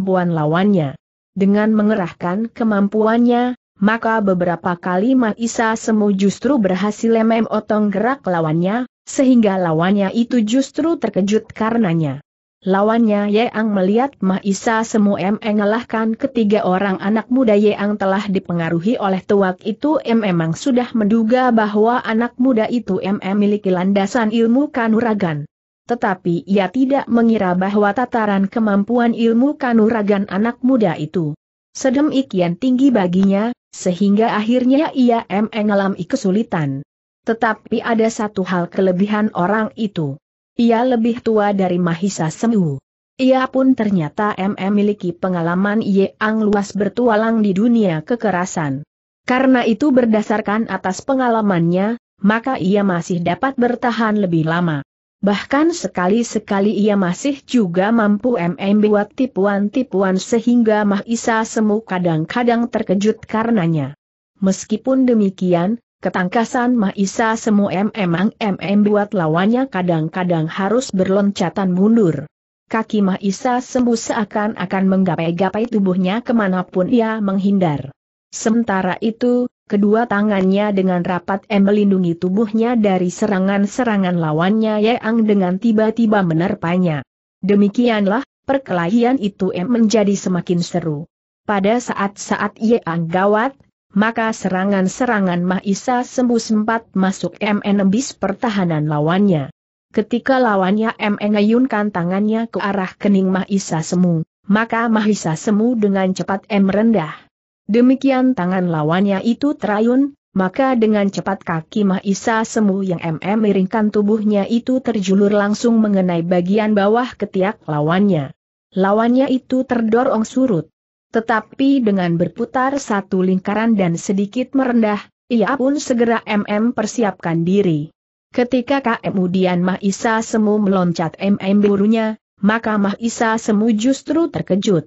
Puan lawannya. Dengan mengerahkan kemampuannya, maka beberapa kali Maisa Semu justru berhasil memotong gerak lawannya, sehingga lawannya itu justru terkejut karenanya. Lawannya Yeang melihat Maisa Semu mengalahkan ketiga orang anak muda Yeang telah dipengaruhi oleh tuak itu memang sudah menduga bahwa anak muda itu memiliki landasan ilmu kanuragan. Tetapi ia tidak mengira bahwa tataran kemampuan ilmu kanuragan anak muda itu sedemikian tinggi baginya, sehingga akhirnya ia mengalami kesulitan. Tetapi ada satu hal kelebihan orang itu. Ia lebih tua dari Mahisa Semu. Ia pun ternyata memiliki pengalaman yang luas bertualang di dunia kekerasan. Karena itu berdasarkan atas pengalamannya, maka ia masih dapat bertahan lebih lama. Bahkan sekali-sekali ia masih juga mampu MM buat tipuan-tipuan sehingga Mahisa Semu kadang-kadang terkejut karenanya. Meskipun demikian, ketangkasan Mahisa Semu memang MM buat lawannya kadang-kadang harus berloncatan mundur. Kaki Mahisa Semu seakan-akan menggapai-gapai tubuhnya kemanapun ia menghindar. Sementara itu, Kedua tangannya dengan rapat M melindungi tubuhnya dari serangan-serangan lawannya yang dengan tiba-tiba menerpanya. Demikianlah, perkelahian itu M menjadi semakin seru. Pada saat-saat Yang gawat, maka serangan-serangan Mahisa sembuh sempat masuk MN bis pertahanan lawannya. Ketika lawannya MN mengayunkan tangannya ke arah kening Mahisa Semu, maka Mahisa Semu dengan cepat M rendah Demikian tangan lawannya itu terayun, maka dengan cepat kaki Mahisa Semu yang MM miringkan tubuhnya itu terjulur langsung mengenai bagian bawah ketiak lawannya. Lawannya itu terdorong surut. Tetapi dengan berputar satu lingkaran dan sedikit merendah, ia pun segera MM persiapkan diri. Ketika kemudian Mahisa Semu meloncat MM burunya, maka Mahisa Semu justru terkejut.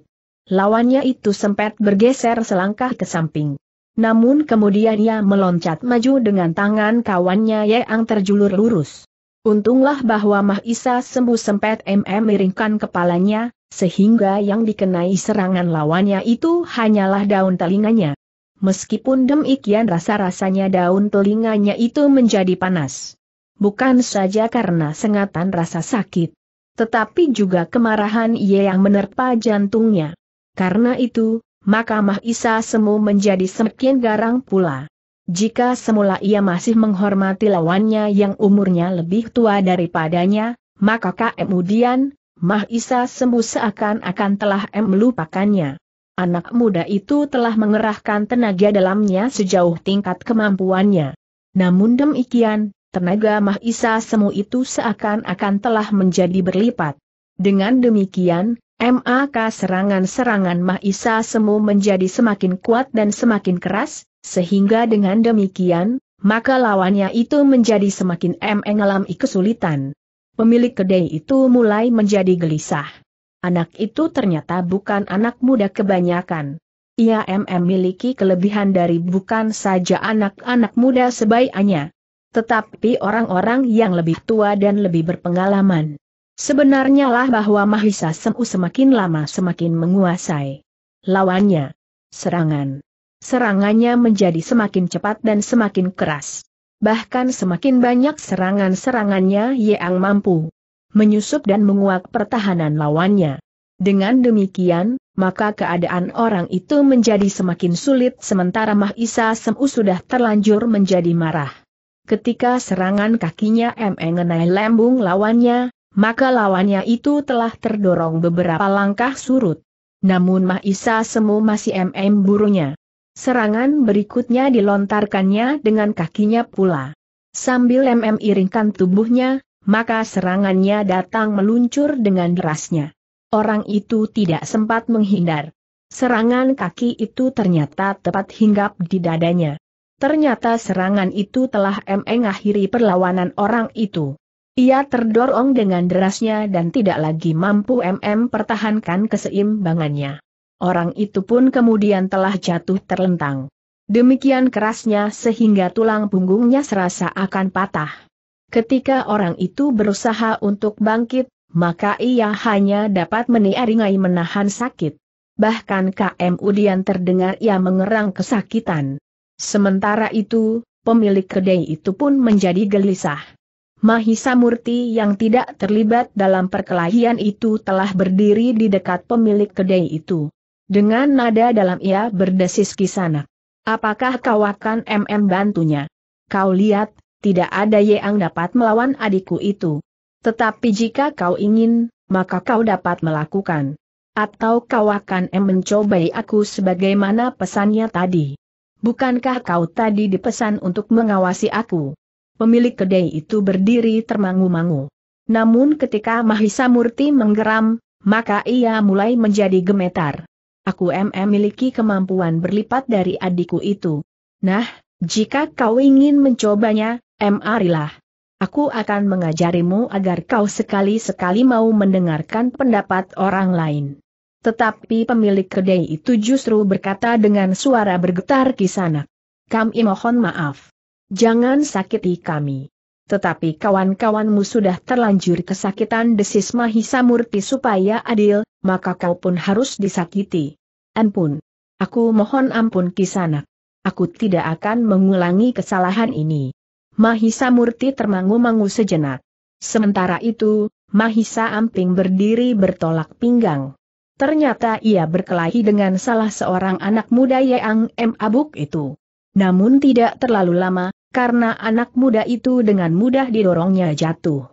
Lawannya itu sempat bergeser selangkah ke samping. Namun kemudian ia meloncat maju dengan tangan kawannya yang terjulur lurus. Untunglah bahwa Mahisa sembuh sempat MM miringkan kepalanya, sehingga yang dikenai serangan lawannya itu hanyalah daun telinganya. Meskipun demikian rasa-rasanya daun telinganya itu menjadi panas. Bukan saja karena sengatan rasa sakit, tetapi juga kemarahan ia yang menerpa jantungnya. Karena itu, maka Mahisa Semu menjadi semakin garang pula. Jika semula ia masih menghormati lawannya yang umurnya lebih tua daripadanya, maka kemudian, Mahisa Semu seakan-akan telah melupakannya. Anak muda itu telah mengerahkan tenaga dalamnya sejauh tingkat kemampuannya. Namun demikian, tenaga Mahisa Semu itu seakan-akan telah menjadi berlipat. Dengan demikian, MAK serangan-serangan Mahisa Semu menjadi semakin kuat dan semakin keras, sehingga dengan demikian, maka lawannya itu menjadi semakin mengalami kesulitan. Pemilik kedai itu mulai menjadi gelisah. Anak itu ternyata bukan anak muda kebanyakan. Ia memiliki kelebihan dari bukan saja anak-anak muda sebaiknya, Tetapi orang-orang yang lebih tua dan lebih berpengalaman. Sebenarnya lah bahwa Mahisa Semu semakin lama semakin menguasai lawannya. Serangan. Serangannya menjadi semakin cepat dan semakin keras. Bahkan semakin banyak serangan-serangannya yang mampu menyusup dan menguak pertahanan lawannya. Dengan demikian, maka keadaan orang itu menjadi semakin sulit sementara Mahisa Semu sudah terlanjur menjadi marah. Ketika serangan kakinya mengenai lambung lawannya, maka lawannya itu telah terdorong beberapa langkah surut. Namun Mahisa Semu masih MM burunya. Serangan berikutnya dilontarkannya dengan kakinya pula. Sambil MM iringkan tubuhnya, maka serangannya datang meluncur dengan derasnya. Orang itu tidak sempat menghindar. Serangan kaki itu ternyata tepat hinggap di dadanya. Ternyata serangan itu telah mm akhiri perlawanan orang itu. Ia terdorong dengan derasnya dan tidak lagi mampu MM pertahankan keseimbangannya. Orang itu pun kemudian telah jatuh terlentang. Demikian kerasnya sehingga tulang punggungnya serasa akan patah. Ketika orang itu berusaha untuk bangkit, maka ia hanya dapat meniaringai menahan sakit. Bahkan KM Udian terdengar ia mengerang kesakitan. Sementara itu, pemilik kedai itu pun menjadi gelisah. Mahisa Murti yang tidak terlibat dalam perkelahian itu telah berdiri di dekat pemilik kedai itu. Dengan nada dalam ia berdesis sana. Apakah kau akan MM bantunya? Kau lihat, tidak ada yang dapat melawan adikku itu. Tetapi jika kau ingin, maka kau dapat melakukan. Atau kau akan M mencobai aku sebagaimana pesannya tadi. Bukankah kau tadi dipesan untuk mengawasi aku? pemilik kedai itu berdiri termangu-mangu. Namun ketika Mahisa Murti menggeram, maka ia mulai menjadi gemetar. Aku memiliki kemampuan berlipat dari adikku itu. Nah, jika kau ingin mencobanya, marilah. Aku akan mengajarimu agar kau sekali-sekali mau mendengarkan pendapat orang lain. Tetapi pemilik kedai itu justru berkata dengan suara bergetar kisanak. Kami mohon maaf. Jangan sakiti kami. Tetapi kawan-kawanmu sudah terlanjur kesakitan desis Mahisa Murti supaya adil, maka kau pun harus disakiti. Ampun. Aku mohon ampun kisanak. Aku tidak akan mengulangi kesalahan ini. Mahisa Murti termangu-mangu sejenak. Sementara itu, Mahisa Amping berdiri bertolak pinggang. Ternyata ia berkelahi dengan salah seorang anak muda Yang M. Abuk itu. Namun tidak terlalu lama, karena anak muda itu dengan mudah didorongnya jatuh.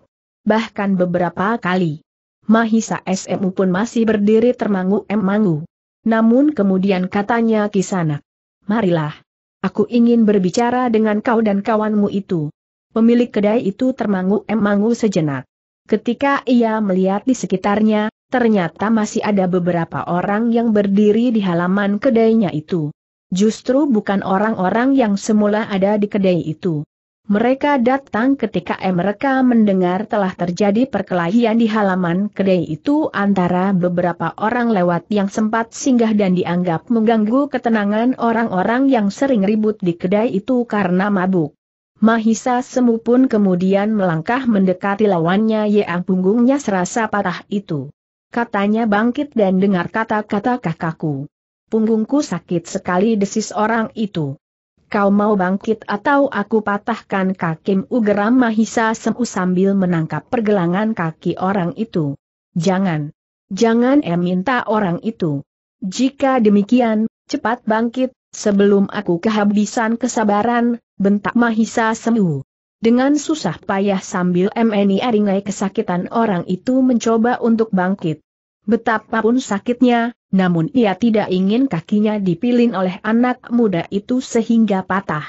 Bahkan beberapa kali. Mahisa SMU pun masih berdiri termangu-emangu. Namun kemudian katanya kisana, Marilah. Aku ingin berbicara dengan kau dan kawanmu itu. Pemilik kedai itu termangu-emangu sejenak. Ketika ia melihat di sekitarnya, ternyata masih ada beberapa orang yang berdiri di halaman kedainya itu. Justru bukan orang-orang yang semula ada di kedai itu. Mereka datang ketika mereka mendengar telah terjadi perkelahian di halaman kedai itu antara beberapa orang lewat yang sempat singgah dan dianggap mengganggu ketenangan orang-orang yang sering ribut di kedai itu karena mabuk. Mahisa Semu pun kemudian melangkah mendekati lawannya yang punggungnya serasa patah itu. Katanya bangkit dan dengar kata-kata kakakku. Punggungku sakit sekali desis orang itu. Kau mau bangkit atau aku patahkan kakim ugeram Mahisa Semu sambil menangkap pergelangan kaki orang itu. Jangan. Jangan em minta orang itu. Jika demikian, cepat bangkit, sebelum aku kehabisan kesabaran, bentak Mahisa Semu. Dengan susah payah sambil MNI aringai kesakitan orang itu mencoba untuk bangkit. Betapapun sakitnya, namun ia tidak ingin kakinya dipilin oleh anak muda itu sehingga patah.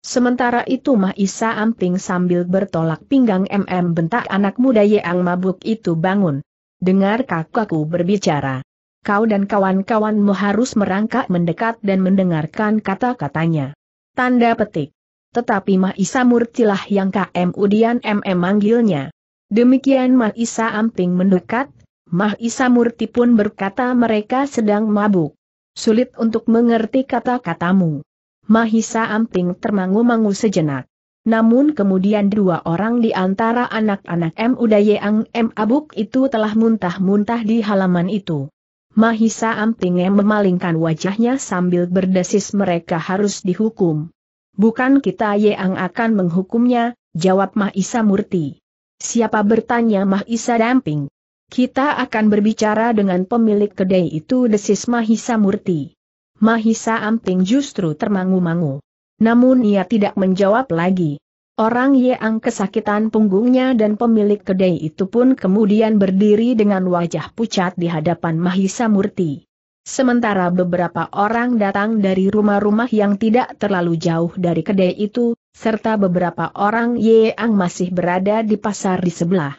Sementara itu Mahisa Amping sambil bertolak pinggang MM bentak anak muda yang mabuk itu bangun. Dengar kakakku berbicara. Kau dan kawan-kawanmu harus merangkak mendekat dan mendengarkan kata-katanya. Tanda petik. Tetapi Mahisa Murtilah yang KM Udian MM manggilnya. Demikian Mahisa Amping mendekat, Mahisa Murti pun berkata mereka sedang mabuk. Sulit untuk mengerti kata-katamu. Mahisa Amping termangu-mangu sejenak. Namun kemudian dua orang di antara anak-anak M. Udayang M. Abuk itu telah muntah-muntah di halaman itu. Mahisa Amping yang memalingkan wajahnya sambil berdesis mereka harus dihukum. Bukan kita yang akan menghukumnya, jawab Mahisa Murti. Siapa bertanya Mahisa Damping? Kita akan berbicara dengan pemilik kedai itu desis Mahisa Murti. Mahisa Amting justru termangu-mangu. Namun ia tidak menjawab lagi. Orang Yeang kesakitan punggungnya dan pemilik kedai itu pun kemudian berdiri dengan wajah pucat di hadapan Mahisa Murti. Sementara beberapa orang datang dari rumah-rumah yang tidak terlalu jauh dari kedai itu, serta beberapa orang Yeang masih berada di pasar di sebelah.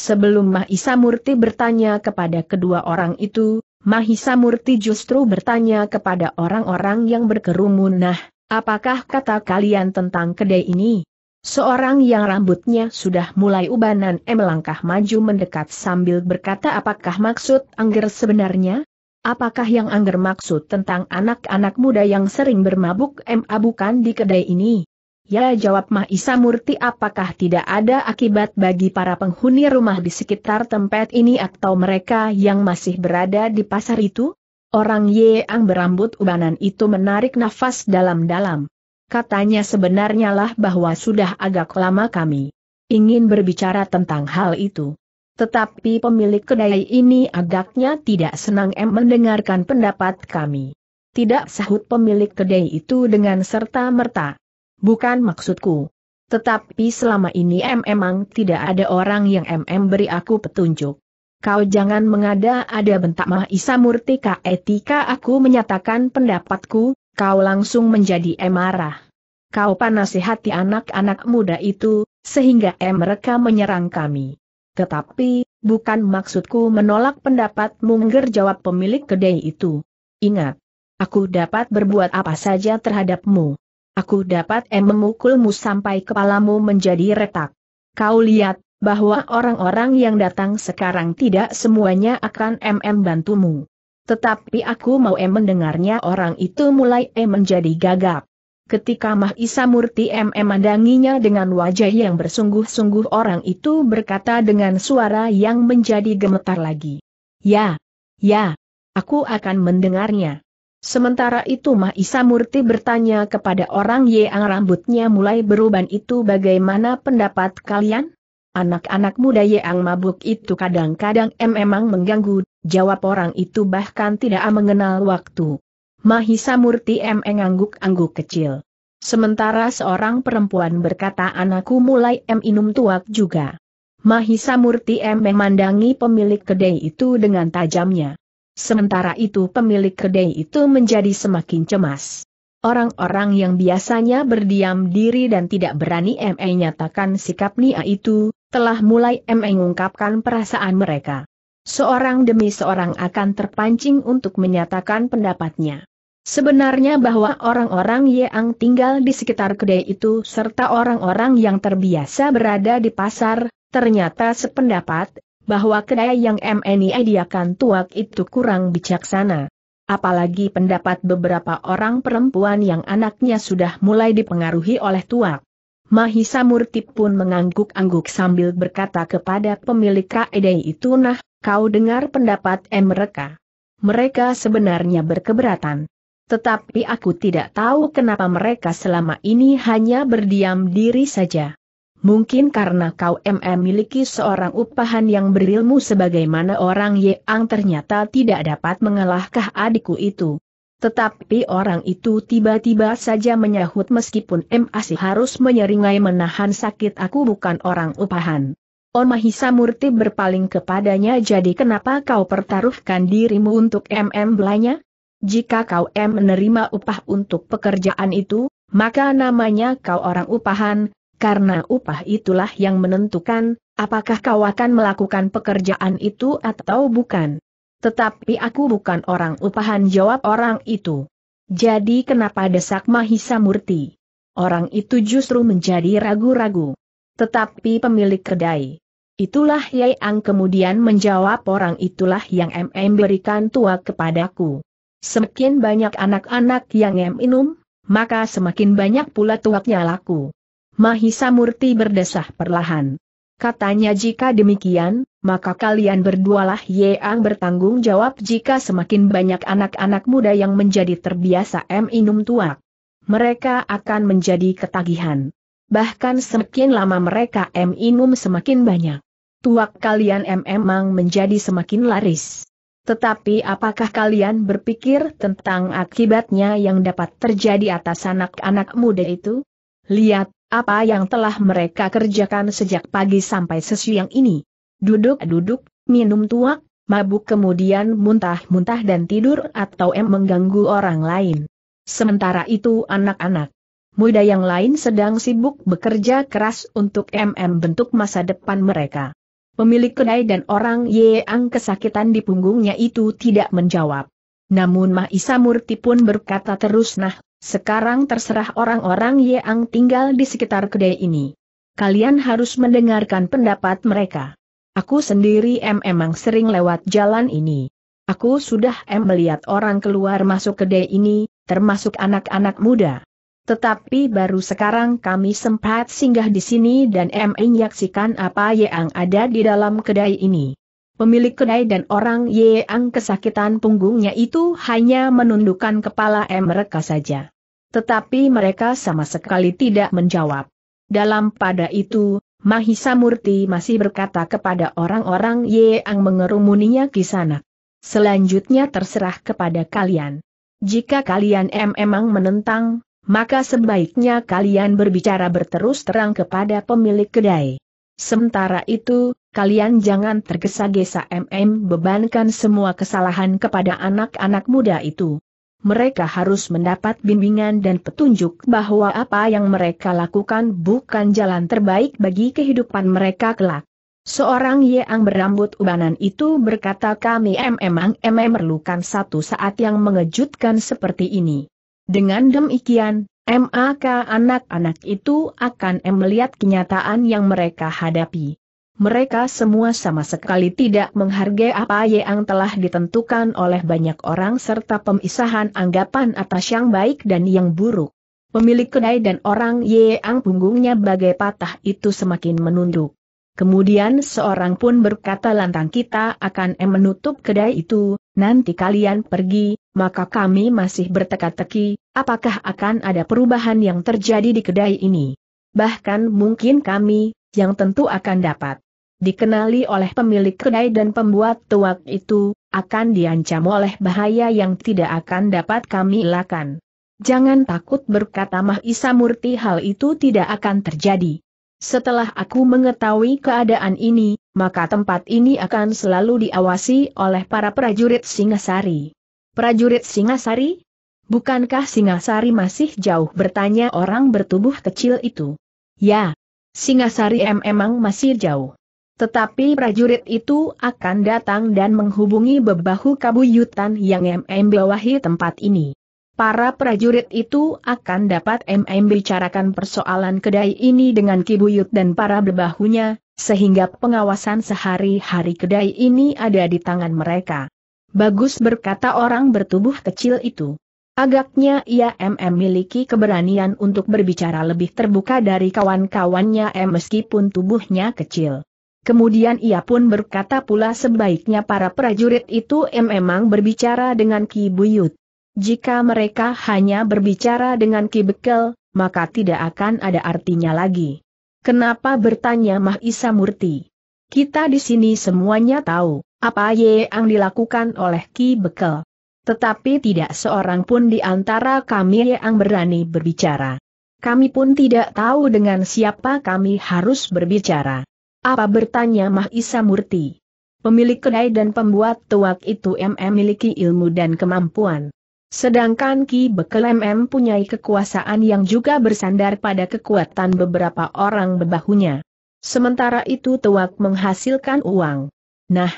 Sebelum Mahisa Murti bertanya kepada kedua orang itu, Mahisa Murti justru bertanya kepada orang-orang yang berkerumun nah, apakah kata kalian tentang kedai ini? Seorang yang rambutnya sudah mulai ubanan M langkah maju mendekat sambil berkata apakah maksud Angger sebenarnya? Apakah yang Angger maksud tentang anak-anak muda yang sering bermabuk M abukan ah, di kedai ini? Ya jawab Mahisa Murti apakah tidak ada akibat bagi para penghuni rumah di sekitar tempat ini atau mereka yang masih berada di pasar itu? Orang Yeang berambut ubanan itu menarik nafas dalam-dalam. Katanya sebenarnya lah bahwa sudah agak lama kami ingin berbicara tentang hal itu. Tetapi pemilik kedai ini agaknya tidak senang em mendengarkan pendapat kami. Tidak sahut pemilik kedai itu dengan serta merta bukan maksudku. Tetapi selama ini em emang tidak ada orang yang em beri aku petunjuk. Kau jangan mengada-ada bentak Mahisa Murtika etika aku menyatakan pendapatku, kau langsung menjadi emarah. Kau Kau panasihati anak-anak muda itu, sehingga em mereka menyerang kami. Tetapi, bukan maksudku menolak pendapatmu mungger jawab pemilik kedai itu. Ingat, aku dapat berbuat apa saja terhadapmu aku dapat em memukulmu sampai kepalamu menjadi retak. Kau lihat, bahwa orang-orang yang datang sekarang tidak semuanya akan MM bantumu. Tetapi aku mau em mendengarnya orang itu mulai em menjadi gagap. Ketika Mahisa Murti mm mandanginya dengan wajah yang bersungguh-sungguh orang itu berkata dengan suara yang menjadi gemetar lagi. Ya, ya, aku akan mendengarnya. Sementara itu Mahisa Murti bertanya kepada orang yang rambutnya mulai beruban itu bagaimana pendapat kalian? Anak-anak muda yang mabuk itu kadang-kadang memang mengganggu, jawab orang itu bahkan tidak mengenal waktu. Mahisa Murti M mengangguk angguk kecil. Sementara seorang perempuan berkata anakku mulai minum tuak juga. Mahisa Murti M memandangi pemilik kedai itu dengan tajamnya. Sementara itu pemilik kedai itu menjadi semakin cemas. Orang-orang yang biasanya berdiam diri dan tidak berani ME nyatakan sikap Nia itu, telah mulai ME mengungkapkan perasaan mereka. Seorang demi seorang akan terpancing untuk menyatakan pendapatnya. Sebenarnya bahwa orang-orang yang tinggal di sekitar kedai itu serta orang-orang yang terbiasa berada di pasar, ternyata sependapat, bahwa kedai yang MNI diakan tuak itu kurang bijaksana. Apalagi pendapat beberapa orang perempuan yang anaknya sudah mulai dipengaruhi oleh tuak. Mahisa Murti pun mengangguk-angguk sambil berkata kepada pemilik kedai itu nah, kau dengar pendapat M mereka. Mereka sebenarnya berkeberatan. Tetapi aku tidak tahu kenapa mereka selama ini hanya berdiam diri saja. Mungkin karena kau MM miliki seorang upahan yang berilmu sebagaimana orang Yang ternyata tidak dapat mengalahkah adikku itu. Tetapi orang itu tiba-tiba saja menyahut meskipun M masih harus menyeringai menahan sakit aku bukan orang upahan. On Mahisa Murti berpaling kepadanya jadi kenapa kau pertaruhkan dirimu untuk MM belanya? Jika kau M menerima upah untuk pekerjaan itu, maka namanya kau orang upahan, karena upah itulah yang menentukan, apakah kau akan melakukan pekerjaan itu atau bukan. Tetapi aku bukan orang upahan jawab orang itu. Jadi kenapa desak Mahisa Murti? Orang itu justru menjadi ragu-ragu. Tetapi pemilik kedai. Itulah Yai Ang kemudian menjawab orang itulah yang MM berikan tua kepadaku. Semakin banyak anak-anak yang M minum, maka semakin banyak pula tuaknya laku. Mahisa Murti berdesah perlahan. Katanya jika demikian, maka kalian berdualah yang bertanggung jawab jika semakin banyak anak-anak muda yang menjadi terbiasa minum tuak. Mereka akan menjadi ketagihan. Bahkan semakin lama mereka minum semakin banyak. Tuak kalian memang menjadi semakin laris. Tetapi apakah kalian berpikir tentang akibatnya yang dapat terjadi atas anak-anak muda itu? Lihat, apa yang telah mereka kerjakan sejak pagi sampai sesiang ini? Duduk-duduk, minum tuak, mabuk kemudian muntah-muntah dan tidur atau em mengganggu orang lain. Sementara itu anak-anak muda yang lain sedang sibuk bekerja keras untuk MM bentuk masa depan mereka. Pemilik kedai dan orang yang kesakitan di punggungnya itu tidak menjawab. Namun Mahisa Murti pun berkata terus nah sekarang terserah orang-orang yang tinggal di sekitar kedai ini. Kalian harus mendengarkan pendapat mereka. Aku sendiri em emang sering lewat jalan ini. Aku sudah em melihat orang keluar masuk kedai ini, termasuk anak-anak muda. Tetapi baru sekarang kami sempat singgah di sini dan em menyaksikan apa yang ada di dalam kedai ini. Pemilik kedai dan orang Yeang kesakitan punggungnya itu hanya menundukkan kepala mereka saja. Tetapi mereka sama sekali tidak menjawab. Dalam pada itu, Mahisa Murti masih berkata kepada orang-orang Yeang mengerumuninya di sana. Selanjutnya terserah kepada kalian. Jika kalian emang menentang, maka sebaiknya kalian berbicara berterus terang kepada pemilik kedai. Sementara itu, kalian jangan tergesa-gesa MM bebankan semua kesalahan kepada anak-anak muda itu. Mereka harus mendapat bimbingan dan petunjuk bahwa apa yang mereka lakukan bukan jalan terbaik bagi kehidupan mereka kelak. Seorang yang berambut ubanan itu berkata kami memang MM memerlukan satu saat yang mengejutkan seperti ini. Dengan demikian, maka anak-anak itu akan melihat kenyataan yang mereka hadapi mereka semua sama sekali tidak menghargai apa yang telah ditentukan oleh banyak orang serta pemisahan anggapan atas yang baik dan yang buruk. Pemilik kedai dan orang yang punggungnya bagai patah itu semakin menunduk. Kemudian seorang pun berkata lantang kita akan menutup kedai itu, nanti kalian pergi, maka kami masih berteka-teki, apakah akan ada perubahan yang terjadi di kedai ini. Bahkan mungkin kami, yang tentu akan dapat dikenali oleh pemilik kedai dan pembuat tuak itu, akan diancam oleh bahaya yang tidak akan dapat kami lakukan. Jangan takut berkata Mahisa Murti hal itu tidak akan terjadi. Setelah aku mengetahui keadaan ini, maka tempat ini akan selalu diawasi oleh para prajurit Singasari. Prajurit Singasari? Bukankah Singasari masih jauh bertanya orang bertubuh kecil itu? Ya, Singasari emang masih jauh. Tetapi prajurit itu akan datang dan menghubungi bebahu kabuyutan yang MM bawahi tempat ini. Para prajurit itu akan dapat MM bicarakan persoalan kedai ini dengan kibuyut dan para bebahunya, sehingga pengawasan sehari-hari kedai ini ada di tangan mereka. Bagus berkata orang bertubuh kecil itu. Agaknya ia MM miliki keberanian untuk berbicara lebih terbuka dari kawan-kawannya M eh, meskipun tubuhnya kecil. Kemudian ia pun berkata pula sebaiknya para prajurit itu memang berbicara dengan Ki Buyut. Jika mereka hanya berbicara dengan Ki Bekel, maka tidak akan ada artinya lagi. Kenapa bertanya Mahisa Murti? Kita di sini semuanya tahu, apa yang dilakukan oleh Ki Bekel. Tetapi tidak seorang pun di antara kami yang berani berbicara. Kami pun tidak tahu dengan siapa kami harus berbicara. Apa bertanya Mahisa Murti? Pemilik kedai dan pembuat tuak itu MM miliki ilmu dan kemampuan. Sedangkan Ki Bekel MM punyai kekuasaan yang juga bersandar pada kekuatan beberapa orang bebahunya. Sementara itu tuak menghasilkan uang. Nah,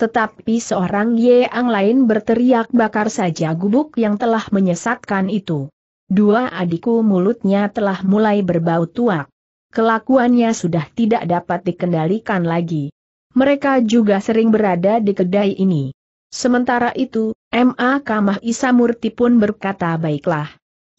tetapi seorang Yeang lain berteriak bakar saja gubuk yang telah menyesatkan itu. Dua adikku mulutnya telah mulai berbau tuak kelakuannya sudah tidak dapat dikendalikan lagi. Mereka juga sering berada di kedai ini. Sementara itu, M.A. Kamah Isamurti pun berkata baiklah.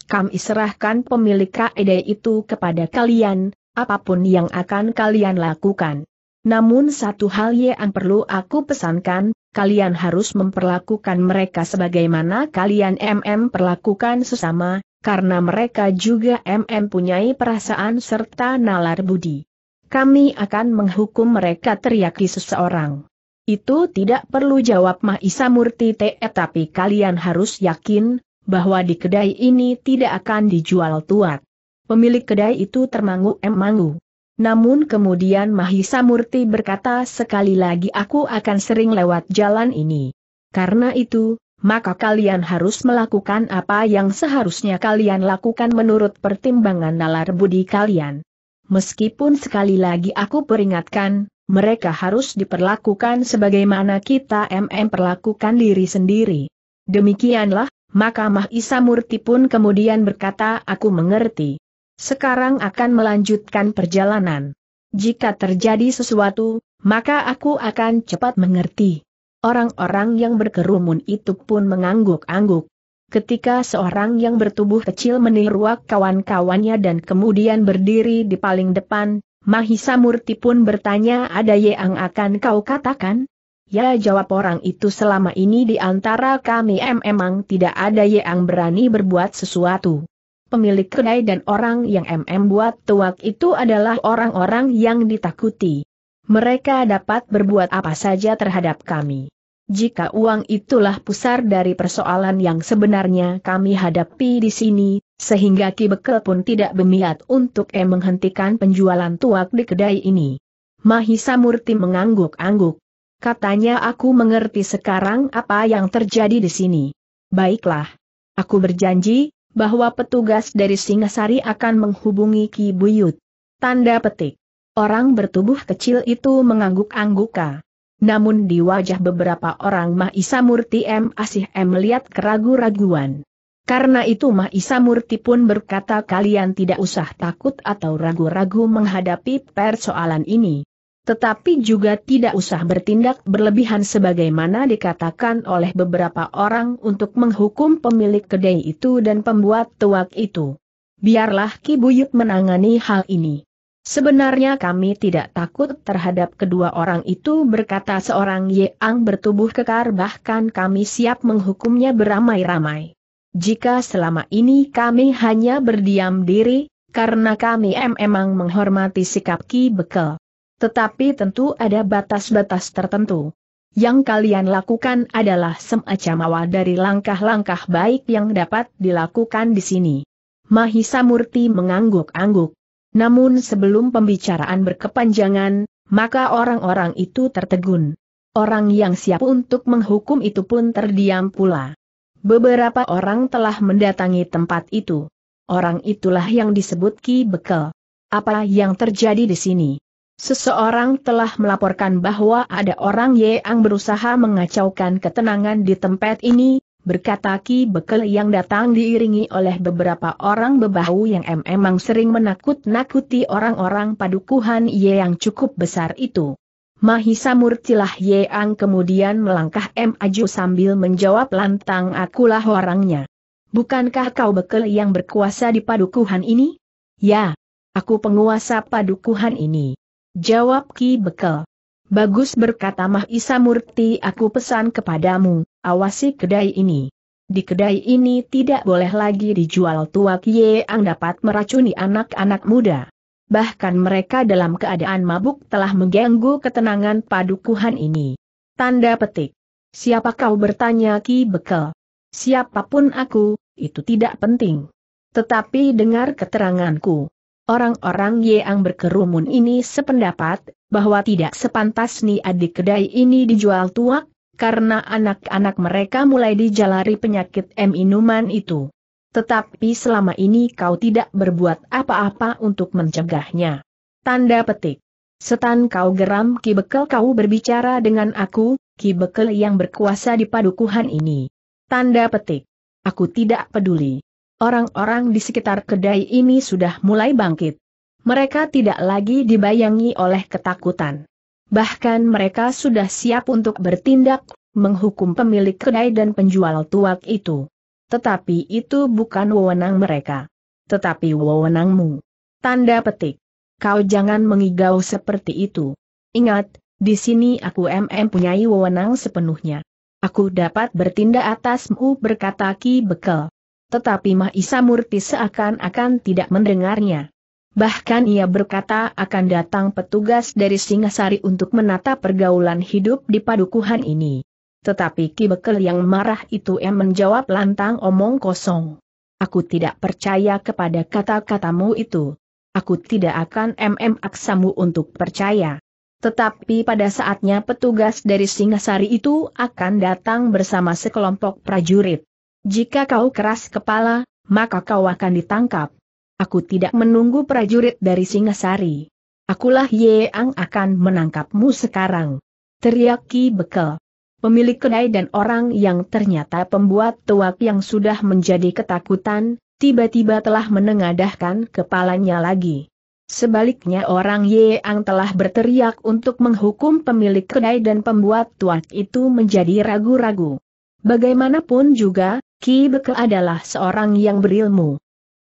Kami serahkan pemilik kedai itu kepada kalian, apapun yang akan kalian lakukan. Namun satu hal yang perlu aku pesankan, kalian harus memperlakukan mereka sebagaimana kalian MM perlakukan sesama, karena mereka juga mm punyai perasaan serta nalar budi. Kami akan menghukum mereka teriaki seseorang. Itu tidak perlu jawab Mahisa Murti Te tapi kalian harus yakin, bahwa di kedai ini tidak akan dijual tuat. Pemilik kedai itu termangu-emangu. Namun kemudian Mahisa Murti berkata sekali lagi aku akan sering lewat jalan ini. Karena itu, maka kalian harus melakukan apa yang seharusnya kalian lakukan menurut pertimbangan nalar budi kalian. Meskipun sekali lagi aku peringatkan, mereka harus diperlakukan sebagaimana kita MM perlakukan diri sendiri. Demikianlah, maka Mahisa Murti pun kemudian berkata aku mengerti. Sekarang akan melanjutkan perjalanan. Jika terjadi sesuatu, maka aku akan cepat mengerti. Orang-orang yang berkerumun itu pun mengangguk-angguk. Ketika seorang yang bertubuh kecil meniruak kawan-kawannya dan kemudian berdiri di paling depan, Mahisa Murti pun bertanya ada yang akan kau katakan? Ya jawab orang itu selama ini di antara kami memang tidak ada yang berani berbuat sesuatu. Pemilik kedai dan orang yang MM buat tuak itu adalah orang-orang yang ditakuti. Mereka dapat berbuat apa saja terhadap kami jika uang itulah pusar dari persoalan yang sebenarnya kami hadapi di sini, sehingga Ki Bekel pun tidak berniat untuk e menghentikan penjualan tuak di kedai ini. Mahisa Murti mengangguk-angguk. Katanya aku mengerti sekarang apa yang terjadi di sini. Baiklah. Aku berjanji, bahwa petugas dari Singasari akan menghubungi Ki Buyut. Tanda petik. Orang bertubuh kecil itu mengangguk angguk namun di wajah beberapa orang Mah Isa Murti M. Asih M. melihat keraguan raguan Karena itu Mah Isa Murti pun berkata kalian tidak usah takut atau ragu-ragu menghadapi persoalan ini. Tetapi juga tidak usah bertindak berlebihan sebagaimana dikatakan oleh beberapa orang untuk menghukum pemilik kedai itu dan pembuat tuak itu. Biarlah Ki Buyut menangani hal ini. Sebenarnya kami tidak takut terhadap kedua orang itu berkata seorang Ang bertubuh kekar bahkan kami siap menghukumnya beramai-ramai. Jika selama ini kami hanya berdiam diri, karena kami memang menghormati sikap Ki Bekel. Tetapi tentu ada batas-batas tertentu. Yang kalian lakukan adalah semacam awal dari langkah-langkah baik yang dapat dilakukan di sini. Mahisa Murti mengangguk-angguk. Namun sebelum pembicaraan berkepanjangan, maka orang-orang itu tertegun. Orang yang siap untuk menghukum itu pun terdiam pula. Beberapa orang telah mendatangi tempat itu. Orang itulah yang disebut Ki Bekel. Apa yang terjadi di sini? Seseorang telah melaporkan bahwa ada orang yang berusaha mengacaukan ketenangan di tempat ini, berkata Ki Bekel yang datang diiringi oleh beberapa orang bebahu yang em emang sering menakut-nakuti orang-orang padukuhan Ye yang cukup besar itu. Mahisa Murtilah ang kemudian melangkah M. Aju sambil menjawab lantang akulah orangnya. Bukankah kau bekel yang berkuasa di padukuhan ini? Ya, aku penguasa padukuhan ini. Jawab Ki Bekel. Bagus berkata Mahisa Murti aku pesan kepadamu, awasi kedai ini. Di kedai ini tidak boleh lagi dijual tuak yang dapat meracuni anak-anak muda. Bahkan mereka dalam keadaan mabuk telah mengganggu ketenangan padukuhan ini. Tanda petik. Siapa kau bertanya Ki Bekel? Siapapun aku, itu tidak penting. Tetapi dengar keteranganku. Orang-orang yang berkerumun ini sependapat, bahwa tidak sepantas nih adik kedai ini dijual tuak karena anak-anak mereka mulai dijalari penyakit M minuman itu. Tetapi selama ini kau tidak berbuat apa-apa untuk mencegahnya. Tanda petik. Setan kau geram Ki Bekel kau berbicara dengan aku, Ki Bekel yang berkuasa di padukuhan ini. Tanda petik. Aku tidak peduli. Orang-orang di sekitar kedai ini sudah mulai bangkit. Mereka tidak lagi dibayangi oleh ketakutan. Bahkan mereka sudah siap untuk bertindak, menghukum pemilik kedai dan penjual tuak itu. Tetapi itu bukan wewenang mereka. Tetapi wewenangmu. Tanda petik. Kau jangan mengigau seperti itu. Ingat, di sini aku MM punyai wewenang sepenuhnya. Aku dapat bertindak atasmu berkata Ki Bekel. Tetapi Mahisa Murti seakan-akan tidak mendengarnya. Bahkan ia berkata akan datang petugas dari Singasari untuk menata pergaulan hidup di padukuhan ini. Tetapi Ki Bekel yang marah itu em menjawab lantang omong kosong. Aku tidak percaya kepada kata-katamu itu. Aku tidak akan MM aksamu untuk percaya. Tetapi pada saatnya petugas dari Singasari itu akan datang bersama sekelompok prajurit. Jika kau keras kepala, maka kau akan ditangkap. Aku tidak menunggu prajurit dari Singasari. Akulah yang akan menangkapmu sekarang. Teriak Ki Bekel. Pemilik kedai dan orang yang ternyata pembuat tuak yang sudah menjadi ketakutan, tiba-tiba telah menengadahkan kepalanya lagi. Sebaliknya orang Yang telah berteriak untuk menghukum pemilik kedai dan pembuat tuak itu menjadi ragu-ragu. Bagaimanapun juga, Ki Bekel adalah seorang yang berilmu.